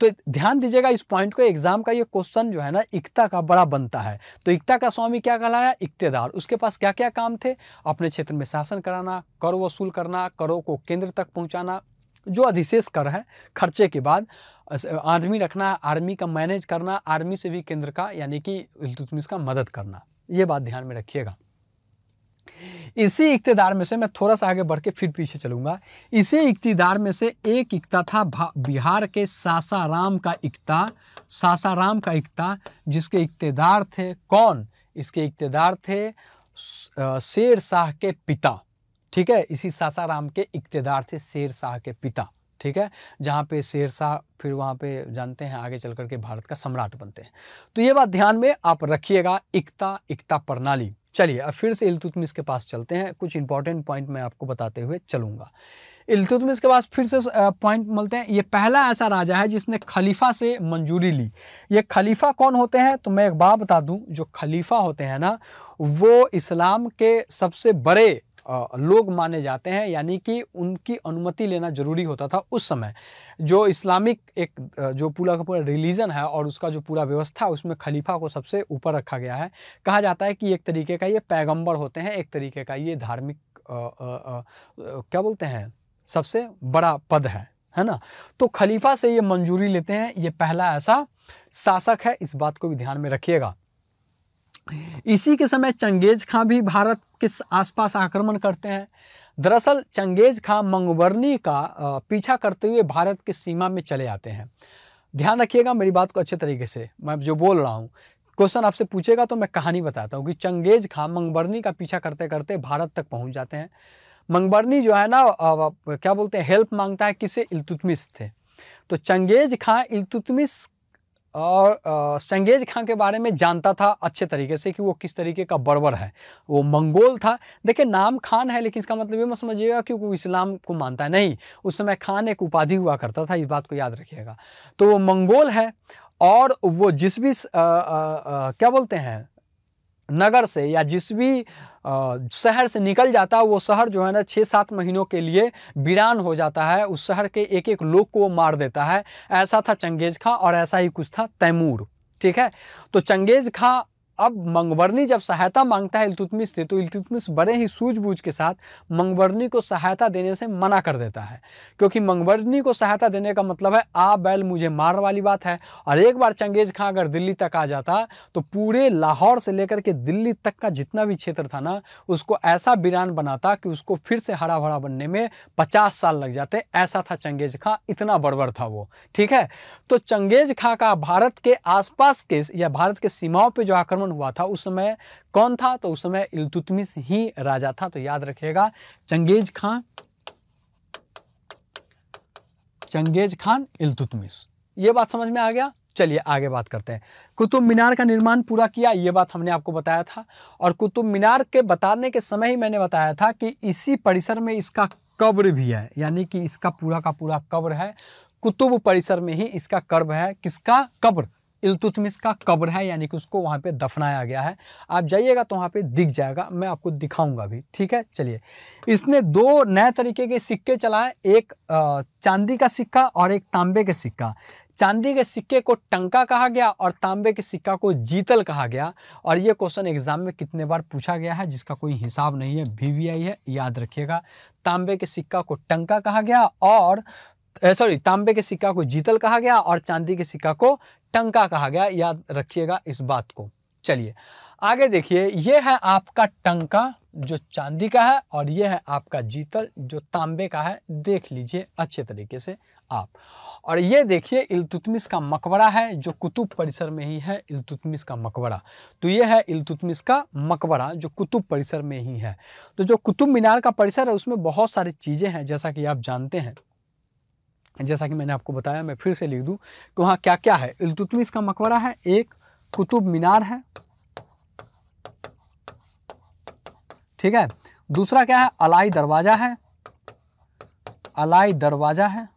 तो ध्यान दीजिएगा इस पॉइंट को एग्जाम का ये क्वेश्चन जो है ना इकता का बड़ा बनता है तो इकता का स्वामी क्या कहलाया इकतेदार उसके पास क्या क्या काम थे अपने क्षेत्र में शासन कराना कर वसूल करना करों को केंद्र तक पहुंचाना जो अधिशेष कर है खर्चे के बाद आर्मी रखना आर्मी का मैनेज करना आर्मी से भी केंद्र का यानी कि का मदद करना ये बात ध्यान में रखिएगा इसी इकतदार में से मैं थोड़ा सा आगे बढ़ के फिर पीछे चलूंगा इसी इकतदार में से एक इकता था बिहार के सासाराम का इकता सासाराम का इकता जिसके इकतदार थे कौन इसके इकतदार थे शेर शाह के पिता ठीक है इसी सासाराम के इकतेदार थे शेर शाह के पिता ठीक है जहाँ पे शेर शाह फिर वहाँ पे जानते हैं आगे चल करके भारत का सम्राट बनते हैं तो ये बात ध्यान में आप रखिएगा इकता इकता प्रणाली चलिए अब फिर से इलतुतमिस के पास चलते हैं कुछ इंपॉर्टेंट पॉइंट मैं आपको बताते हुए चलूँगा इलतुतमिस के पास फिर से पॉइंट मिलते हैं ये पहला ऐसा राजा है जिसने खलीफा से मंजूरी ली ये खलीफा कौन होते हैं तो मैं एक बात बता दूं जो खलीफा होते हैं ना वो इस्लाम के सबसे बड़े लोग माने जाते हैं यानी कि उनकी अनुमति लेना ज़रूरी होता था उस समय जो इस्लामिक एक जो पूरा का पूरा रिलीजन है और उसका जो पूरा व्यवस्था उसमें खलीफा को सबसे ऊपर रखा गया है कहा जाता है कि एक तरीके का ये पैगंबर होते हैं एक तरीके का ये धार्मिक आ, आ, आ, क्या बोलते हैं सबसे बड़ा पद है है ना तो खलीफा से ये मंजूरी लेते हैं ये पहला ऐसा शासक है इस बात को भी ध्यान में रखिएगा इसी के समय चंगेज खां भी भारत के आसपास आक्रमण करते हैं दरअसल चंगेज खां मंगवर्नी का पीछा करते हुए भारत की सीमा में चले आते हैं ध्यान रखिएगा मेरी बात को अच्छे तरीके से मैं जो बोल रहा हूँ क्वेश्चन आपसे पूछेगा तो मैं कहानी बताता हूँ कि चंगेज खां मंगबरनी का पीछा करते करते भारत तक पहुँच जाते हैं मंगबरनी जो है ना क्या बोलते हैं हेल्प मांगता है किसे इल्तुतमिस थे तो चंगेज खां इल्तुतमिस और संगेज खां के बारे में जानता था अच्छे तरीके से कि वो किस तरीके का बर्बर है वो मंगोल था देखिए नाम खान है लेकिन इसका मतलब ये मत समझिएगा कि वो इस्लाम को मानता है नहीं उस समय खान एक उपाधि हुआ करता था इस बात को याद रखिएगा तो वो मंगोल है और वो जिस भी आ, आ, आ, क्या बोलते हैं नगर से या जिस भी शहर से निकल जाता है वो शहर जो है ना छः सात महीनों के लिए वीरान हो जाता है उस शहर के एक एक लोग को मार देता है ऐसा था चंगेज खां और ऐसा ही कुछ था तैमूर ठीक है तो चंगेज खां अब मंगवर्नी जब सहायता मांगता है इल्तुतमिस से तो इलतुतमिस बड़े ही सूझबूझ के साथ मंगवर्नी को सहायता देने से मना कर देता है क्योंकि मंगवर्नी को सहायता देने का मतलब है आ बैल मुझे मार वाली बात है और एक बार चंगेज खां अगर दिल्ली तक आ जाता तो पूरे लाहौर से लेकर के दिल्ली तक का जितना भी क्षेत्र था ना उसको ऐसा बिरान बनाता कि उसको फिर से हरा भरा बनने में पचास साल लग जाते ऐसा था चंगेज खां इतना बड़बर था वो ठीक है तो चंगेज खां का भारत के आसपास के या भारत के सीमाओं पर जो आक्रमण आक्रमण हुआ था उस समय कौन था तो उस समय इलतुतमिस ही राजा था तो याद रखिएगा Genghis Khan Genghis Khan Iltutmish ये बात समझ में आ गया चलिए आगे बात करते हैं कुतुब मीनार का निर्माण पूरा किया ये बात हमने आपको बताया था और कुतुब मीनार के बताने के समय ही मैंने बताया था कि इसी परिसर में इसका कब्र भी है यानी कि इसका पूरा का पूरा कब्र है कुतुब परिसर में ही इसका कर्ब है किसका कब्र इलतुतमिस का कब्र है यानी कि उसको वहाँ पे दफनाया गया है आप जाइएगा तो वहाँ पे दिख जाएगा मैं आपको दिखाऊंगा भी ठीक है चलिए इसने दो नए तरीके के सिक्के चलाए एक चांदी का सिक्का और एक तांबे के सिक्का चांदी के सिक्के को टंका कहा गया और तांबे के सिक्का को जीतल कहा गया और ये क्वेश्चन एग्जाम में कितने बार पूछा गया है जिसका कोई हिसाब नहीं है वी है याद रखिएगा तांबे के सिक्का को टंका कहा गया और सॉरी तांबे के सिक्का को जीतल कहा गया और चांदी के सिक्का को टंका कहा गया याद रखिएगा इस बात को चलिए आगे देखिए यह है आपका टंका जो चांदी का है और ये है आपका जीतल जो तांबे का है देख लीजिए अच्छे तरीके से आप और ये देखिए इल्तुतमिस का मकबरा है जो कुतुब परिसर में ही है इलतुतमिस का मकबरा तो ये है इलतुतमिस का मकबरा जो कुतुब परिसर में ही है तो जो कुतुब मीनार का परिसर है उसमें बहुत सारी चीज़ें हैं जैसा कि आप जानते हैं जैसा कि मैंने आपको बताया मैं फिर से लिख दूँ कि तो वहाँ क्या क्या है इलतुतमिस का मकबरा है एक कुतुब मीनार है ठीक है दूसरा क्या है अलाई दरवाज़ा है अलाई दरवाज़ा है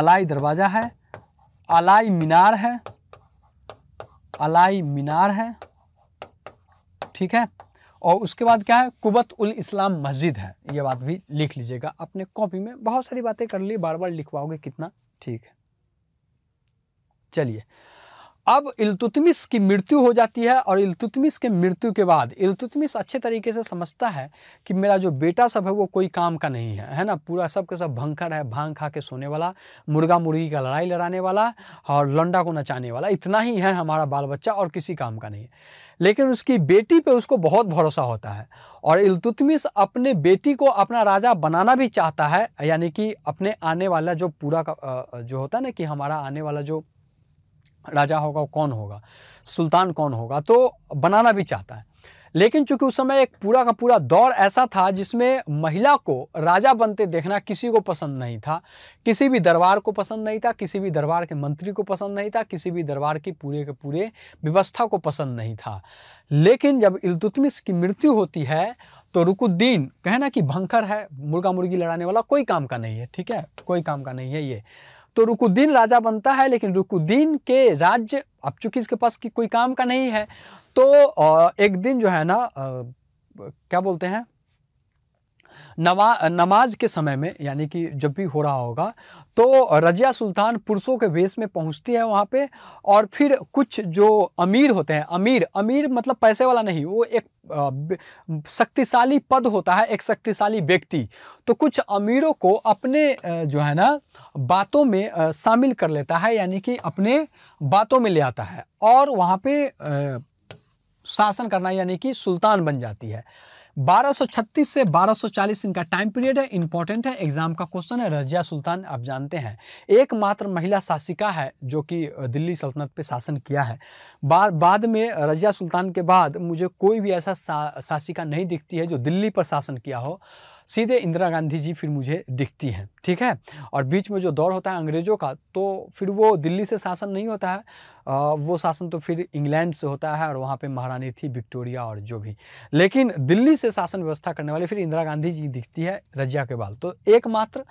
अलाई दरवाज़ा है अलाई मीनार है अलाई मीनार है ठीक है और उसके बाद क्या है कुबत उल इस्लाम मस्जिद है ये बात भी लिख लीजिएगा अपने कॉपी में बहुत सारी बातें कर ली बार बार लिखवाओगे कितना ठीक है चलिए अब इल्तुतमिस की मृत्यु हो जाती है और इल्तुतमिस के मृत्यु के बाद इल्तुतमिस अच्छे तरीके से समझता है कि मेरा जो बेटा सब है वो कोई काम का नहीं है है ना पूरा सब के सब भंकर है भांग खा के सोने वाला मुर्गा मुर्गी का लड़ाई लड़ाने वाला और लंडा को नचाने वाला इतना ही है हमारा बाल बच्चा और किसी काम का नहीं है लेकिन उसकी बेटी पे उसको बहुत भरोसा होता है और इलतुतमिस अपने बेटी को अपना राजा बनाना भी चाहता है यानी कि अपने आने वाला जो पूरा जो होता है ना कि हमारा आने वाला जो राजा होगा वो कौन होगा सुल्तान कौन होगा तो बनाना भी चाहता है लेकिन चूंकि उस समय एक पूरा का पूरा दौर ऐसा था जिसमें महिला को राजा बनते देखना किसी को पसंद नहीं था किसी भी दरबार को पसंद नहीं था किसी भी दरबार के मंत्री को पसंद नहीं था किसी भी दरबार की पूरे के पूरे व्यवस्था को पसंद नहीं था लेकिन जब इल्तुतमिस की मृत्यु होती है तो रुकुद्दीन कहना कि भंखर है मुर्गा मुर्गी लड़ाने वाला कोई काम का नहीं है ठीक है कोई काम का नहीं है ये तो रुकुद्दीन राजा बनता है लेकिन रुकुद्दीन के राज्य अब चूंकि इसके पास की कोई काम का नहीं है तो एक दिन जो है ना क्या बोलते हैं नमा नमाज के समय में यानी कि जब भी हो रहा होगा तो रजिया सुल्तान पुरुषों के वेश में पहुंचती है वहाँ पे और फिर कुछ जो अमीर होते हैं अमीर अमीर मतलब पैसे वाला नहीं वो एक शक्तिशाली पद होता है एक शक्तिशाली व्यक्ति तो कुछ अमीरों को अपने जो है ना बातों में शामिल कर लेता है यानी कि अपने बातों में ले आता है और वहाँ पर शासन करना यानी कि सुल्तान बन जाती है 1236 से 1240 इनका टाइम पीरियड है इंपॉर्टेंट है एग्जाम का क्वेश्चन है रजिया सुल्तान आप जानते हैं एकमात्र महिला शासिका है जो कि दिल्ली सल्तनत पे शासन किया है बा, बाद में रजिया सुल्तान के बाद मुझे कोई भी ऐसा शा, शासिका नहीं दिखती है जो दिल्ली पर शासन किया हो सीधे इंदिरा गांधी जी फिर मुझे दिखती हैं ठीक है और बीच में जो दौर होता है अंग्रेज़ों का तो फिर वो दिल्ली से शासन नहीं होता है वो शासन तो फिर इंग्लैंड से होता है और वहाँ पे महारानी थी विक्टोरिया और जो भी लेकिन दिल्ली से शासन व्यवस्था करने वाली फिर इंदिरा गांधी जी दिखती है रजिया के बाल तो एकमात्र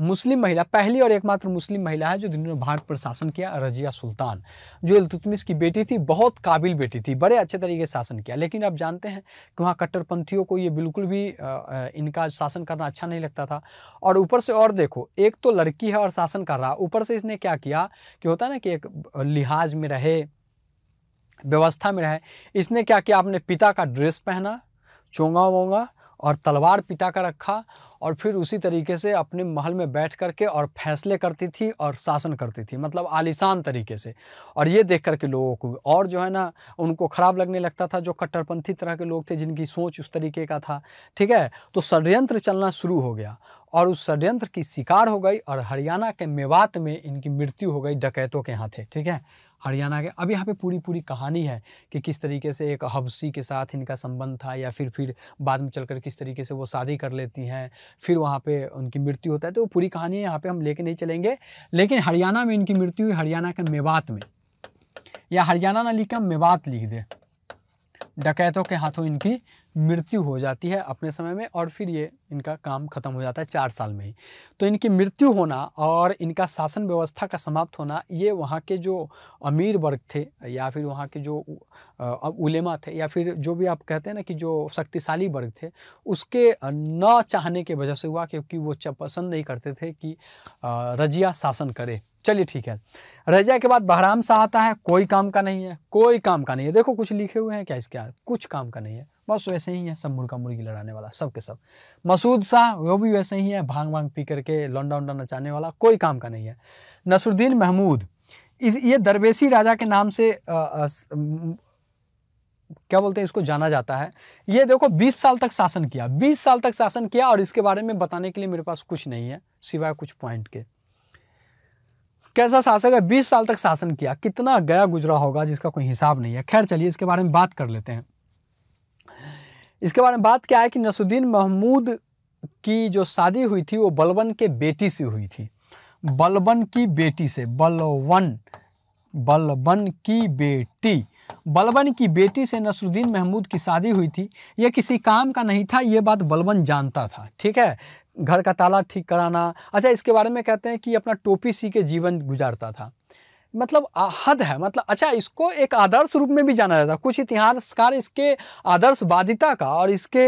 मुस्लिम महिला पहली और एकमात्र मुस्लिम महिला है जो जिन्होंने भारत पर शासन किया रजिया सुल्तान जो इलतुतमिश की बेटी थी बहुत काबिल बेटी थी बड़े अच्छे तरीके से शासन किया लेकिन आप जानते हैं कि वहाँ कट्टरपंथियों को ये बिल्कुल भी इनका शासन करना अच्छा नहीं लगता था और ऊपर से और देखो एक तो लड़की है और शासन कर रहा ऊपर से इसने क्या किया कि होता है ना कि एक लिहाज में रहे व्यवस्था में रहे इसने क्या किया अपने पिता का ड्रेस पहना चोंगा वोंगा और तलवार पिता का रखा और फिर उसी तरीके से अपने महल में बैठ करके और फैसले करती थी और शासन करती थी मतलब आलिशान तरीके से और ये देख करके लोगों को और जो है ना उनको ख़राब लगने लगता था जो कट्टरपंथी तरह के लोग थे जिनकी सोच उस तरीके का था ठीक है तो षड्यंत्र चलना शुरू हो गया और उस षड्यंत्र की शिकार हो गई और हरियाणा के मेवात में इनकी मृत्यु हो गई डकैतों के हाथे ठीक है हरियाणा के अब यहाँ पे पूरी पूरी कहानी है कि किस तरीके से एक हबसी के साथ इनका संबंध था या फिर फिर बाद में चलकर किस तरीके से वो शादी कर लेती हैं फिर वहाँ पे उनकी मृत्यु होता है तो वो पूरी कहानी है यहाँ पे हम लेके नहीं चलेंगे लेकिन हरियाणा में इनकी मृत्यु हुई हरियाणा के मेवात में या हरियाणा ना लिख के हम मेवात लिख दें डकैतों के हाथों इनकी मृत्यु हो जाती है अपने समय में और फिर ये इनका काम खत्म हो जाता है चार साल में ही तो इनकी मृत्यु होना और इनका शासन व्यवस्था का समाप्त होना ये वहाँ के जो अमीर वर्ग थे या फिर वहाँ के जो उलेमा थे या फिर जो भी आप कहते हैं ना कि जो शक्तिशाली वर्ग थे उसके न चाहने के वजह से हुआ क्योंकि वो पसंद नहीं करते थे कि रजिया शासन करे चलिए ठीक है रजा के बाद बहराम शाह आता है कोई काम का नहीं है कोई काम का नहीं है देखो कुछ लिखे हुए हैं क्या इसके कुछ काम का नहीं है बस वैसे ही है सब मुर्गा मुर्गी लड़ाने वाला सब के सब मसूद शाह वो भी वैसे ही है भांग भांग पी करके लौंडा उंडा नचाने वाला कोई काम का नहीं है नसरुद्दीन महमूद इस ये दरवेशी राजा के नाम से आ, आ, क्या बोलते हैं इसको जाना जाता है ये देखो 20 साल तक शासन किया 20 साल तक शासन किया और इसके बारे में बताने के लिए मेरे पास कुछ नहीं है सिवाय कुछ पॉइंट के कैसा शासक है बीस साल तक शासन किया कितना गया गुजरा होगा जिसका कोई हिसाब नहीं है खैर चलिए इसके बारे में बात कर लेते हैं इसके बारे में बात क्या है कि नसुद्दीन महमूद की जो शादी हुई थी वो बलबन के बेटी से हुई थी बलबन की बेटी से बलवन बलबन की बेटी बलबन की बेटी से नसरुद्दीन महमूद की शादी हुई थी यह किसी काम का नहीं था ये बात बलबन जानता था ठीक है घर का ताला ठीक कराना अच्छा इसके बारे में कहते हैं कि अपना टोपी सी के जीवन गुजारता था मतलब हद है मतलब अच्छा इसको एक आदर्श रूप में भी जाना जाता कुछ इतिहासकार इसके आदर्श बाधिता का और इसके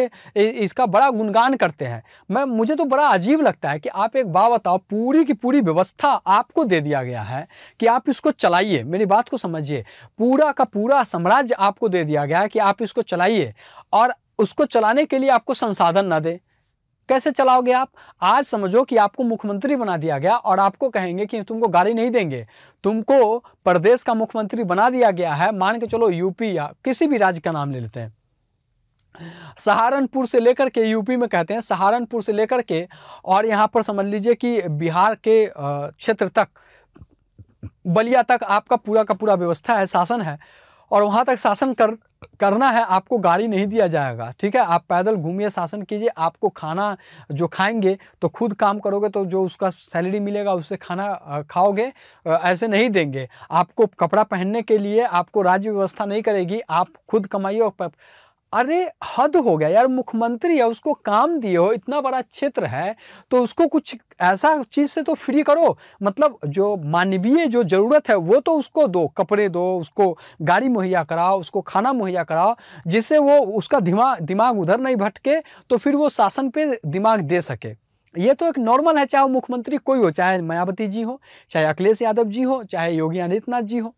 इसका बड़ा गुणगान करते हैं मैं मुझे तो बड़ा अजीब लगता है कि आप एक बात बताओ पूरी की पूरी व्यवस्था आपको दे दिया गया है कि आप इसको चलाइए मेरी बात को समझिए पूरा का पूरा साम्राज्य आपको दे दिया गया है कि आप इसको चलाइए और उसको चलाने के लिए आपको संसाधन ना दें कैसे चलाओगे आप आज समझो कि आपको मुख्यमंत्री बना दिया गया और आपको कहेंगे कि तुमको गाड़ी नहीं देंगे तुमको प्रदेश का मुख्यमंत्री बना दिया गया है मान के चलो यूपी या किसी भी राज्य का नाम ले लेते हैं सहारनपुर से लेकर के यूपी में कहते हैं सहारनपुर से लेकर के और यहाँ पर समझ लीजिए कि बिहार के क्षेत्र तक बलिया तक आपका पूरा का पूरा व्यवस्था है शासन है और वहाँ तक शासन कर करना है आपको गाड़ी नहीं दिया जाएगा ठीक है आप पैदल घूमिए शासन कीजिए आपको खाना जो खाएंगे तो खुद काम करोगे तो जो उसका सैलरी मिलेगा उससे खाना खाओगे ऐसे नहीं देंगे आपको कपड़ा पहनने के लिए आपको राज्य व्यवस्था नहीं करेगी आप खुद कमाइए और अरे हद हो गया यार मुख्यमंत्री है उसको काम दिए हो इतना बड़ा क्षेत्र है तो उसको कुछ ऐसा चीज़ से तो फ्री करो मतलब जो मानवीय जो ज़रूरत है वो तो उसको दो कपड़े दो उसको गाड़ी मुहैया कराओ उसको खाना मुहैया कराओ जिससे वो उसका दिमाग दिमाग उधर नहीं भटके तो फिर वो शासन पे दिमाग दे सके ये तो एक नॉर्मल है चाहे मुख्यमंत्री कोई हो चाहे मायावती जी हो चाहे अखिलेश यादव जी हो चाहे योगी आदित्यनाथ जी हो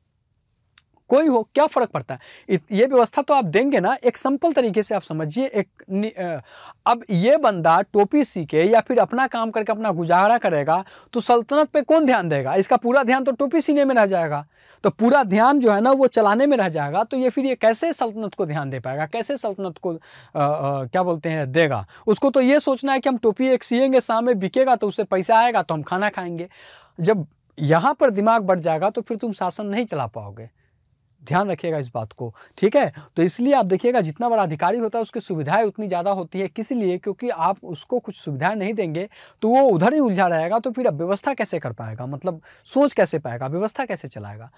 कोई हो क्या फ़र्क पड़ता है ये व्यवस्था तो आप देंगे ना एक सिंपल तरीके से आप समझिए एक अब ये बंदा टोपी सीखे या फिर अपना काम करके अपना गुजारा करेगा तो सल्तनत पे कौन ध्यान देगा इसका पूरा ध्यान तो टोपी सीने में रह जाएगा तो पूरा ध्यान जो है ना वो चलाने में रह जाएगा तो ये फिर ये कैसे सल्तनत को ध्यान दे पाएगा कैसे सल्तनत को आ, आ, क्या बोलते हैं देगा उसको तो ये सोचना है कि हम टोपी एक सीएंगे शाम में बिकेगा तो उससे पैसा आएगा तो हम खाना खाएंगे जब यहाँ पर दिमाग बढ़ जाएगा तो फिर तुम शासन नहीं चला पाओगे ध्यान रखिएगा इस बात को ठीक है तो इसलिए आप देखिएगा जितना बड़ा अधिकारी होता है उसकी सुविधाएं उतनी ज़्यादा होती है किस लिए क्योंकि आप उसको कुछ सुविधाएं नहीं देंगे तो वो उधर ही उलझा रहेगा तो फिर अब व्यवस्था कैसे कर पाएगा मतलब सोच कैसे पाएगा व्यवस्था कैसे चलाएगा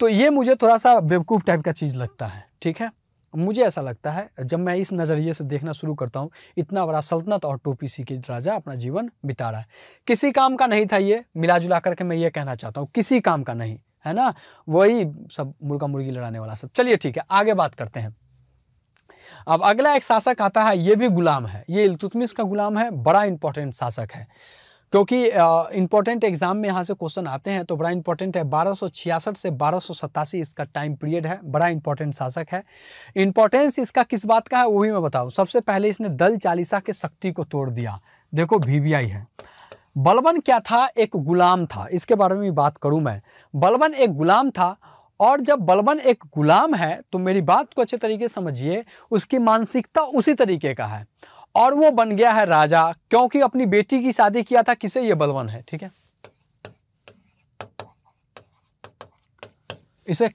तो ये मुझे थोड़ा सा बेवकूफ़ टाइप का चीज़ लगता है ठीक है मुझे ऐसा लगता है जब मैं इस नज़रिए से देखना शुरू करता हूँ इतना बड़ा सल्तनत और टोपी सी के राजा अपना जीवन बिता रहा है किसी काम का नहीं था ये मिला जुला करके मैं ये कहना चाहता हूँ किसी काम का नहीं है ना वही सब मुर्गा मुर्गी लड़ाने वाला सब चलिए ठीक है आगे बात करते हैं अब अगला एक शासक आता है ये भी गुलाम है ये इलतुतमिस का गुलाम है बड़ा इंपॉर्टेंट शासक है क्योंकि इंपॉर्टेंट एग्जाम में यहाँ से क्वेश्चन आते हैं तो बड़ा इंपॉर्टेंट है बारह से बारह इसका टाइम पीरियड है बड़ा इंपॉर्टेंट शासक है इंपॉर्टेंस इसका किस बात का है वो भी मैं बताऊँ सबसे पहले इसने दल चालीसा के शक्ति को तोड़ दिया देखो वी है बलबन क्या था एक गुलाम था इसके बारे में बात करूं मैं बलबन एक गुलाम था और जब बलबन एक गुलाम है तो मेरी बात को अच्छे तरीके से समझिए उसकी मानसिकता उसी तरीके का है और वो बन गया है राजा क्योंकि अपनी बेटी की शादी किया था किसे ये बलवन है ठीक है इसे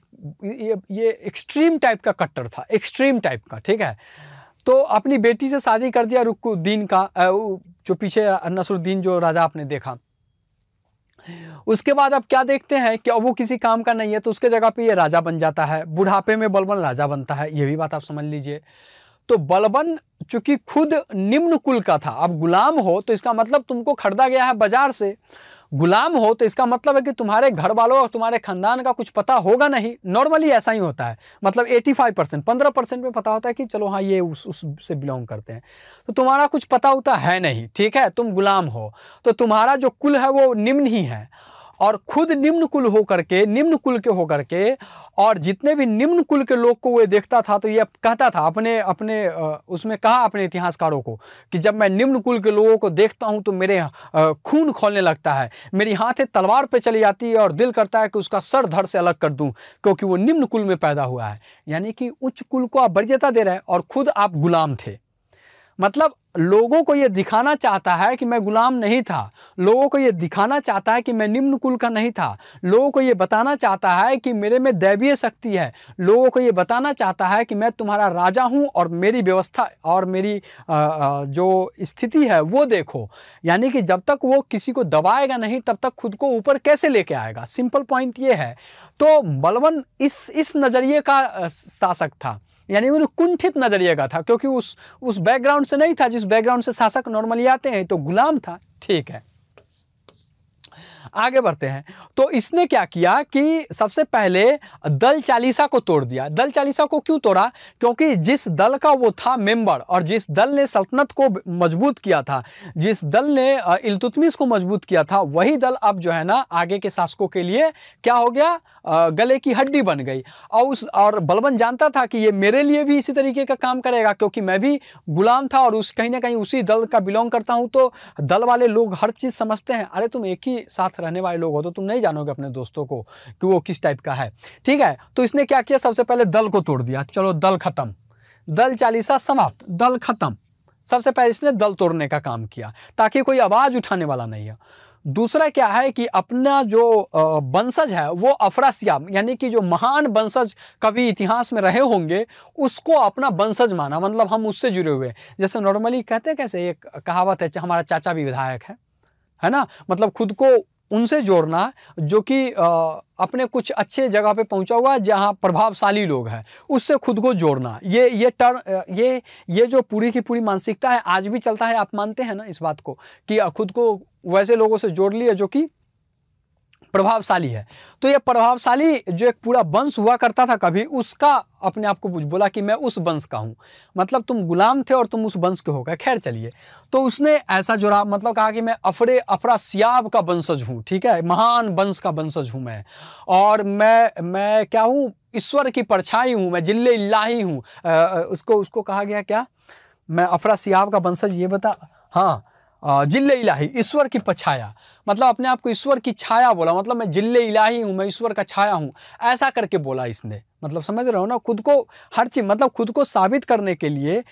ये ये एक्सट्रीम टाइप का कट्टर था एक्सट्रीम टाइप का ठीक है तो अपनी बेटी से शादी कर दिया रुकुद्दीन का जो पीछे नसरुद्दीन जो राजा आपने देखा उसके बाद आप क्या देखते हैं कि अब वो किसी काम का नहीं है तो उसके जगह पे ये राजा बन जाता है बुढ़ापे में बलबन राजा बनता है ये भी बात आप समझ लीजिए तो बलबन चूंकि खुद निम्न कुल का था अब गुलाम हो तो इसका मतलब तुमको खरीदा गया है बाजार से गुलाम हो तो इसका मतलब है कि तुम्हारे घर वालों और तुम्हारे खानदान का कुछ पता होगा नहीं नॉर्मली ऐसा ही होता है मतलब 85 परसेंट पंद्रह परसेंट में पता होता है कि चलो हाँ ये उस उससे बिलोंग करते हैं तो तुम्हारा कुछ पता उता है नहीं ठीक है तुम गुलाम हो तो तुम्हारा जो कुल है वो निम्न ही है और खुद निम्न कुल होकर के निम्न कुल के होकर के और जितने भी निम्न कुल के लोग को वो देखता था तो ये कहता था अपने अपने उसमें कहा अपने इतिहासकारों को कि जब मैं निम्न कुल के लोगों को देखता हूँ तो मेरे खून खोलने लगता है मेरी हाथें तलवार पे चली जाती है और दिल करता है कि उसका सर धड़ से अलग कर दूँ क्योंकि वो निम्न कुल में पैदा हुआ है यानी कि उच्च कुल को आप वर्जता दे रहे हैं और खुद आप गुलाम थे मतलब लोगों को ये दिखाना चाहता है कि मैं गुलाम नहीं था लोगों को ये दिखाना चाहता है कि मैं निम्न कुल का नहीं था लोगों को ये बताना चाहता है कि मेरे में दैवीय शक्ति है लोगों को ये बताना चाहता है कि मैं तुम्हारा राजा हूँ और मेरी व्यवस्था और मेरी जो स्थिति है वो देखो यानी कि जब तक वो किसी को दबाएगा नहीं तब तक खुद को ऊपर कैसे लेके आएगा सिंपल पॉइंट ये है तो बलवन इस इस नज़रिए का शासक था यानी उन्हें कुंठित नज़रिए का था क्योंकि उस उस बैकग्राउंड से नहीं था जिस बैकग्राउंड से शासक नॉर्मली आते हैं तो गुलाम था ठीक है आगे बढ़ते हैं तो इसने क्या किया कि सबसे पहले दल चालीसा को तोड़ दिया दल चालीसा को क्यों तोड़ा क्योंकि जिस दल का वो था मेंबर और जिस दल ने सल्तनत को मजबूत किया था जिस दल ने इलतुतमिस को मजबूत किया था वही दल अब जो है ना आगे के शासकों के लिए क्या हो गया गले की हड्डी बन गई और उस और बलबन जानता था कि ये मेरे लिए भी इसी तरीके का काम करेगा क्योंकि मैं भी गुलाम था और उस कहीं ना कहीं उसी दल का बिलोंग करता हूँ तो दल वाले लोग हर चीज़ समझते हैं अरे तुम एक ही साथ साथ रहने वाले लोग हो तो तुम नहीं जानोगे अपने दोस्तों को कि वो किस टाइप का है ठीक है तो इसने क्या किया सबसे पहले दल को तोड़ दिया चलो दल खत्म दल चालीसा समाप्त दल खत्म सबसे पहले इसने दल तोड़ने का काम किया ताकि कोई आवाज़ उठाने वाला नहीं है दूसरा क्या है कि अपना जो वंशज है वो अफरासियाब यानी कि जो महान वंशज कभी इतिहास में रहे होंगे उसको अपना वंशज माना मतलब हम उससे जुड़े हुए जैसे नॉर्मली कहते हैं कैसे एक कहावत है हमारा चाचा भी विधायक है है ना मतलब खुद को उनसे जोड़ना जो कि अपने कुछ अच्छे जगह पे पहुंचा हुआ है जहाँ प्रभावशाली लोग हैं उससे खुद को जोड़ना ये ये टर्म ये ये जो पूरी की पूरी मानसिकता है आज भी चलता है आप मानते हैं ना इस बात को कि खुद को वैसे लोगों से जोड़ लिए जो कि प्रभावशाली है तो ये प्रभावशाली जो एक पूरा वंश हुआ करता था कभी उसका अपने आप को बोला कि मैं उस वंश का हूँ मतलब तुम गुलाम थे और तुम उस वंश के हो गए खैर चलिए तो उसने ऐसा जोड़ा मतलब कहा कि मैं अफरे अफरा सियाब का वंशज हूँ ठीक है महान वंश का वंशज हूँ मैं और मैं मैं क्या हूँ ईश्वर की परछाई हूँ मैं जिल्ले इलाही हूँ उसको उसको कहा गया क्या मैं अफरा सियाब का वंशज ये बता हाँ जिले इलाही ईश्वर की पछाया मतलब अपने आप को ईश्वर की छाया बोला मतलब मैं जिल्ले इलाही हूँ मैं ईश्वर का छाया हूँ ऐसा करके बोला इसने मतलब समझ रहे हो ना खुद को हर चीज़ मतलब खुद को साबित करने के लिए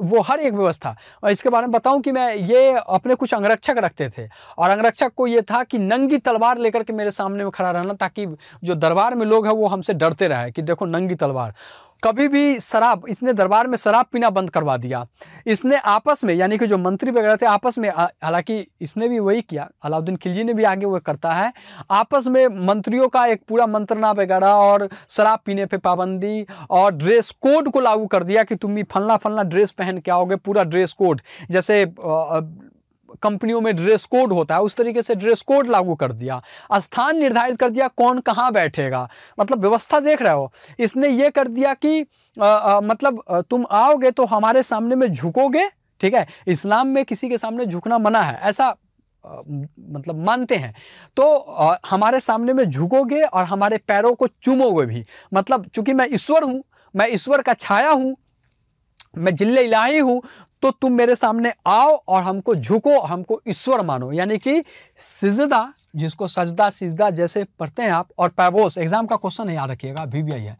वो हर एक व्यवस्था और इसके बारे में बताऊं कि मैं ये अपने कुछ अंगरक्षक रखते थे और अंगरक्षक को ये था कि नंगी तलवार लेकर के मेरे सामने में खड़ा रहना ताकि जो दरबार में लोग हैं वो हमसे डरते रहे कि देखो नंगी तलवार कभी भी शराब इसने दरबार में शराब पीना बंद करवा दिया इसने आपस में यानी कि जो मंत्री वगैरह थे आपस में हालांकि इसने भी वही किया अलाउद्दीन खिलजी ने भी आगे वो करता है आपस में मंत्रियों का एक पूरा मंत्रणा वगैरह और शराब पीने पे पाबंदी और ड्रेस कोड को लागू कर दिया कि तुम भी फलना फलना ड्रेस पहन के आओगे पूरा ड्रेस कोड जैसे आ, कंपनियों में ड्रेस कोड होता है उस तरीके से ड्रेस कोड लागू कर दिया स्थान निर्धारित कर दिया कौन कहाँ बैठेगा मतलब व्यवस्था देख रहे हो इसने ये कर दिया कि आ, आ, मतलब तुम आओगे तो हमारे सामने में झुकोगे ठीक है इस्लाम में किसी के सामने झुकना मना है ऐसा आ, मतलब मानते हैं तो आ, हमारे सामने में झुकोगे और हमारे पैरों को चूमोगे भी मतलब चूंकि मैं ईश्वर हूँ मैं ईश्वर का छाया हूँ मैं जिले इलाही हूँ तो तुम मेरे सामने आओ और हमको झुको हमको ईश्वर मानो यानी कि सिजदा जिसको सजदा सिजदा जैसे पढ़ते हैं आप और पैवोस एग्जाम का क्वेश्चन है याद रखिएगा अभी भी है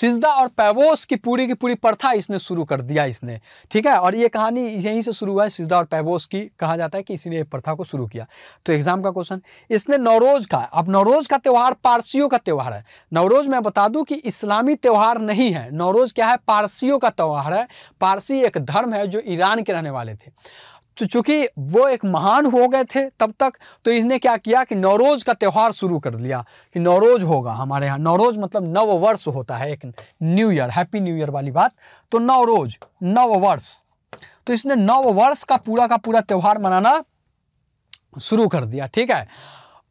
सिजदा और पैवोस की पूरी की पूरी प्रथा इसने शुरू कर दिया इसने ठीक है और ये कहानी यहीं से शुरू हुआ है सिजदा और पैवोस की कहा जाता है कि इसने प्रथा को शुरू किया तो एग्जाम का क्वेश्चन इसने नवरोज़ का अब नवरोज़ का त्यौहार पारसियों का त्यौहार है नवरोज़ मैं बता दूँ कि इस्लामी त्यौहार नहीं है नवरोज़ क्या है पारसियों का त्यौहार है पारसी एक धर्म है जो ईरान के रहने वाले थे तो चूंकि वो एक महान हो गए थे तब तक तो इसने क्या किया कि नवरोज का त्यौहार शुरू कर लिया कि नवरोज होगा हमारे यहाँ नवरोज मतलब नव वर्ष होता है एक new year happy new year वाली बात तो नवरोज़ नव वर्ष तो इसने नव वर्ष का पूरा का पूरा त्यौहार मनाना शुरू कर दिया ठीक है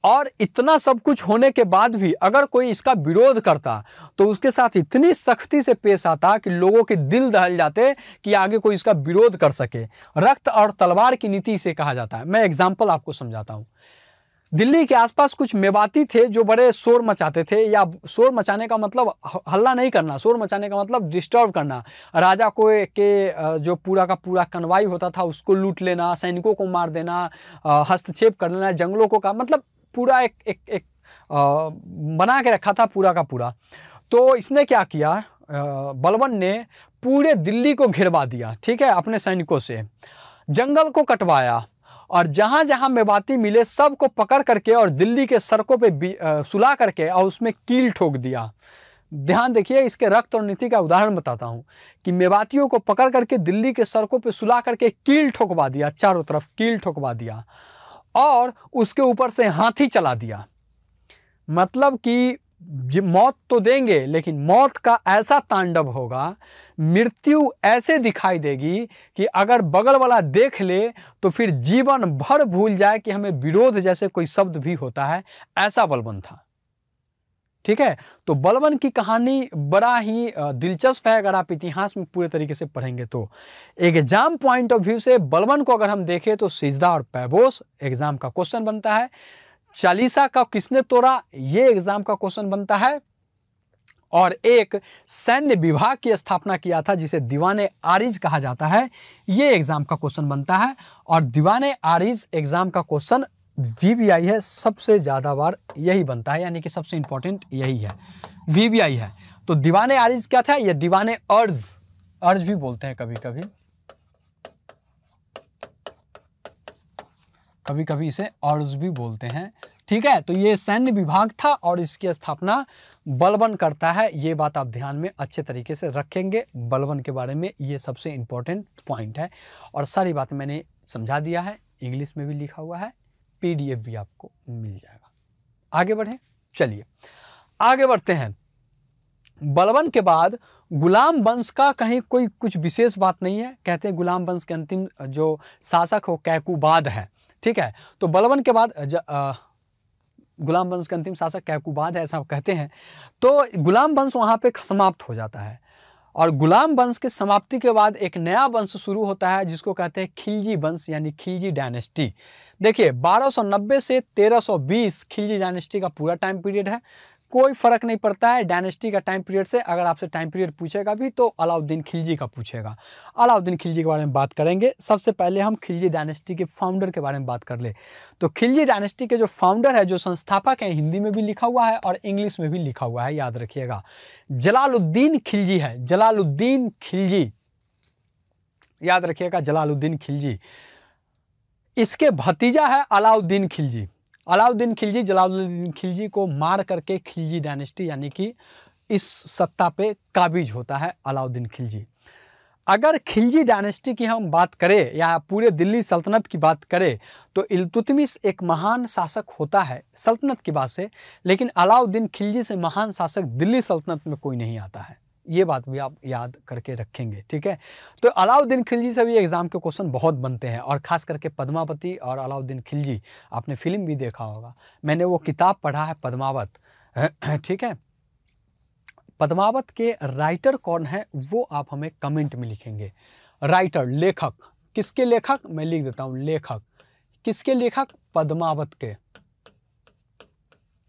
और इतना सब कुछ होने के बाद भी अगर कोई इसका विरोध करता तो उसके साथ इतनी सख्ती से पेश आता कि लोगों के दिल दहल जाते कि आगे कोई इसका विरोध कर सके रक्त और तलवार की नीति इसे कहा जाता है मैं एग्जाम्पल आपको समझाता हूँ दिल्ली के आसपास कुछ मेवाती थे जो बड़े शोर मचाते थे या शोर मचाने का मतलब हल्ला नहीं करना शोर मचाने का मतलब डिस्टर्ब करना राजा को के जो पूरा का पूरा कनवाई होता था उसको लूट लेना सैनिकों को मार देना हस्तक्षेप कर लेना जंगलों को का मतलब पूरा एक एक एक आ, बना के रखा था पूरा का पूरा तो इसने क्या किया बलवन ने पूरे दिल्ली को घिरवा दिया ठीक है अपने सैनिकों से जंगल को कटवाया और जहाँ जहाँ मेवाती मिले सब को पकड़ करके और दिल्ली के सड़कों पे सुला करके और उसमें कील ठोक दिया ध्यान देखिए इसके रक्त और नीति का उदाहरण बताता हूँ कि मेवातियों को पकड़ करके दिल्ली के सड़कों पे सुला करके कील ठोकवा दिया चारों तरफ कील ठोकवा दिया और उसके ऊपर से हाथी चला दिया मतलब कि मौत तो देंगे लेकिन मौत का ऐसा तांडव होगा मृत्यु ऐसे दिखाई देगी कि अगर बगल वाला देख ले तो फिर जीवन भर भूल जाए कि हमें विरोध जैसे कोई शब्द भी होता है ऐसा बलबन था ठीक है तो बलवन की कहानी बड़ा ही दिलचस्प है अगर आप इतिहास में पूरे तरीके से पढ़ेंगे तो एग्जाम पॉइंट ऑफ व्यू से बलवन को अगर हम देखें तो सिजदा और पैबोस एग्जाम का क्वेश्चन बनता है चालीसा का किसने तोड़ा ये एग्जाम का क्वेश्चन बनता है और एक सैन्य विभाग की स्थापना किया था जिसे दीवाने आरिज कहा जाता है ये एग्जाम का क्वेश्चन बनता है और दीवाने आरिज एग्जाम का क्वेश्चन वी है सबसे ज़्यादा बार यही बनता है यानी कि सबसे इम्पोर्टेंट यही है वी है तो दीवाने आरिज क्या था या दीवाने अर्ज अर्ज भी बोलते हैं कभी कभी कभी कभी इसे अर्ज भी बोलते हैं ठीक है तो ये सैन्य विभाग था और इसकी स्थापना बलबन करता है ये बात आप ध्यान में अच्छे तरीके से रखेंगे बलबन के बारे में ये सबसे इंपॉर्टेंट पॉइंट है और सारी बात मैंने समझा दिया है इंग्लिश में भी लिखा हुआ है पीडीएफ भी आपको मिल जाएगा आगे बढ़ें चलिए आगे बढ़ते हैं बलवन के बाद गुलाम वंश का कहीं कोई कुछ विशेष बात नहीं है कहते हैं गुलाम वंश के अंतिम जो शासक हो कैकुबाद है ठीक है तो बलवन के बाद ज, आ, गुलाम वंश के अंतिम शासक कैकुबाद है ऐसा कहते हैं तो गुलाम वंश वहाँ पे समाप्त हो जाता है और गुलाम वंश के समाप्ति के बाद एक नया वंश शुरू होता है जिसको कहते हैं खिलजी वंश यानी खिलजी डायनेस्टी देखिए 1290 से 1320 खिलजी डायनेस्टी का पूरा टाइम पीरियड है कोई फर्क नहीं पड़ता है डायनेस्टी का टाइम पीरियड से अगर आपसे टाइम पीरियड पूछेगा भी तो अलाउद्दीन खिलजी का पूछेगा अलाउद्दीन खिलजी के बारे में बात करेंगे सबसे पहले हम खिलजी डायनेस्टी के फाउंडर के बारे में बात कर ले तो खिलजी डायनेस्टी के जो फाउंडर है जो संस्थापक है हिंदी में भी लिखा हुआ है और इंग्लिश में भी लिखा हुआ है याद रखिएगा जलालुद्दीन खिलजी है जलालुद्दीन खिलजी याद रखिएगा जलालुद्दीन खिलजी इसके भतीजा है अलाउद्दीन खिलजी अलाउद्दीन खिलजी जलाउद्दीन खिलजी को मार करके खिलजी डायनेस्टी यानी कि इस सत्ता पे काबिज होता है अलाउद्दीन खिलजी अगर खिलजी डायनेस्टी की हम बात करें या पूरे दिल्ली सल्तनत की बात करें तो इल्तुतमिस एक महान शासक होता है सल्तनत की बात से लेकिन अलाउद्दीन खिलजी से महान शासक दिल्ली सल्तनत में कोई नहीं आता है ये बात भी आप याद करके रखेंगे ठीक है तो अलाउद्दीन खिलजी से भी एग्ज़ाम के क्वेश्चन बहुत बनते हैं और ख़ास करके पद्मावती और अलाउद्दीन खिलजी आपने फिल्म भी देखा होगा मैंने वो किताब पढ़ा है पद्मावत <clears throat> ठीक है पद्मावत के राइटर कौन है वो आप हमें कमेंट में लिखेंगे राइटर लेखक किसके लेखक मैं लिख देता हूँ लेखक किसके लेखक पद्मावत के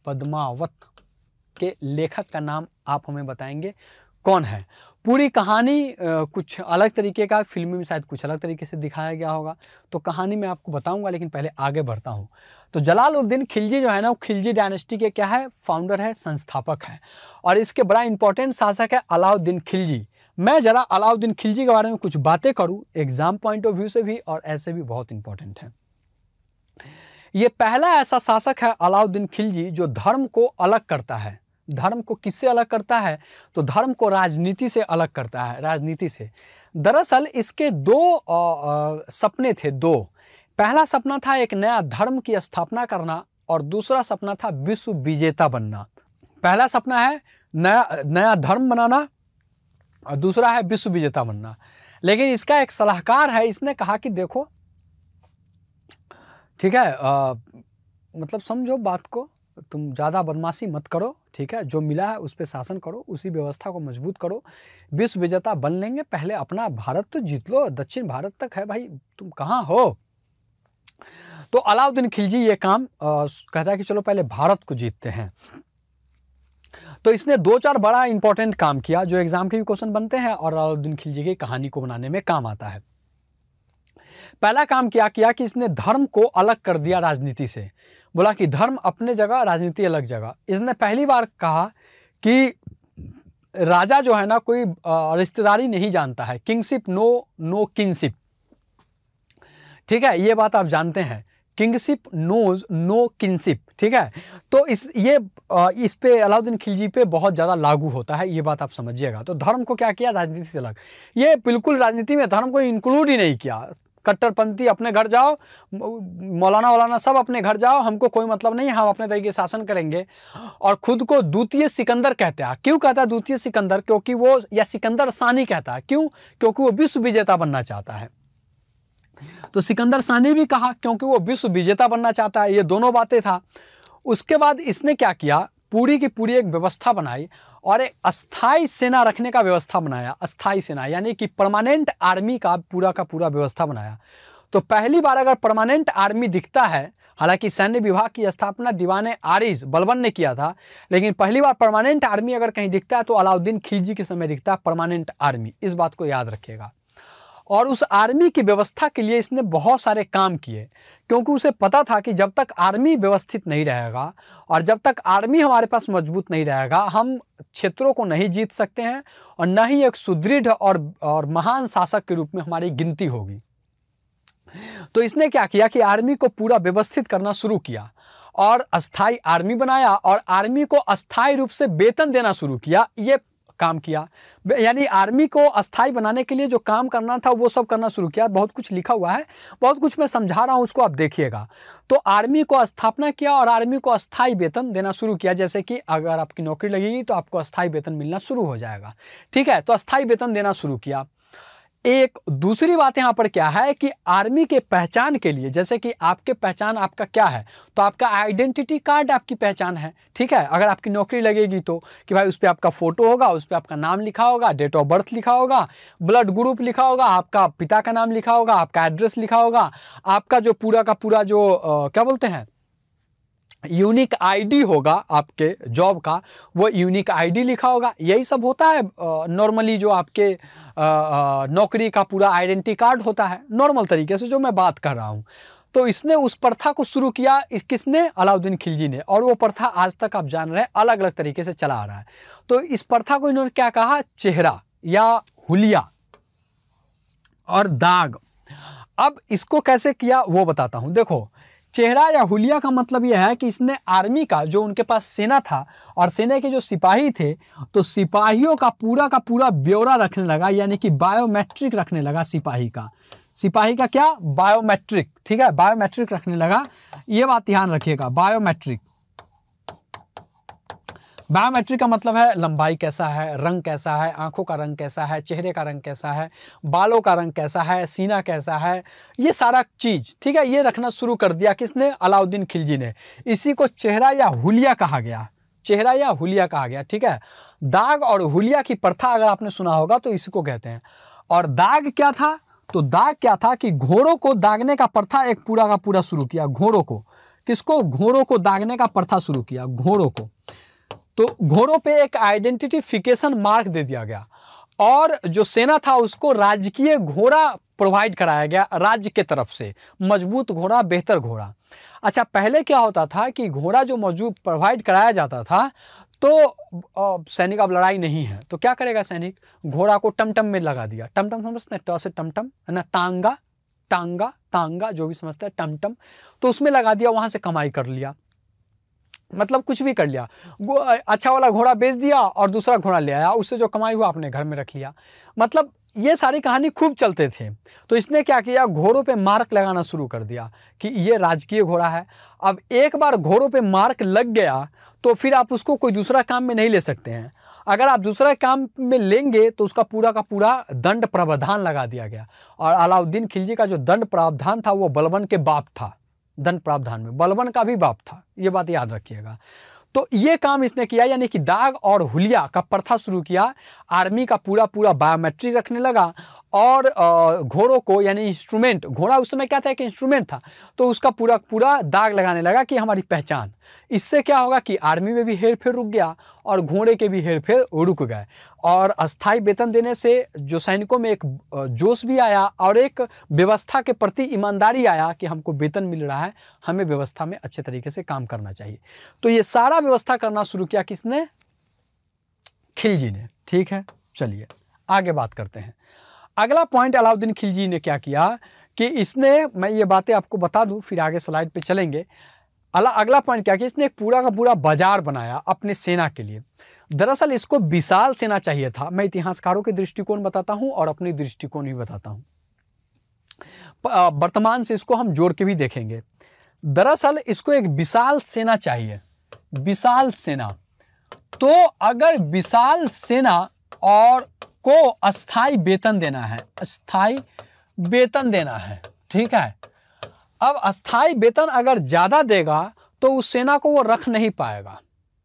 पद्मावत के लेखक का नाम आप हमें बताएंगे कौन है पूरी कहानी कुछ अलग तरीके का फिल्म में शायद कुछ अलग तरीके से दिखाया गया होगा तो कहानी मैं आपको बताऊंगा लेकिन पहले आगे बढ़ता हूँ तो जलालुद्दीन खिलजी जो है ना वो खिलजी डायनेस्टी के क्या है फाउंडर है संस्थापक है और इसके बड़ा इंपॉर्टेंट शासक है अलाउद्दीन खिलजी मैं ज़रा अलाउद्दीन खिलजी के बारे में कुछ बातें करूँ एग्ज़ाम पॉइंट ऑफ व्यू से भी और ऐसे भी बहुत इंपॉर्टेंट है ये पहला ऐसा शासक है अलाउद्दीन खिलजी जो धर्म को अलग करता है धर्म को किससे अलग करता है तो धर्म को राजनीति से अलग करता है राजनीति से दरअसल इसके दो आ, आ, सपने थे दो पहला सपना था एक नया धर्म की स्थापना करना और दूसरा सपना था विश्व विजेता बनना पहला सपना है नया नया धर्म बनाना और दूसरा है विश्व विजेता बनना लेकिन इसका एक सलाहकार है इसने कहा कि देखो ठीक है आ, मतलब समझो बात को तुम ज़्यादा बदमाशी मत करो ठीक है जो मिला है उस पर शासन करो उसी व्यवस्था को मजबूत करो विश्व विजेता बन लेंगे पहले अपना भारत तो जीत लो दक्षिण भारत तक है भाई तुम कहाँ हो तो अलाउद्दीन खिलजी ये काम आ, कहता है कि चलो पहले भारत को जीतते हैं तो इसने दो चार बड़ा इंपॉर्टेंट काम किया जो एग्जाम के भी क्वेश्चन बनते हैं और अलाउद्दीन खिलजी की कहानी को बनाने में काम आता है पहला काम क्या किया कि इसने धर्म को अलग कर दिया राजनीति से बोला कि धर्म अपने जगह राजनीति अलग जगह इसने पहली बार कहा कि राजा जो है ना कोई रिश्तेदारी नहीं जानता है किंगशिप नो नो किंगशिप ठीक है ये बात आप जानते हैं किंगशिप नोज नो किंगशिप ठीक है तो इस ये इस पे अलाउद्दीन खिलजी पे बहुत ज़्यादा लागू होता है ये बात आप समझिएगा तो धर्म को क्या किया राजनीति से अलग ये बिल्कुल राजनीति में धर्म को इंक्लूड ही नहीं किया कट्टरपंथी अपने घर जाओ मौलाना वौलाना सब अपने घर जाओ हमको कोई मतलब नहीं हम अपने तरीके शासन करेंगे और खुद को द्वितीय सिकंदर कहते हैं क्यों कहता है द्वितीय सिकंदर क्योंकि वो या सिकंदर सानी कहता है क्यों क्योंकि वो विश्व विजेता बनना चाहता है तो सिकंदर सानी भी कहा क्योंकि वो विश्व विजेता बनना चाहता है ये दोनों बातें था उसके बाद इसने क्या किया पूरी की पूरी एक व्यवस्था बनाई और एक अस्थाई सेना रखने का व्यवस्था बनाया अस्थाई सेना यानी कि परमानेंट आर्मी का पूरा का पूरा व्यवस्था बनाया तो पहली बार अगर परमानेंट आर्मी दिखता है हालांकि सैन्य विभाग की स्थापना दीवान आरिज बलवन ने किया था लेकिन पहली बार परमानेंट आर्मी अगर कहीं दिखता है तो अलाउद्दीन खिलजी के समय दिखता है परमानेंट आर्मी इस बात को याद रखेगा और उस आर्मी की व्यवस्था के लिए इसने बहुत सारे काम किए क्योंकि उसे पता था कि जब तक आर्मी व्यवस्थित नहीं रहेगा और जब तक आर्मी हमारे पास मजबूत नहीं रहेगा हम क्षेत्रों को नहीं जीत सकते हैं और न ही एक सुदृढ़ और, और महान शासक के रूप में हमारी गिनती होगी तो इसने क्या किया कि आर्मी को पूरा व्यवस्थित करना शुरू किया और अस्थाई आर्मी बनाया और आर्मी को अस्थाई रूप से वेतन देना शुरू किया ये काम किया यानी आर्मी को अस्थाई बनाने के लिए जो काम करना था वो सब करना शुरू किया बहुत कुछ लिखा हुआ है बहुत कुछ मैं समझा रहा हूँ उसको आप देखिएगा तो आर्मी को स्थापना किया और आर्मी को अस्थाई वेतन देना शुरू किया जैसे कि अगर आपकी नौकरी लगेगी तो आपको अस्थायी वेतन मिलना शुरू हो जाएगा ठीक है तो अस्थायी वेतन देना शुरू किया एक दूसरी बात यहाँ पर क्या है कि आर्मी के पहचान के लिए जैसे कि आपके पहचान आपका क्या है तो आपका आइडेंटिटी कार्ड आपकी पहचान है ठीक है अगर आपकी नौकरी लगेगी तो कि भाई उस पर आपका फ़ोटो होगा उस पर आपका नाम लिखा होगा डेट ऑफ बर्थ लिखा होगा ब्लड ग्रुप लिखा होगा आपका पिता का नाम लिखा होगा आपका एड्रेस लिखा होगा आपका जो पूरा का पूरा जो आ, क्या बोलते हैं यूनिक आईडी होगा आपके जॉब का वो यूनिक आईडी लिखा होगा यही सब होता है नॉर्मली जो आपके नौकरी का पूरा आइडेंटी कार्ड होता है नॉर्मल तरीके से जो मैं बात कर रहा हूँ तो इसने उस प्रथा को शुरू किया इस किसने अलाउद्दीन खिलजी ने और वो प्रथा आज तक आप जान रहे हैं अलग अलग तरीके से चला आ रहा है तो इस प्रथा को इन्होंने क्या कहा चेहरा या हुलिया और दाग अब इसको कैसे किया वो बताता हूँ देखो चेहरा या हुलिया का मतलब यह है कि इसने आर्मी का जो उनके पास सेना था और सेना के जो सिपाही थे तो सिपाहियों का पूरा का पूरा ब्यौरा रखने लगा यानी कि बायोमेट्रिक रखने लगा सिपाही का सिपाही का क्या बायोमेट्रिक ठीक है बायोमेट्रिक रखने लगा ये बात ध्यान रखिएगा बायोमेट्रिक बायोमेट्रिक का मतलब है लंबाई कैसा है रंग कैसा है आंखों का रंग कैसा है चेहरे का रंग कैसा है बालों का रंग कैसा है सीना कैसा है ये सारा चीज़ ठीक है ये रखना शुरू कर दिया किसने अलाउद्दीन खिलजी ने इसी को चेहरा या हुलिया कहा गया चेहरा या हुलिया कहा गया ठीक है दाग और हुलिया की प्रथा अगर आपने सुना होगा तो इसी को कहते हैं और दाग क्या था तो दाग क्या था कि घोड़ों को दागने का प्रथा एक पूरा का पूरा शुरू किया घोड़ों को किसको घोड़ों को दागने का प्रथा शुरू किया घोड़ों को तो घोड़ों पे एक आइडेंटिटीफिकेशन मार्क दे दिया गया और जो सेना था उसको राजकीय घोड़ा प्रोवाइड कराया गया राज्य के तरफ से मजबूत घोड़ा बेहतर घोड़ा अच्छा पहले क्या होता था कि घोड़ा जो मौजूद प्रोवाइड कराया जाता था तो सैनिक अब लड़ाई नहीं है तो क्या करेगा सैनिक घोड़ा को टमटम में लगा दिया टमटम समझते हैं ट से टमटम है ना तांगा टांगा तांगा जो भी समझते हैं टमटम तो उसमें लगा दिया वहाँ से कमाई कर लिया मतलब कुछ भी कर लिया अच्छा वाला घोड़ा बेच दिया और दूसरा घोड़ा ले आया उससे जो कमाई हुआ आपने घर में रख लिया मतलब ये सारी कहानी खूब चलते थे तो इसने क्या किया घोड़ों पे मार्क लगाना शुरू कर दिया कि ये राजकीय घोड़ा है अब एक बार घोड़ों पे मार्क लग गया तो फिर आप उसको कोई दूसरा काम में नहीं ले सकते हैं अगर आप दूसरा काम में लेंगे तो उसका पूरा का पूरा दंड प्रावधान लगा दिया गया और अलाउद्दीन खिलजी का जो दंड प्रावधान था वो बलबन के बाप था धन प्रावधान में बलवन का भी बाप था ये बात याद रखिएगा तो ये काम इसने किया यानी कि दाग और हुलिया का प्रथा शुरू किया आर्मी का पूरा पूरा बायोमेट्रिक रखने लगा और घोड़ों को यानी इंस्ट्रूमेंट घोड़ा उस समय क्या था एक इंस्ट्रूमेंट था तो उसका पूरा पूरा दाग लगाने लगा कि हमारी पहचान इससे क्या होगा कि आर्मी में भी हेर फेर रुक गया और घोड़े के भी हेर फेर रुक गए और अस्थाई वेतन देने से जो सैनिकों में एक जोश भी आया और एक व्यवस्था के प्रति ईमानदारी आया कि हमको वेतन मिल रहा है हमें व्यवस्था में अच्छे तरीके से काम करना चाहिए तो ये सारा व्यवस्था करना शुरू किया किसने खिलजी ने ठीक है चलिए आगे बात करते हैं अगला पॉइंट अलाउद्दीन खिलजी ने क्या किया कि इसने मैं ये बातें आपको बता दूं फिर आगे स्लाइड पे चलेंगे अला अगला पॉइंट क्या कि इसने एक पूरा का पूरा बाजार बनाया अपने सेना के लिए दरअसल इसको विशाल सेना चाहिए था मैं इतिहासकारों के दृष्टिकोण बताता हूँ और अपने दृष्टिकोण भी बताता हूँ वर्तमान से इसको हम जोड़ के भी देखेंगे दरअसल इसको एक विशाल सेना चाहिए विशाल सेना तो अगर विशाल सेना और को अस्थाई वेतन देना है अस्थाई वेतन देना है ठीक है अब अस्थाई वेतन अगर ज़्यादा देगा तो उस सेना को वो रख नहीं पाएगा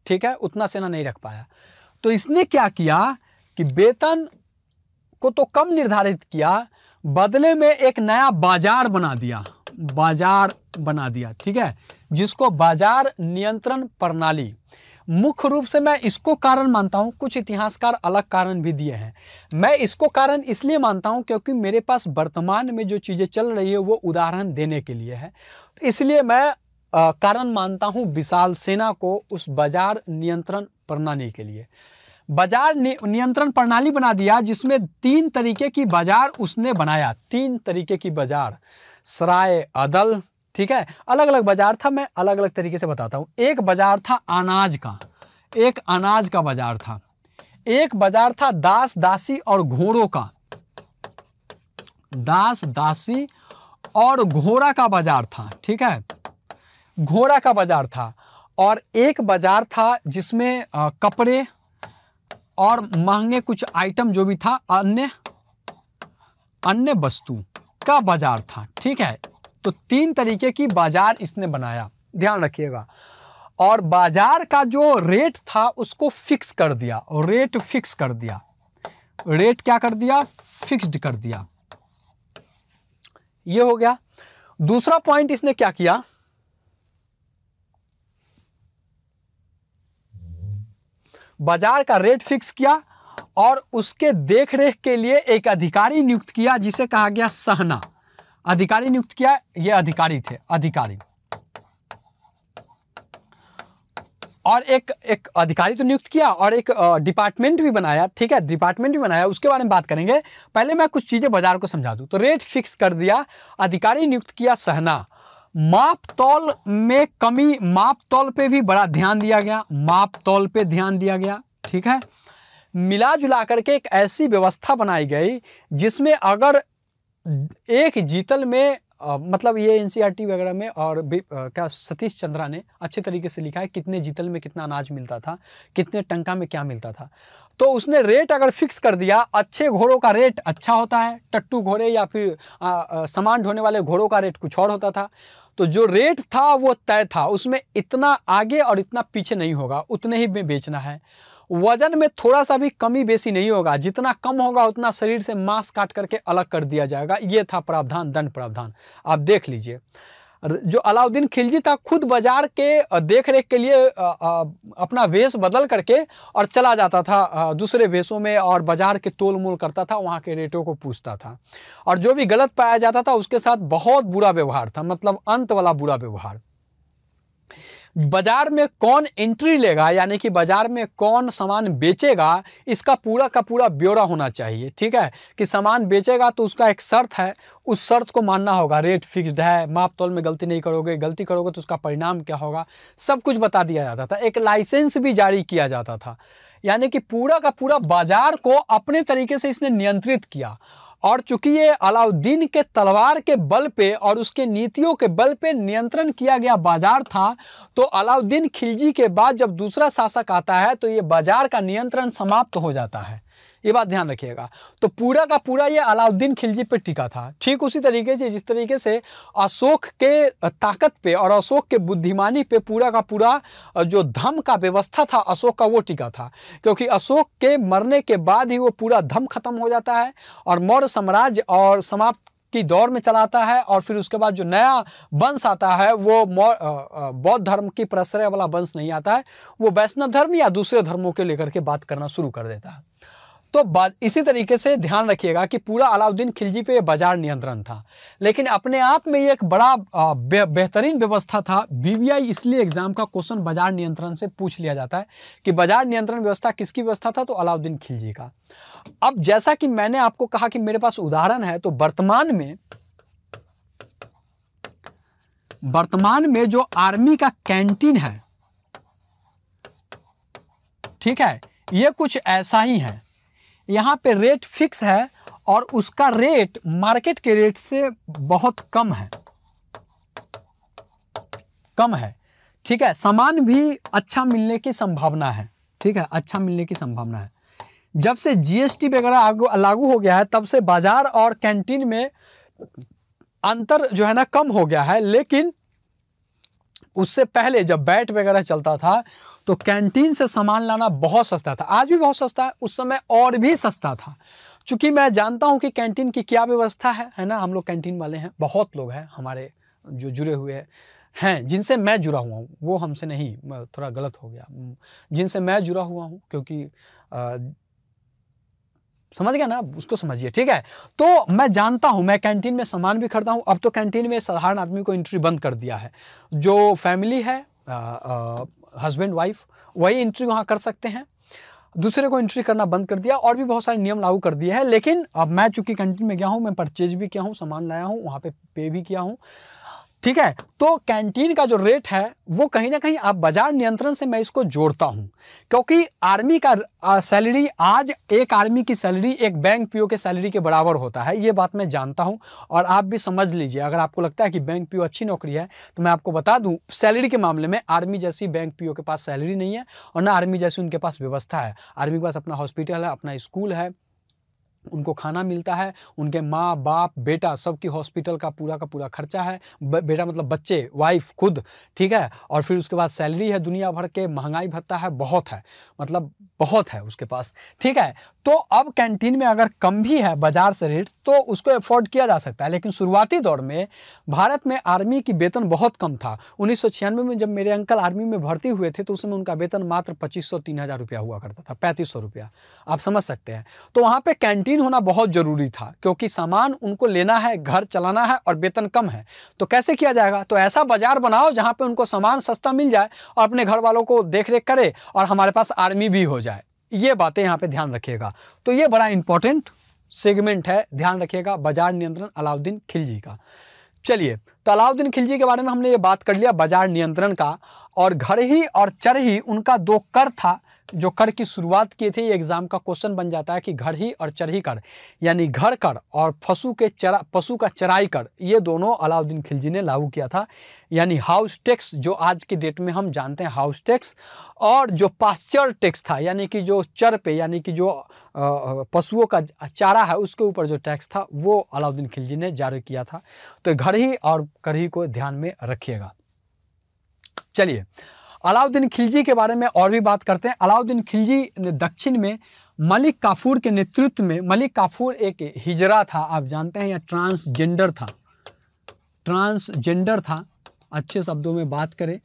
ठीक है उतना सेना नहीं रख पाया तो इसने क्या किया कि वेतन को तो कम निर्धारित किया बदले में एक नया बाजार बना दिया बाजार बना दिया ठीक है जिसको बाजार नियंत्रण प्रणाली मुख्य रूप से मैं इसको कारण मानता हूँ कुछ इतिहासकार अलग कारण भी दिए हैं मैं इसको कारण इसलिए मानता हूँ क्योंकि मेरे पास वर्तमान में जो चीज़ें चल रही है वो उदाहरण देने के लिए है इसलिए मैं आ, कारण मानता हूँ विशाल सेना को उस बाजार नियंत्रण प्रणाली के लिए बाजार नियंत्रण प्रणाली बना दिया जिसमें तीन तरीके की बाजार उसने बनाया तीन तरीके की बाजार सराय अदल ठीक है अलग अलग बाजार था मैं अलग अलग तरीके से बताता हूँ एक बाजार था अनाज का एक अनाज का बाजार था एक बाजार था दास दासी और घोड़ों का दास दासी और घोड़ा का बाजार था ठीक है घोड़ा का बाजार था और एक बाजार था जिसमें कपड़े और महंगे कुछ आइटम जो भी था अन्य अन्य वस्तु का बाजार था ठीक है तो तीन तरीके की बाजार इसने बनाया ध्यान रखिएगा और बाजार का जो रेट था उसको फिक्स कर दिया रेट फिक्स कर दिया रेट क्या कर दिया फिक्स्ड कर दिया ये हो गया दूसरा पॉइंट इसने क्या किया बाजार का रेट फिक्स किया और उसके देखरेख के लिए एक अधिकारी नियुक्त किया जिसे कहा गया सहना अधिकारी नियुक्त किया ये अधिकारी थे अधिकारी और एक एक अधिकारी तो नियुक्त किया और एक डिपार्टमेंट भी बनाया ठीक है डिपार्टमेंट भी बनाया उसके बारे में बात करेंगे पहले मैं कुछ चीज़ें बाजार को समझा दू तो रेट फिक्स कर दिया अधिकारी नियुक्त किया सहना माप तौल में कमी माप तौल पे भी बड़ा ध्यान दिया गया माप तौल पे ध्यान दिया गया ठीक है मिला जुला करके एक ऐसी व्यवस्था बनाई गई जिसमें अगर एक जीतल में आ, मतलब ये एन e वगैरह में और आ, क्या सतीश चंद्रा ने अच्छे तरीके से लिखा है कितने जीतल में कितना अनाज मिलता था कितने टंका में क्या मिलता था तो उसने रेट अगर फिक्स कर दिया अच्छे घोड़ों का रेट अच्छा होता है टट्टू घोड़े या फिर सामान ढोने वाले घोड़ों का रेट कुछ और होता था तो जो रेट था वो तय था उसमें इतना आगे और इतना पीछे नहीं होगा उतने ही में बेचना है वजन में थोड़ा सा भी कमी बेसी नहीं होगा जितना कम होगा उतना शरीर से मांस काट करके अलग कर दिया जाएगा ये था प्रावधान दंड प्रावधान आप देख लीजिए जो अलाउद्दीन खिलजी था खुद बाजार के देख रेख के लिए अपना वेश बदल करके और चला जाता था दूसरे वेशों में और बाजार के तोल मोल करता था वहाँ के रेटों को पूछता था और जो भी गलत पाया जाता था उसके साथ बहुत बुरा व्यवहार था मतलब अंत वाला बुरा व्यवहार बाजार में कौन एंट्री लेगा यानी कि बाजार में कौन सामान बेचेगा इसका पूरा का पूरा ब्यौरा होना चाहिए ठीक है कि सामान बेचेगा तो उसका एक शर्त है उस शर्त को मानना होगा रेट फिक्स्ड है माप तोल में गलती नहीं करोगे गलती करोगे तो उसका परिणाम क्या होगा सब कुछ बता दिया जाता था एक लाइसेंस भी जारी किया जाता था यानी कि पूरा का पूरा बाजार को अपने तरीके से इसने नियंत्रित किया और चूंकि ये अलाउद्दीन के तलवार के बल पे और उसके नीतियों के बल पे नियंत्रण किया गया बाजार था तो अलाउद्दीन खिलजी के बाद जब दूसरा शासक आता है तो ये बाजार का नियंत्रण समाप्त हो जाता है ये बात ध्यान रखिएगा तो पूरा का पूरा ये अलाउद्दीन खिलजी पे टिका था ठीक उसी तरीके से जिस तरीके से अशोक के ताकत पे और अशोक के बुद्धिमानी पे पूरा का पूरा जो धम का व्यवस्था था अशोक का वो टिका था क्योंकि अशोक के मरने के बाद ही वो पूरा धम खत्म हो जाता है और मौर्य साम्राज्य और समाप्त की दौर में चलाता है और फिर उसके बाद जो नया वंश आता है वो बौद्ध धर्म की प्रश्रय वाला वंश नहीं आता है वो वैष्णव धर्म या दूसरे धर्मों के लेकर के बात करना शुरू कर देता है तो इसी तरीके से ध्यान रखिएगा कि पूरा अलाउद्दीन खिलजी पे बाजार नियंत्रण था लेकिन अपने आप में ये एक बड़ा बेहतरीन व्यवस्था था बीबीआई इसलिए एग्जाम का क्वेश्चन बाजार नियंत्रण से पूछ लिया जाता है कि बाजार नियंत्रण व्यवस्था किसकी व्यवस्था था तो अलाउद्दीन खिलजी का अब जैसा कि मैंने आपको कहा कि मेरे पास उदाहरण है तो वर्तमान में वर्तमान में जो आर्मी का कैंटीन है ठीक है ये कुछ ऐसा ही है यहाँ पे रेट फिक्स है और उसका रेट मार्केट के रेट से बहुत कम है कम है ठीक है सामान भी अच्छा मिलने की संभावना है ठीक है अच्छा मिलने की संभावना है जब से जीएसटी वगैरह लागू हो गया है तब से बाजार और कैंटीन में अंतर जो है ना कम हो गया है लेकिन उससे पहले जब बैट वगैरह चलता था तो कैंटीन से सामान लाना बहुत सस्ता था आज भी बहुत सस्ता है उस समय और भी सस्ता था चूंकि मैं जानता हूँ कि कैंटीन की क्या व्यवस्था है है ना हम लोग कैंटीन वाले हैं बहुत लोग हैं हमारे जो जुड़े हुए हैं हैं जिनसे मैं जुड़ा हुआ हूँ वो हमसे नहीं थोड़ा गलत हो गया जिनसे मैं जुड़ा हुआ हूँ क्योंकि आ, समझ गया ना उसको समझिए ठीक है तो मैं जानता हूँ मैं कैंटीन में सामान भी खरीदा हूँ अब तो कैंटीन में साधारण आदमी को एंट्री बंद कर दिया है जो फैमिली है आ, आ, हस्बैंड वाइफ वही एंट्री वहाँ कर सकते हैं दूसरे को एंट्री करना बंद कर दिया और भी बहुत सारे नियम लागू कर दिए हैं लेकिन अब मैं चूंकि कंट्री में गया हूँ मैं परचेज भी किया हूँ सामान लाया हूँ वहाँ पे पे भी किया हूँ ठीक है तो कैंटीन का जो रेट है वो कहीं ना कहीं आप बाजार नियंत्रण से मैं इसको जोड़ता हूँ क्योंकि आर्मी का सैलरी आज एक आर्मी की सैलरी एक बैंक पीओ के सैलरी के बराबर होता है ये बात मैं जानता हूँ और आप भी समझ लीजिए अगर आपको लगता है कि बैंक पीओ अच्छी नौकरी है तो मैं आपको बता दूँ सैलरी के मामले में आर्मी जैसी बैंक पीओ के पास सैलरी नहीं है और ना आर्मी जैसी उनके पास व्यवस्था है आर्मी के पास अपना हॉस्पिटल है अपना स्कूल है उनको खाना मिलता है उनके माँ बाप बेटा सबकी हॉस्पिटल का पूरा का पूरा खर्चा है बेटा मतलब बच्चे वाइफ खुद ठीक है और फिर उसके बाद सैलरी है दुनिया भर के महंगाई भत्ता है बहुत है मतलब बहुत है उसके पास ठीक है तो अब कैंटीन में अगर कम भी है बाजार से रेट तो उसको अफोर्ड किया जा सकता है लेकिन शुरुआती दौर में भारत में आर्मी की वेतन बहुत कम था उन्नीस में जब मेरे अंकल आर्मी में भर्ती हुए थे तो उसमें उनका वेतन मात्र पच्चीस सौ तीन हज़ार रुपया हुआ करता था पैंतीस सौ रुपया आप समझ सकते हैं तो वहाँ पर कैंटीन डिसिप्लिन होना बहुत ज़रूरी था क्योंकि सामान उनको लेना है घर चलाना है और वेतन कम है तो कैसे किया जाएगा तो ऐसा बाज़ार बनाओ जहां पे उनको सामान सस्ता मिल जाए और अपने घर वालों को देख रेख करे और हमारे पास आर्मी भी हो जाए ये बातें यहाँ पर ध्यान रखिएगा तो ये बड़ा इंपॉर्टेंट सेगमेंट है ध्यान रखिएगा बाजार नियंत्रण अलाउद्दीन खिलजी का चलिए तो अलाउद्दीन खिलजी के बारे में हमने ये बात कर लिया बाजार नियंत्रण का और घर ही और चर ही उनका दो कर था जो कर की शुरुआत किए थे ये एग्ज़ाम का क्वेश्चन बन जाता है कि घर ही और चरही कर यानी घर कर और पशु के चरा पशु का चराई कर ये दोनों अलाउद्दीन खिलजी ने लागू किया था यानी हाउस टैक्स जो आज के डेट में हम जानते हैं हाउस टैक्स और जो पास्चर टैक्स था यानी कि जो चर पे यानी कि जो पशुओं का चारा है उसके ऊपर जो टैक्स था वो अलाउद्दीन खिलजी ने जारी किया था तो घर ही और करही को ध्यान में रखिएगा चलिए अलाउद्दीन खिलजी के बारे में और भी बात करते हैं अलाउद्दीन खिलजी दक्षिण में मलिक काफूर के नेतृत्व में मलिक काफूर एक हिजरा था आप जानते हैं या ट्रांसजेंडर था ट्रांसजेंडर था अच्छे शब्दों में बात करें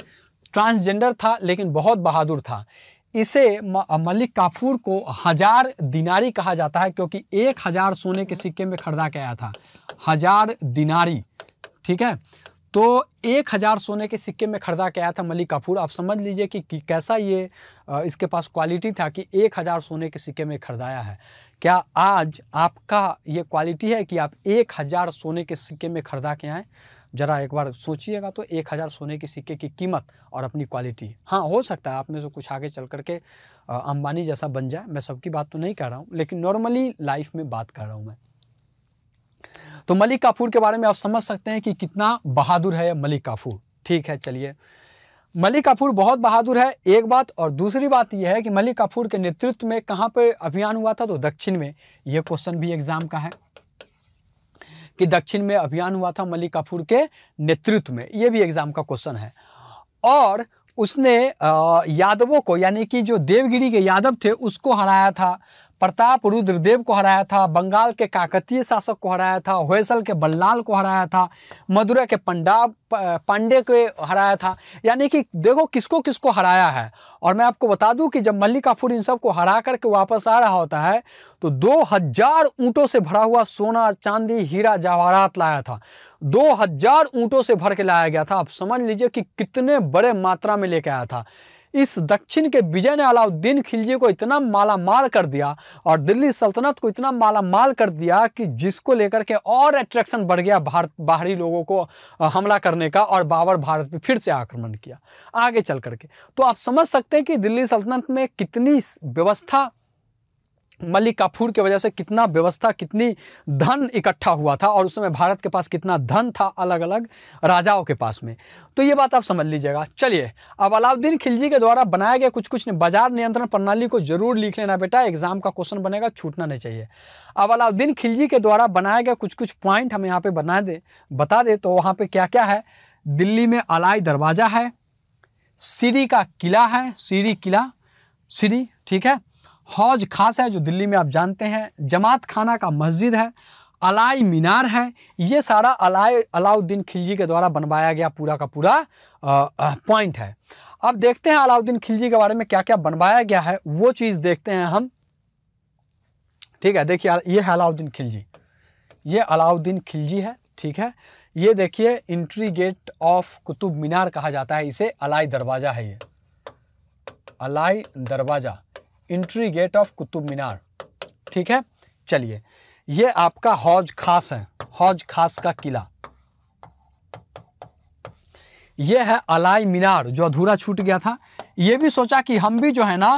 ट्रांसजेंडर था लेकिन बहुत बहादुर था इसे मलिक काफूर को हजार दिनारी कहा जाता है क्योंकि एक हजार सोने के सिक्के में खरीदा गया था हजार दिनारी ठीक है तो एक हज़ार सोने के सिक्के में ख़रीदा के आया था मलिक काफूर आप समझ लीजिए कि, कैसा ये इसके पास क्वालिटी था कि एक हज़ार सोने के सिक्के में ख़रीदाया है क्या आज आपका ये क्वालिटी है कि आप एक हज़ार सोने के सिक्के में ख़रीदा के आएँ ज़रा एक बार सोचिएगा तो एक हज़ार सोने के सिक्के की कीमत और अपनी क्वालिटी हाँ हो सकता है आप में से कुछ आगे चल करके अंबानी जैसा बन जाए मैं सबकी बात तो नहीं कर रहा हूँ लेकिन नॉर्मली लाइफ में बात कर रहा हूँ मैं तो मलिक काफूर के बारे में आप समझ सकते हैं कि कितना बहादुर है मलिक काफूर ठीक है चलिए मलिक काफूर बहुत बहादुर है एक बात और दूसरी बात यह है कि मलिक काफूर के नेतृत्व में कहाँ पर अभियान हुआ था तो दक्षिण में यह क्वेश्चन भी एग्जाम का है कि दक्षिण में अभियान हुआ था मलिक काफूर के नेतृत्व में यह भी एग्जाम का क्वेश्चन है और उसने यादवों को यानी कि जो देवगिरी के यादव थे उसको हराया था प्रताप रुद्रदेव को हराया था बंगाल के काकतीय शासक को हराया था होयसल के बल्लाल को हराया था मदुरा के पंडा पांडे को हराया था यानी कि देखो किसको किसको हराया है और मैं आपको बता दूं कि जब मल्लिकाफुर इन सब को हरा करके वापस आ रहा होता है तो दो हजार ऊँटों से भरा हुआ सोना चांदी हीरा जवाहरात लाया था दो हजार ऊँटों से भर के लाया गया था आप समझ लीजिए कि कितने बड़े मात्रा में लेके आया था इस दक्षिण के विजय ने अलाउद्दीन खिलजी को इतना मालामाल कर दिया और दिल्ली सल्तनत को इतना मालामाल कर दिया कि जिसको लेकर के और अट्रैक्शन बढ़ गया भारत बाहरी लोगों को हमला करने का और बाबर भारत पर फिर से आक्रमण किया आगे चल करके तो आप समझ सकते हैं कि दिल्ली सल्तनत में कितनी व्यवस्था काफूर के वजह से कितना व्यवस्था कितनी धन इकट्ठा हुआ था और उस समय भारत के पास कितना धन था अलग अलग राजाओं के पास में तो ये बात आप समझ लीजिएगा चलिए अब अलाउद्दीन खिलजी के द्वारा बनाया गया कुछ कुछ बाजार नियंत्रण प्रणाली को जरूर लिख लेना बेटा एग्जाम का क्वेश्चन बनेगा छूटना नहीं चाहिए अब अलाउद्दीन खिलजी के द्वारा बनाया गया कुछ कुछ पॉइंट हम यहाँ पर बना दें बता दें तो वहाँ पर क्या क्या है दिल्ली में अलाई दरवाज़ा है सीरी का किला है सीरी किला सीरी ठीक है हौज खास है जो दिल्ली में आप जानते हैं जमात खाना का मस्जिद है अलाई मीनार है ये सारा अलाई अलाउद्दीन खिलजी के द्वारा बनवाया गया पूरा का पूरा पॉइंट है अब देखते हैं अलाउद्दीन खिलजी के बारे में क्या क्या बनवाया गया है वो चीज़ देखते हैं हम ठीक है देखिए ये है अलाउद्दीन खिलजी ये अलाउद्दीन खिलजी है ठीक है ये देखिए entry gate of Qutub Minar कहा जाता है इसे अलाई दरवाज़ा है ये Alai Darwaza entry gate of Qutub Minar ठीक है चलिए ये आपका हौज खास है हौज खास का किला ये है अलाई मीनार जो अधूरा छूट गया था ये भी सोचा कि हम भी जो है ना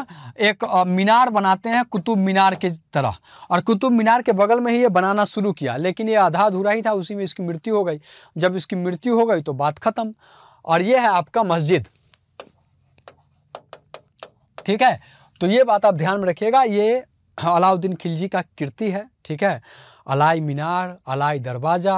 एक मीनार बनाते हैं कुतुब मीनार के तरह और कुतुब मीनार के बगल में ही ये बनाना शुरू किया लेकिन ये आधा अधूरा ही था उसी में इसकी मृत्यु हो गई जब इसकी मृत्यु हो गई तो बात ख़त्म और ये है आपका मस्जिद ठीक है तो ये बात आप ध्यान में रखिएगा ये अलाउद्दीन खिलजी का कृति है ठीक है अलाई मीनार अलाई दरवाज़ा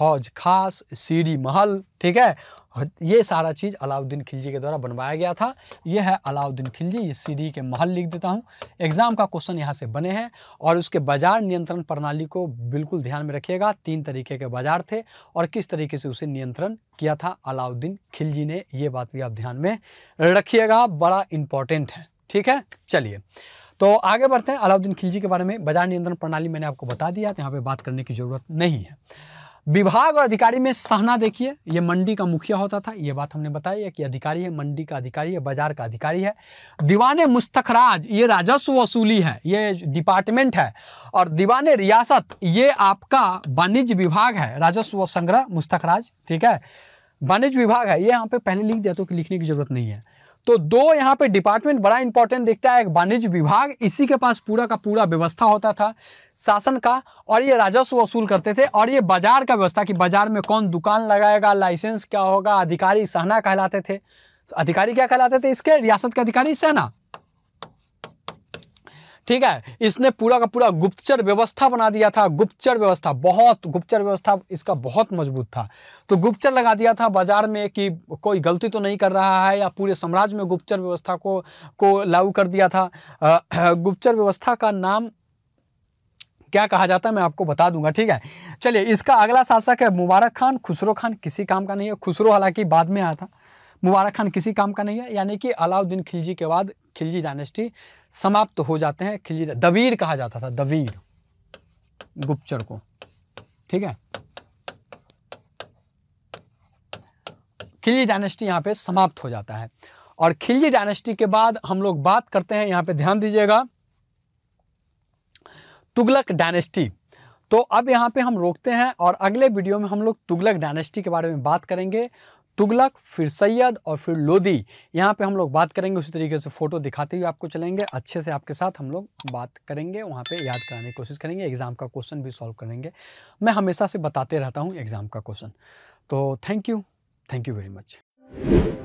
हौज खास सीढ़ी महल ठीक है ये सारा चीज़ अलाउद्दीन खिलजी के द्वारा बनवाया गया था ये है अलाउद्दीन खिलजी ये सीढ़ी के महल लिख देता हूँ एग्ज़ाम का क्वेश्चन यहाँ से बने हैं और उसके बाज़ार नियंत्रण प्रणाली को बिल्कुल ध्यान में रखिएगा तीन तरीके के बाज़ार थे और किस तरीके से उसे नियंत्रण किया था अलाउद्दीन खिलजी ने ये बात भी आप ध्यान में रखिएगा बड़ा इंपॉर्टेंट है ठीक है चलिए तो आगे बढ़ते हैं अलाउद्दीन खिलजी के बारे में बाजार नियंत्रण प्रणाली मैंने आपको बता दिया तो यहाँ पे बात करने की ज़रूरत नहीं है विभाग और अधिकारी में सहना देखिए ये मंडी का मुखिया होता था ये बात हमने बताई है कि अधिकारी है मंडी का अधिकारी है बाजार का अधिकारी है दीवान मुस्तखराज ये राजस्व वसूली है ये डिपार्टमेंट है और दीवान रियासत ये आपका वाणिज्य विभाग है राजस्व संग्रह मुस्तखराज ठीक है वाणिज्य विभाग है ये यहाँ पे पहले लिख दिया तो कि लिखने की जरूरत नहीं है तो दो यहाँ पे डिपार्टमेंट बड़ा इंपॉर्टेंट दिखता है एक वाणिज्य विभाग इसी के पास पूरा का पूरा व्यवस्था होता था शासन का और ये राजस्व वसूल करते थे और ये बाजार का व्यवस्था कि बाजार में कौन दुकान लगाएगा लाइसेंस क्या होगा अधिकारी सहना कहलाते थे तो अधिकारी क्या कहलाते थे इसके रियासत के अधिकारी सहना ठीक है इसने पूरा का पूरा गुप्तचर व्यवस्था बना दिया था गुप्तचर व्यवस्था बहुत गुप्तचर व्यवस्था इसका बहुत मजबूत था तो गुप्तचर लगा दिया था बाजार में कि कोई गलती तो नहीं कर रहा है या पूरे साम्राज्य में गुप्तचर व्यवस्था को को लागू कर दिया था गुप्तचर व्यवस्था का नाम क्या कहा जाता है मैं आपको बता दूंगा ठीक है चलिए इसका अगला शासक है मुबारक खान खुसरो खान किसी काम का नहीं है खुसरो हालांकि बाद में आया था मुबारक खान किसी काम का नहीं है यानी कि अलाउद्दीन खिलजी के बाद खिलजी डायनेस्टी समाप्त हो जाते हैं खिलजी दबीर कहा जाता था दबीर गुप्तर को ठीक है खिलजी डायनेस्टी यहां पे समाप्त हो जाता है और खिलजी डायनेस्टी के बाद हम लोग बात करते हैं यहां पे ध्यान दीजिएगा तुगलक डायनेस्टी तो अब यहां पे हम रोकते हैं और अगले वीडियो में हम लोग तुगलक डायनेस्टी के बारे में बात करेंगे तुगलक फिर सैयद और फिर लोदी यहाँ पे हम लोग बात करेंगे उसी तरीके से फ़ोटो दिखाते हुए आपको चलेंगे अच्छे से आपके साथ हम लोग बात करेंगे वहाँ पे याद कराने की कोशिश करेंगे एग्ज़ाम का क्वेश्चन भी सॉल्व करेंगे मैं हमेशा से बताते रहता हूँ एग्ज़ाम का क्वेश्चन तो thank you thank you very much